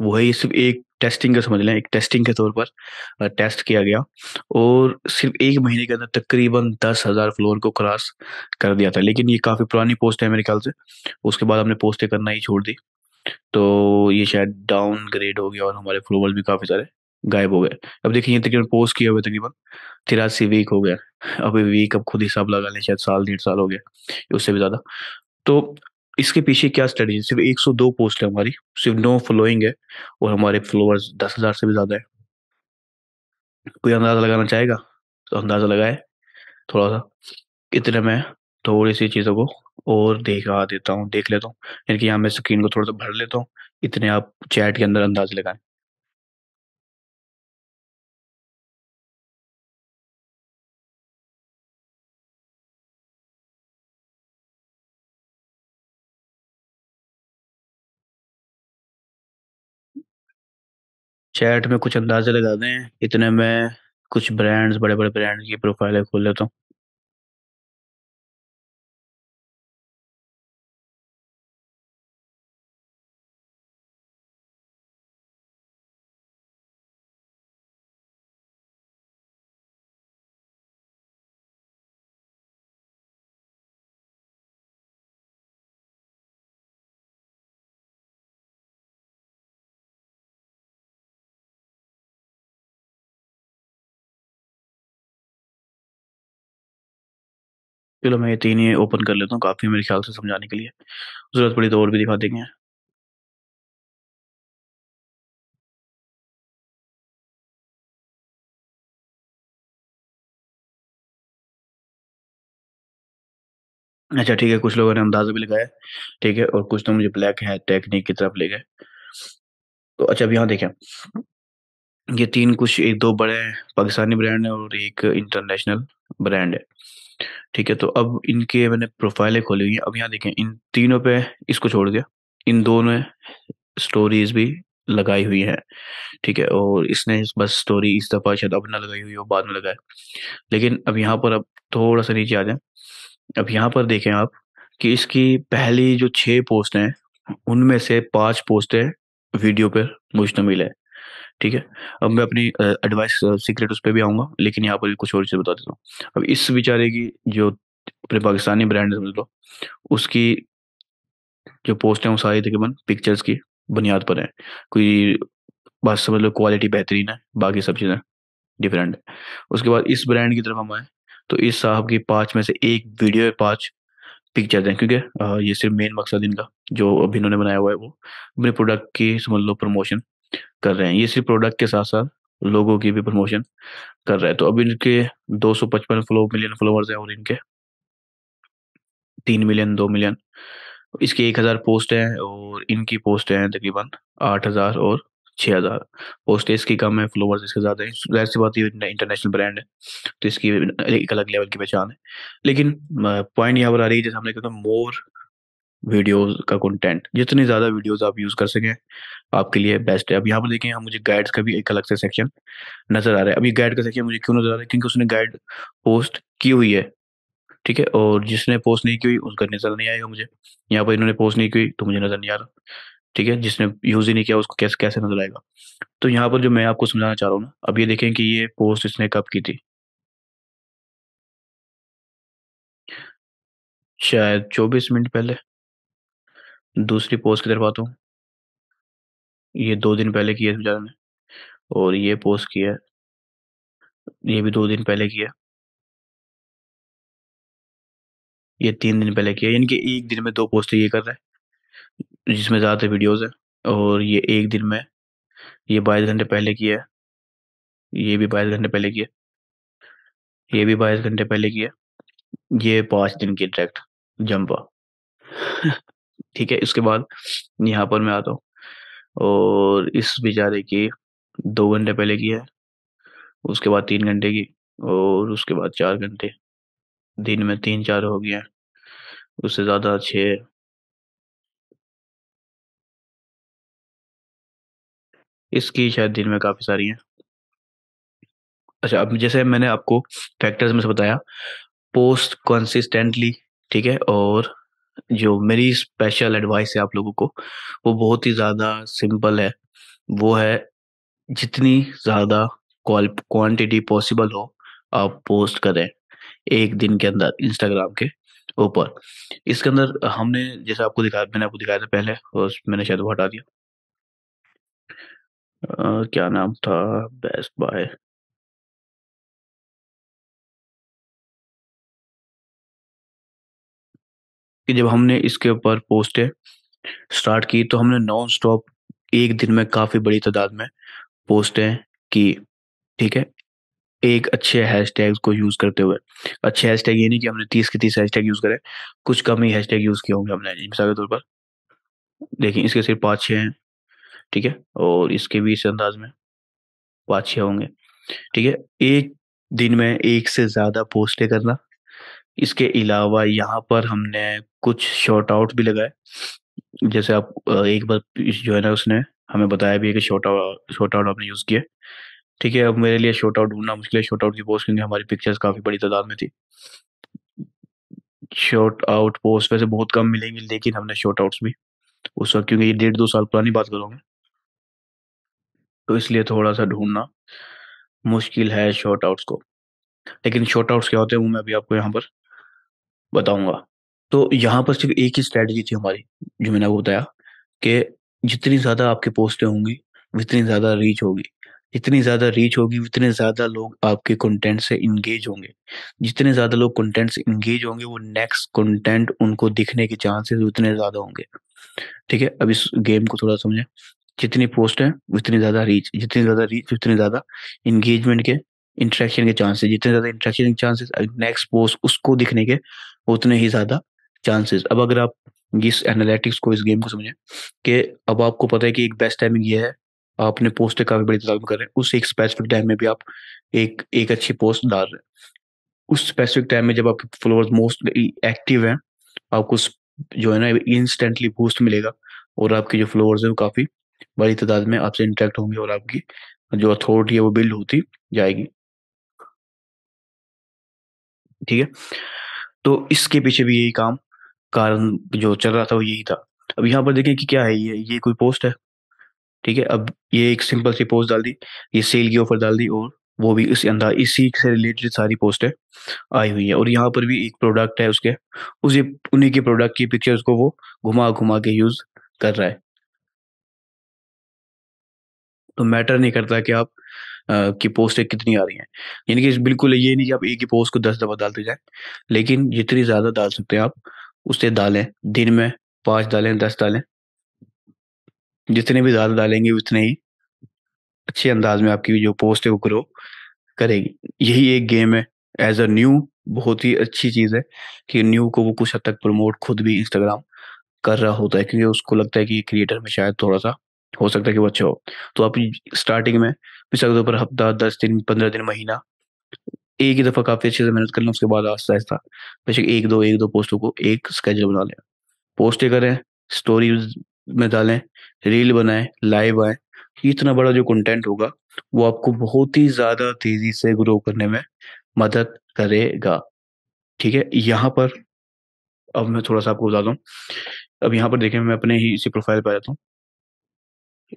वो है सिर्फ एक टेस्टिंग का समझ लें एक टेस्टिंग के तौर पर टेस्ट किया गया और सिर्फ एक महीने के अंदर तकरीबन दस हज़ार फ्लोर को क्रॉस कर दिया था लेकिन ये काफ़ी पुरानी पोस्ट है मेरे ख्याल से उसके बाद हमने पोस्टें तो करना ही छोड़ दी तो ये शायद डाउन ग्रेड हो गया और हमारे फ्लोवर्स भी काफ़ी सारे गायब हो गए अब देखिए ये तकरीबन पोस्ट किए हुए तकरीबन तिरासी वीक हो गया अभी वीक अब खुद हिसाब लगा लें शायद साल डेढ़ साल हो गया उससे भी ज़्यादा तो इसके पीछे क्या स्टडी है सिर्फ 102 पोस्ट है हमारी सिर्फ नो फॉलोइंग है और हमारे फॉलोअर्स दस हज़ार से भी ज़्यादा है कोई अंदाज़ा लगाना चाहेगा तो अंदाज़ा लगाए थोड़ा सा इतने में थोड़ी सी चीज़ों को और देखा देता हूँ देख लेता हूँ यानी कि यहाँ मैं स्क्रीन को थोड़ा सा भर लेता हूँ इतने आप चैट के अंदर अंदाज लगाएं चैट में कुछ अंदाजे लगा दें इतने में कुछ ब्रांड्स बड़े-बड़े ब्रांड की प्रोफाइलें खोल लेता तो। हूँ। चलो मैं ये तीन ही ओपन कर लेता हूँ काफ़ी मेरे ख्याल से समझाने के लिए ज़रूरत पड़ी तो और भी दिखा देंगे अच्छा ठीक है कुछ लोगों ने अंदाज़ा भी लगाया ठीक है और कुछ तो मुझे ब्लैक है टेक्निक की तरफ ले गए तो अच्छा अब यहाँ देखें ये तीन कुछ एक दो बड़े पाकिस्तानी ब्रांड है और एक इंटरनेशनल ब्रांड है ठीक है तो अब इनके मैंने प्रोफाइलें खोली हुई हैं अब यहाँ देखें इन तीनों पे इसको छोड़ दिया इन दोनों स्टोरीज भी लगाई हुई है ठीक है और इसने बस स्टोरी इस दफ़ा शायद अब ना लगाई हुई हो बाद में लगाए लेकिन अब यहाँ पर अब थोड़ा सा नीचे आ जाए अब यहाँ पर देखें आप कि इसकी पहली जो छह पोस्ट हैं उनमें से पांच पोस्टें वीडियो पर मुश्तमिल है ठीक है अब मैं अपनी एडवाइस सीक्रेट उस पर भी आऊँगा लेकिन यहाँ पर कुछ और चीज़ बता देता हूँ अब इस बेचारे की जो अपने पाकिस्तानी ब्रांड समझ लो उसकी जो पोस्ट है वो सारी तकरीबन पिक्चर्स की बुनियाद पर है कोई बात समझ लो क्वालिटी बेहतरीन है बाकी सब चीज़ें डिफरेंट है उसके बाद इस ब्रांड की तरफ हम आए तो इस साहब की पाँच में से एक वीडियो है पाँच पिक्चर दें क्योंकि ये सिर्फ मेन मकसद इनका जो अभी इन्होंने बनाया हुआ है वो अपने प्रोडक्ट की समझ लो प्रमोशन कर रहे हैं ये सिर्फ प्रोडक्ट के साथ साथ लोगों की भी प्रमोशन कर रहे हैं तो अब इनके 255 फ्लो मिलियन फॉलोअर्स हैं और इनके तीन मिलियन दो मिलियन इसके एक हज़ार पोस्ट हैं और इनकी पोस्ट हैं तकरीबन आठ हज़ार और छः हज़ार पोस्ट इसकी कम है फॉलोअर्स इसके ज़्यादा है जाहिर सी बात ये इंटरनेशनल ब्रांड है तो इसकी एक अलग लेवल की पहचान है लेकिन पॉइंट यहाँ पर आ रही है जैसे हमने कहा मोर वीडियोस का कंटेंट जितनी ज़्यादा वीडियोस आप यूज़ कर सकें आपके लिए बेस्ट है अब यहाँ पर देखें हम मुझे गाइड्स का भी एक अलग से सेक्शन नज़र आ रहा है अभी गाइड का सेक्शन मुझे क्यों नज़र आ रहा है क्योंकि उसने गाइड पोस्ट की हुई है ठीक है और जिसने पोस्ट नहीं की हुई उसका नज़र नहीं आएगा मुझे यहाँ पर इन्होंने पोस्ट नहीं की हुई तो मुझे नज़र नहीं आ रहा ठीक है जिसने यूज़ ही नहीं किया उसको कैसे कैसे नज़र आएगा तो यहाँ पर जो मैं आपको समझाना चाह रहा हूँ ना अब ये देखें कि ये पोस्ट इसने कब की थी शायद चौबीस मिनट पहले दूसरी पोस्ट की तरफ आता हूँ ये दो दिन पहले किया है ने और ये पोस्ट किया है ये भी दो दिन पहले किया ये तीन दिन पहले किया यानी कि एक दिन में दो पोस्ट ये कर रहा है जिसमें ज़्यादातर वीडियोस हैं और ये एक दिन में ये बाईस घंटे पहले किया है ये भी बाईस घंटे पहले किया ये भी बाईस घंटे पहले किया ये पाँच दिन की डायरेक्ट जंपा ठीक है इसके बाद यहाँ पर मैं आता हूँ और इस बेचारे की दो घंटे पहले की है उसके बाद तीन घंटे की और उसके बाद चार घंटे दिन में तीन चार हो गया उससे ज़्यादा छ इसकी शायद दिन में काफ़ी सारी हैं अच्छा अब जैसे मैंने आपको फैक्टर्स में से बताया पोस्ट कंसिस्टेंटली ठीक है और जो मेरी स्पेशल एडवाइस है आप लोगों को वो बहुत ही ज़्यादा सिंपल है वो है जितनी ज़्यादा क्वांटिटी पॉसिबल हो आप पोस्ट करें एक दिन के अंदर इंस्टाग्राम के ऊपर इसके अंदर हमने जैसे आपको दिखाया मैंने आपको दिखाया था पहले और मैंने शायद वो हटा दिया आ, क्या नाम था बेस्ट बाय कि जब हमने इसके ऊपर पोस्टें स्टार्ट की तो हमने नॉन स्टॉप एक दिन में काफ़ी बड़ी तादाद में पोस्टें की ठीक है एक अच्छे हैशटैग को यूज़ करते हुए अच्छे हैशटैग ये नहीं कि हमने तीस के तीस हैशटैग यूज़ करे कुछ कम ही हैशटैग यूज़ किए होंगे हमने मिसाल के तौर पर देखिए इसके सिर्फ पाँच छः हैं ठीक है और इसके भी इस अंदाज में पाँच छः होंगे ठीक है एक दिन में एक से ज़्यादा पोस्टें करना इसके अलावा यहाँ पर हमने कुछ शॉर्ट आउट भी लगाए जैसे आप एक बार जो है ना उसने हमें बताया भी है कि शॉर्ट आउट शॉर्ट आउट आपने यूज़ किया ठीक है अब मेरे लिए शॉर्ट आउट ढूंढना मुश्किल है शॉर्ट आउट की पोस्ट क्योंकि हमारी पिक्चर्स काफ़ी बड़ी तादाद में थी शॉर्ट आउट पोस्ट वैसे बहुत कम मिलेंगी लेकिन हमने शॉर्ट आउट्स भी उस वक्त क्योंकि ये डेढ़ दो साल पुरानी बात करूँगा तो इसलिए थोड़ा सा ढूंढना मुश्किल है शॉर्ट आउट्स को लेकिन शॉर्ट आउट्स क्या होते हैं वो मैं अभी आपको यहाँ पर बताऊंगा तो यहाँ पर सिर्फ एक ही स्ट्रेटजी थी हमारी जो मैंने आपको बताया कि जितनी ज़्यादा आपके पोस्टें होंगी उतनी ज़्यादा रीच होगी जितनी ज़्यादा रीच होगी उतने ज़्यादा लोग आपके कंटेंट से इंगेज होंगे जितने ज़्यादा लोग कंटेंट से इंगेज होंगे वो नेक्स्ट कंटेंट उनको दिखने के चांसेस उतने ज़्यादा होंगे ठीक है अब इस गेम को थोड़ा समझें जितनी पोस्ट है उतनी ज़्यादा रीच जितनी ज़्यादा रीच उतने ज़्यादा इंगेजमेंट के इंट्रैक्शन के चांसेस जितने ज़्यादा इंट्रैक्शन के चांसेस नेक्स्ट पोस्ट उसको दिखने के उतने ही ज्यादा चांसेस अब अगर आप इस एनालिटिक्स को इस गेम को समझें कि अब आपको पता है कि एक बेस्ट टाइमिंग ये है आपने पोस्ट काफी बड़ी तादाद कर रहे हैं उस एक स्पेसिफिक टाइम में भी आप एक एक अच्छी पोस्ट डाल रहे हैं उस स्पेसिफिक टाइम में जब आपके फॉलोअर्स मोस्ट एक्टिव हैं आपको जो है ना इंस्टेंटली बूस्ट मिलेगा और आपके जो फॉलोअर्स हैं वो काफी बड़ी तादाद में आपसे इंटरेक्ट होंगे और आपकी जो अथॉरिटी है वो बिल्ड होती जाएगी ठीक है तो इसके पीछे भी यही काम कारण जो चल रहा था वो यही था अब यहाँ पर देखें कि क्या है ये ये कोई पोस्ट है ठीक है अब ये एक सिंपल सी पोस्ट डाल दी ये सेल की ऑफर डाल दी और वो भी इस अंदाज इसी से रिलेटेड सारी है आई हुई है और यहाँ पर भी एक प्रोडक्ट है उसके उसी उन्हीं के प्रोडक्ट की पिक्चर को वो घुमा घुमा के यूज कर रहा है तो मैटर नहीं करता कि आप की पोस्टें कितनी आ रही हैं यानी कि बिल्कुल ये नहीं कि आप एक ही पोस्ट को दस दफा डालते जाए लेकिन जितनी ज़्यादा डाल सकते हैं आप उससे डालें दिन में पांच डालें दस डालें जितने भी ज़्यादा डालेंगे उतने ही अच्छे अंदाज में आपकी जो पोस्ट है वो ग्रो करेगी यही एक गेम है एज अ न्यू बहुत ही अच्छी चीज़ है कि न्यू को वो कुछ हद तक प्रमोट खुद भी इंस्टाग्राम कर रहा होता है क्योंकि उसको लगता है कि क्रिएटर में शायद थोड़ा सा हो सकता है कि वो अच्छा हो तो आप स्टार्टिंग में फिर सकते पर हफ्ता दस दिन पंद्रह दिन महीना एक ही दफा काफी अच्छे से मेहनत कर लें उसके बाद आस्ता आस्ता बेशक एक दो एक दो पोस्टों को एक स्केजल बना लें पोस्टें करें स्टोरी में डालें रील बनाएं लाइव आए इतना बड़ा जो कंटेंट होगा वो आपको बहुत ही ज्यादा तेजी से ग्रो करने में मदद करेगा ठीक है यहाँ पर अब मैं थोड़ा सा आपको बताता हूँ अब यहाँ पर देखें मैं अपने ही इसी प्रोफाइल पर आ जाता हूँ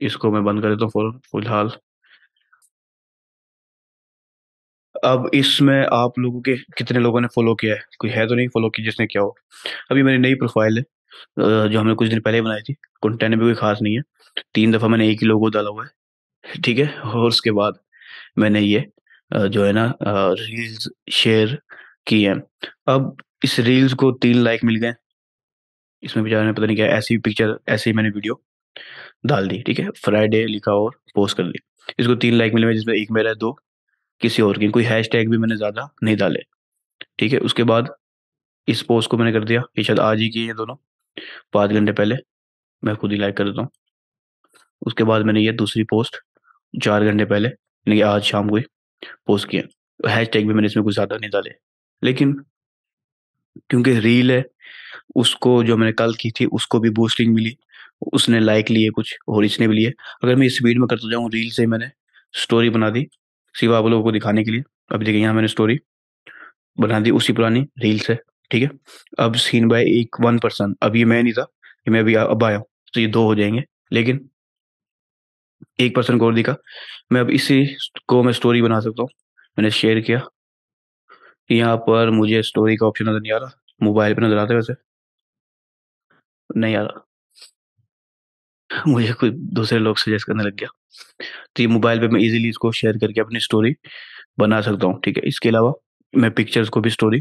इसको मैं बंद कर देता हूँ फिलहाल अब इसमें आप लोगों के कितने लोगों ने फॉलो किया है कोई है तो नहीं फॉलो किया जिसने किया हो अभी मेरी नई प्रोफाइल है जो हमने कुछ दिन पहले बनाई थी कंटेंट भी कोई खास नहीं है तीन दफा मैंने एक ही लोगो डाला हुआ है ठीक है और उसके बाद मैंने ये जो है ना रील्स शेयर की है अब इस रील्स को तीन लाइक मिल गए इसमें बेचारे ने पता नहीं क्या ऐसी पिक्चर ऐसे ही मैंने वीडियो डाल दी ठीक है फ्राइडे लिखा और पोस्ट कर दी इसको तीन लाइक मिले जिसमें एक मेरा है दो किसी और की कोई हैश टैग भी मैंने ज़्यादा नहीं डाले ठीक है उसके बाद इस पोस्ट को मैंने कर दिया ये शायद आज ही किए हैं दोनों पाँच घंटे पहले मैं खुद ही लाइक कर देता हूँ उसके बाद मैंने ये दूसरी पोस्ट चार घंटे पहले यानी कि आज शाम को ही पोस्ट किया हैश टैग भी मैंने इसमें कुछ ज़्यादा नहीं डाले लेकिन क्योंकि रील है उसको जो मैंने कल की थी उसको भी बूस्टिंग मिली उसने लाइक लिए कुछ और इसने भी लिए अगर मैं इस स्पीड में करता जाऊँ रील से मैंने स्टोरी बना दी सिवा आप लोगों को दिखाने के लिए अब देखिए यहाँ मैंने स्टोरी बना दी उसी पुरानी रील से ठीक है अब सीन बाय एक वन पर्सन अब ये मैं नहीं था कि मैं अभी अब आया हूँ तो ये दो हो जाएंगे लेकिन एक पर्सन को और दिखा मैं अब इसी को मैं स्टोरी बना सकता हूँ मैंने शेयर किया यहाँ पर मुझे स्टोरी का ऑप्शन नजर नहीं आ रहा मोबाइल पे नजर आता है वैसे नहीं आ रहा मुझे कोई दूसरे लोग सजेस्ट करने लग गया तो ये मोबाइल पे मैं इजीली इसको शेयर करके अपनी स्टोरी बना सकता हूँ ठीक है इसके अलावा मैं पिक्चर्स को भी स्टोरी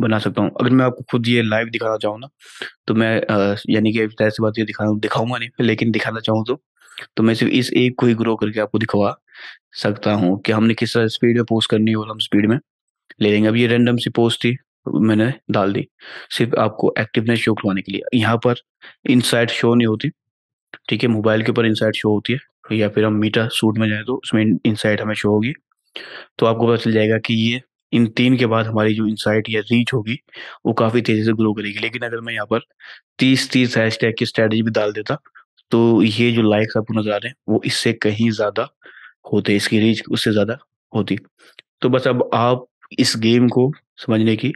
बना सकता हूँ अगर मैं आपको खुद ये लाइव दिखाना चाहूँ ना तो मैं यानी कि तरह से बात ये दिखा दिखाऊंगा नहीं लेकिन दिखाना चाहूँ तो तो मैं सिर्फ इस एक को ही ग्रो करके आपको दिखवा सकता हूँ कि हमने किस तरह स्पीड में पोस्ट करनी है और हम स्पीड में ले लेंगे अब ये रेंडम सी पोस्ट थी मैंने डाल दी सिर्फ आपको एक्टिवनेस शो करवाने के लिए यहाँ पर इनसाइट शो नहीं होती ठीक है मोबाइल के ऊपर इनसाइट शो होती है या फिर हम मीटर सूट में जाए तो उसमें इनसाइट हमें शो होगी तो आपको पता चल जाएगा कि ये इन तीन के बाद हमारी जो इनसाइट या रीच होगी वो काफ़ी तेज़ी से ग्रो करेगी लेकिन अगर मैं यहाँ पर तीस तीस हैश टैग की स्ट्रेटेजी भी डाल देता तो ये जो लाइक्स आपको नजर आ रहे हैं वो इससे कहीं ज़्यादा होते इसकी रीच उससे ज़्यादा होती तो बस अब आप इस गेम को समझने की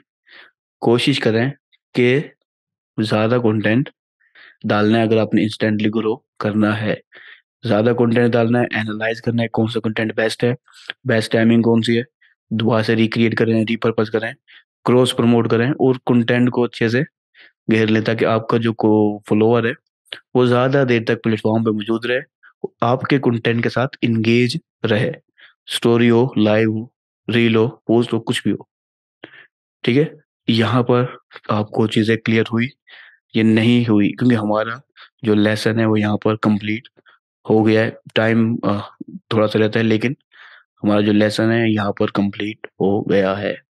कोशिश करें कि ज़्यादा कंटेंट डालना है अगर आपने इंस्टेंटली ग्रो करना है ज़्यादा कंटेंट डालना है एनालाइज करना है कौन सा कंटेंट बेस्ट है बेस्ट टाइमिंग कौन सी है दोबारा से रिक्रिएट करें रिपर्पज करें क्रॉस प्रमोट करें और कंटेंट को अच्छे से घेर लें ताकि आपका जो को फॉलोअर है वो ज़्यादा देर तक प्लेटफॉर्म पे मौजूद रहे आपके कंटेंट के साथ इंगेज रहे स्टोरी हो लाइव हो रील हो पोस्ट हो कुछ भी हो ठीक है यहाँ पर आपको चीज़ें क्लियर हुई ये नहीं हुई क्योंकि हमारा जो लेसन है वो यहाँ पर कंप्लीट हो गया है टाइम थोड़ा सा रहता है लेकिन हमारा जो लेसन है यहाँ पर कंप्लीट हो गया है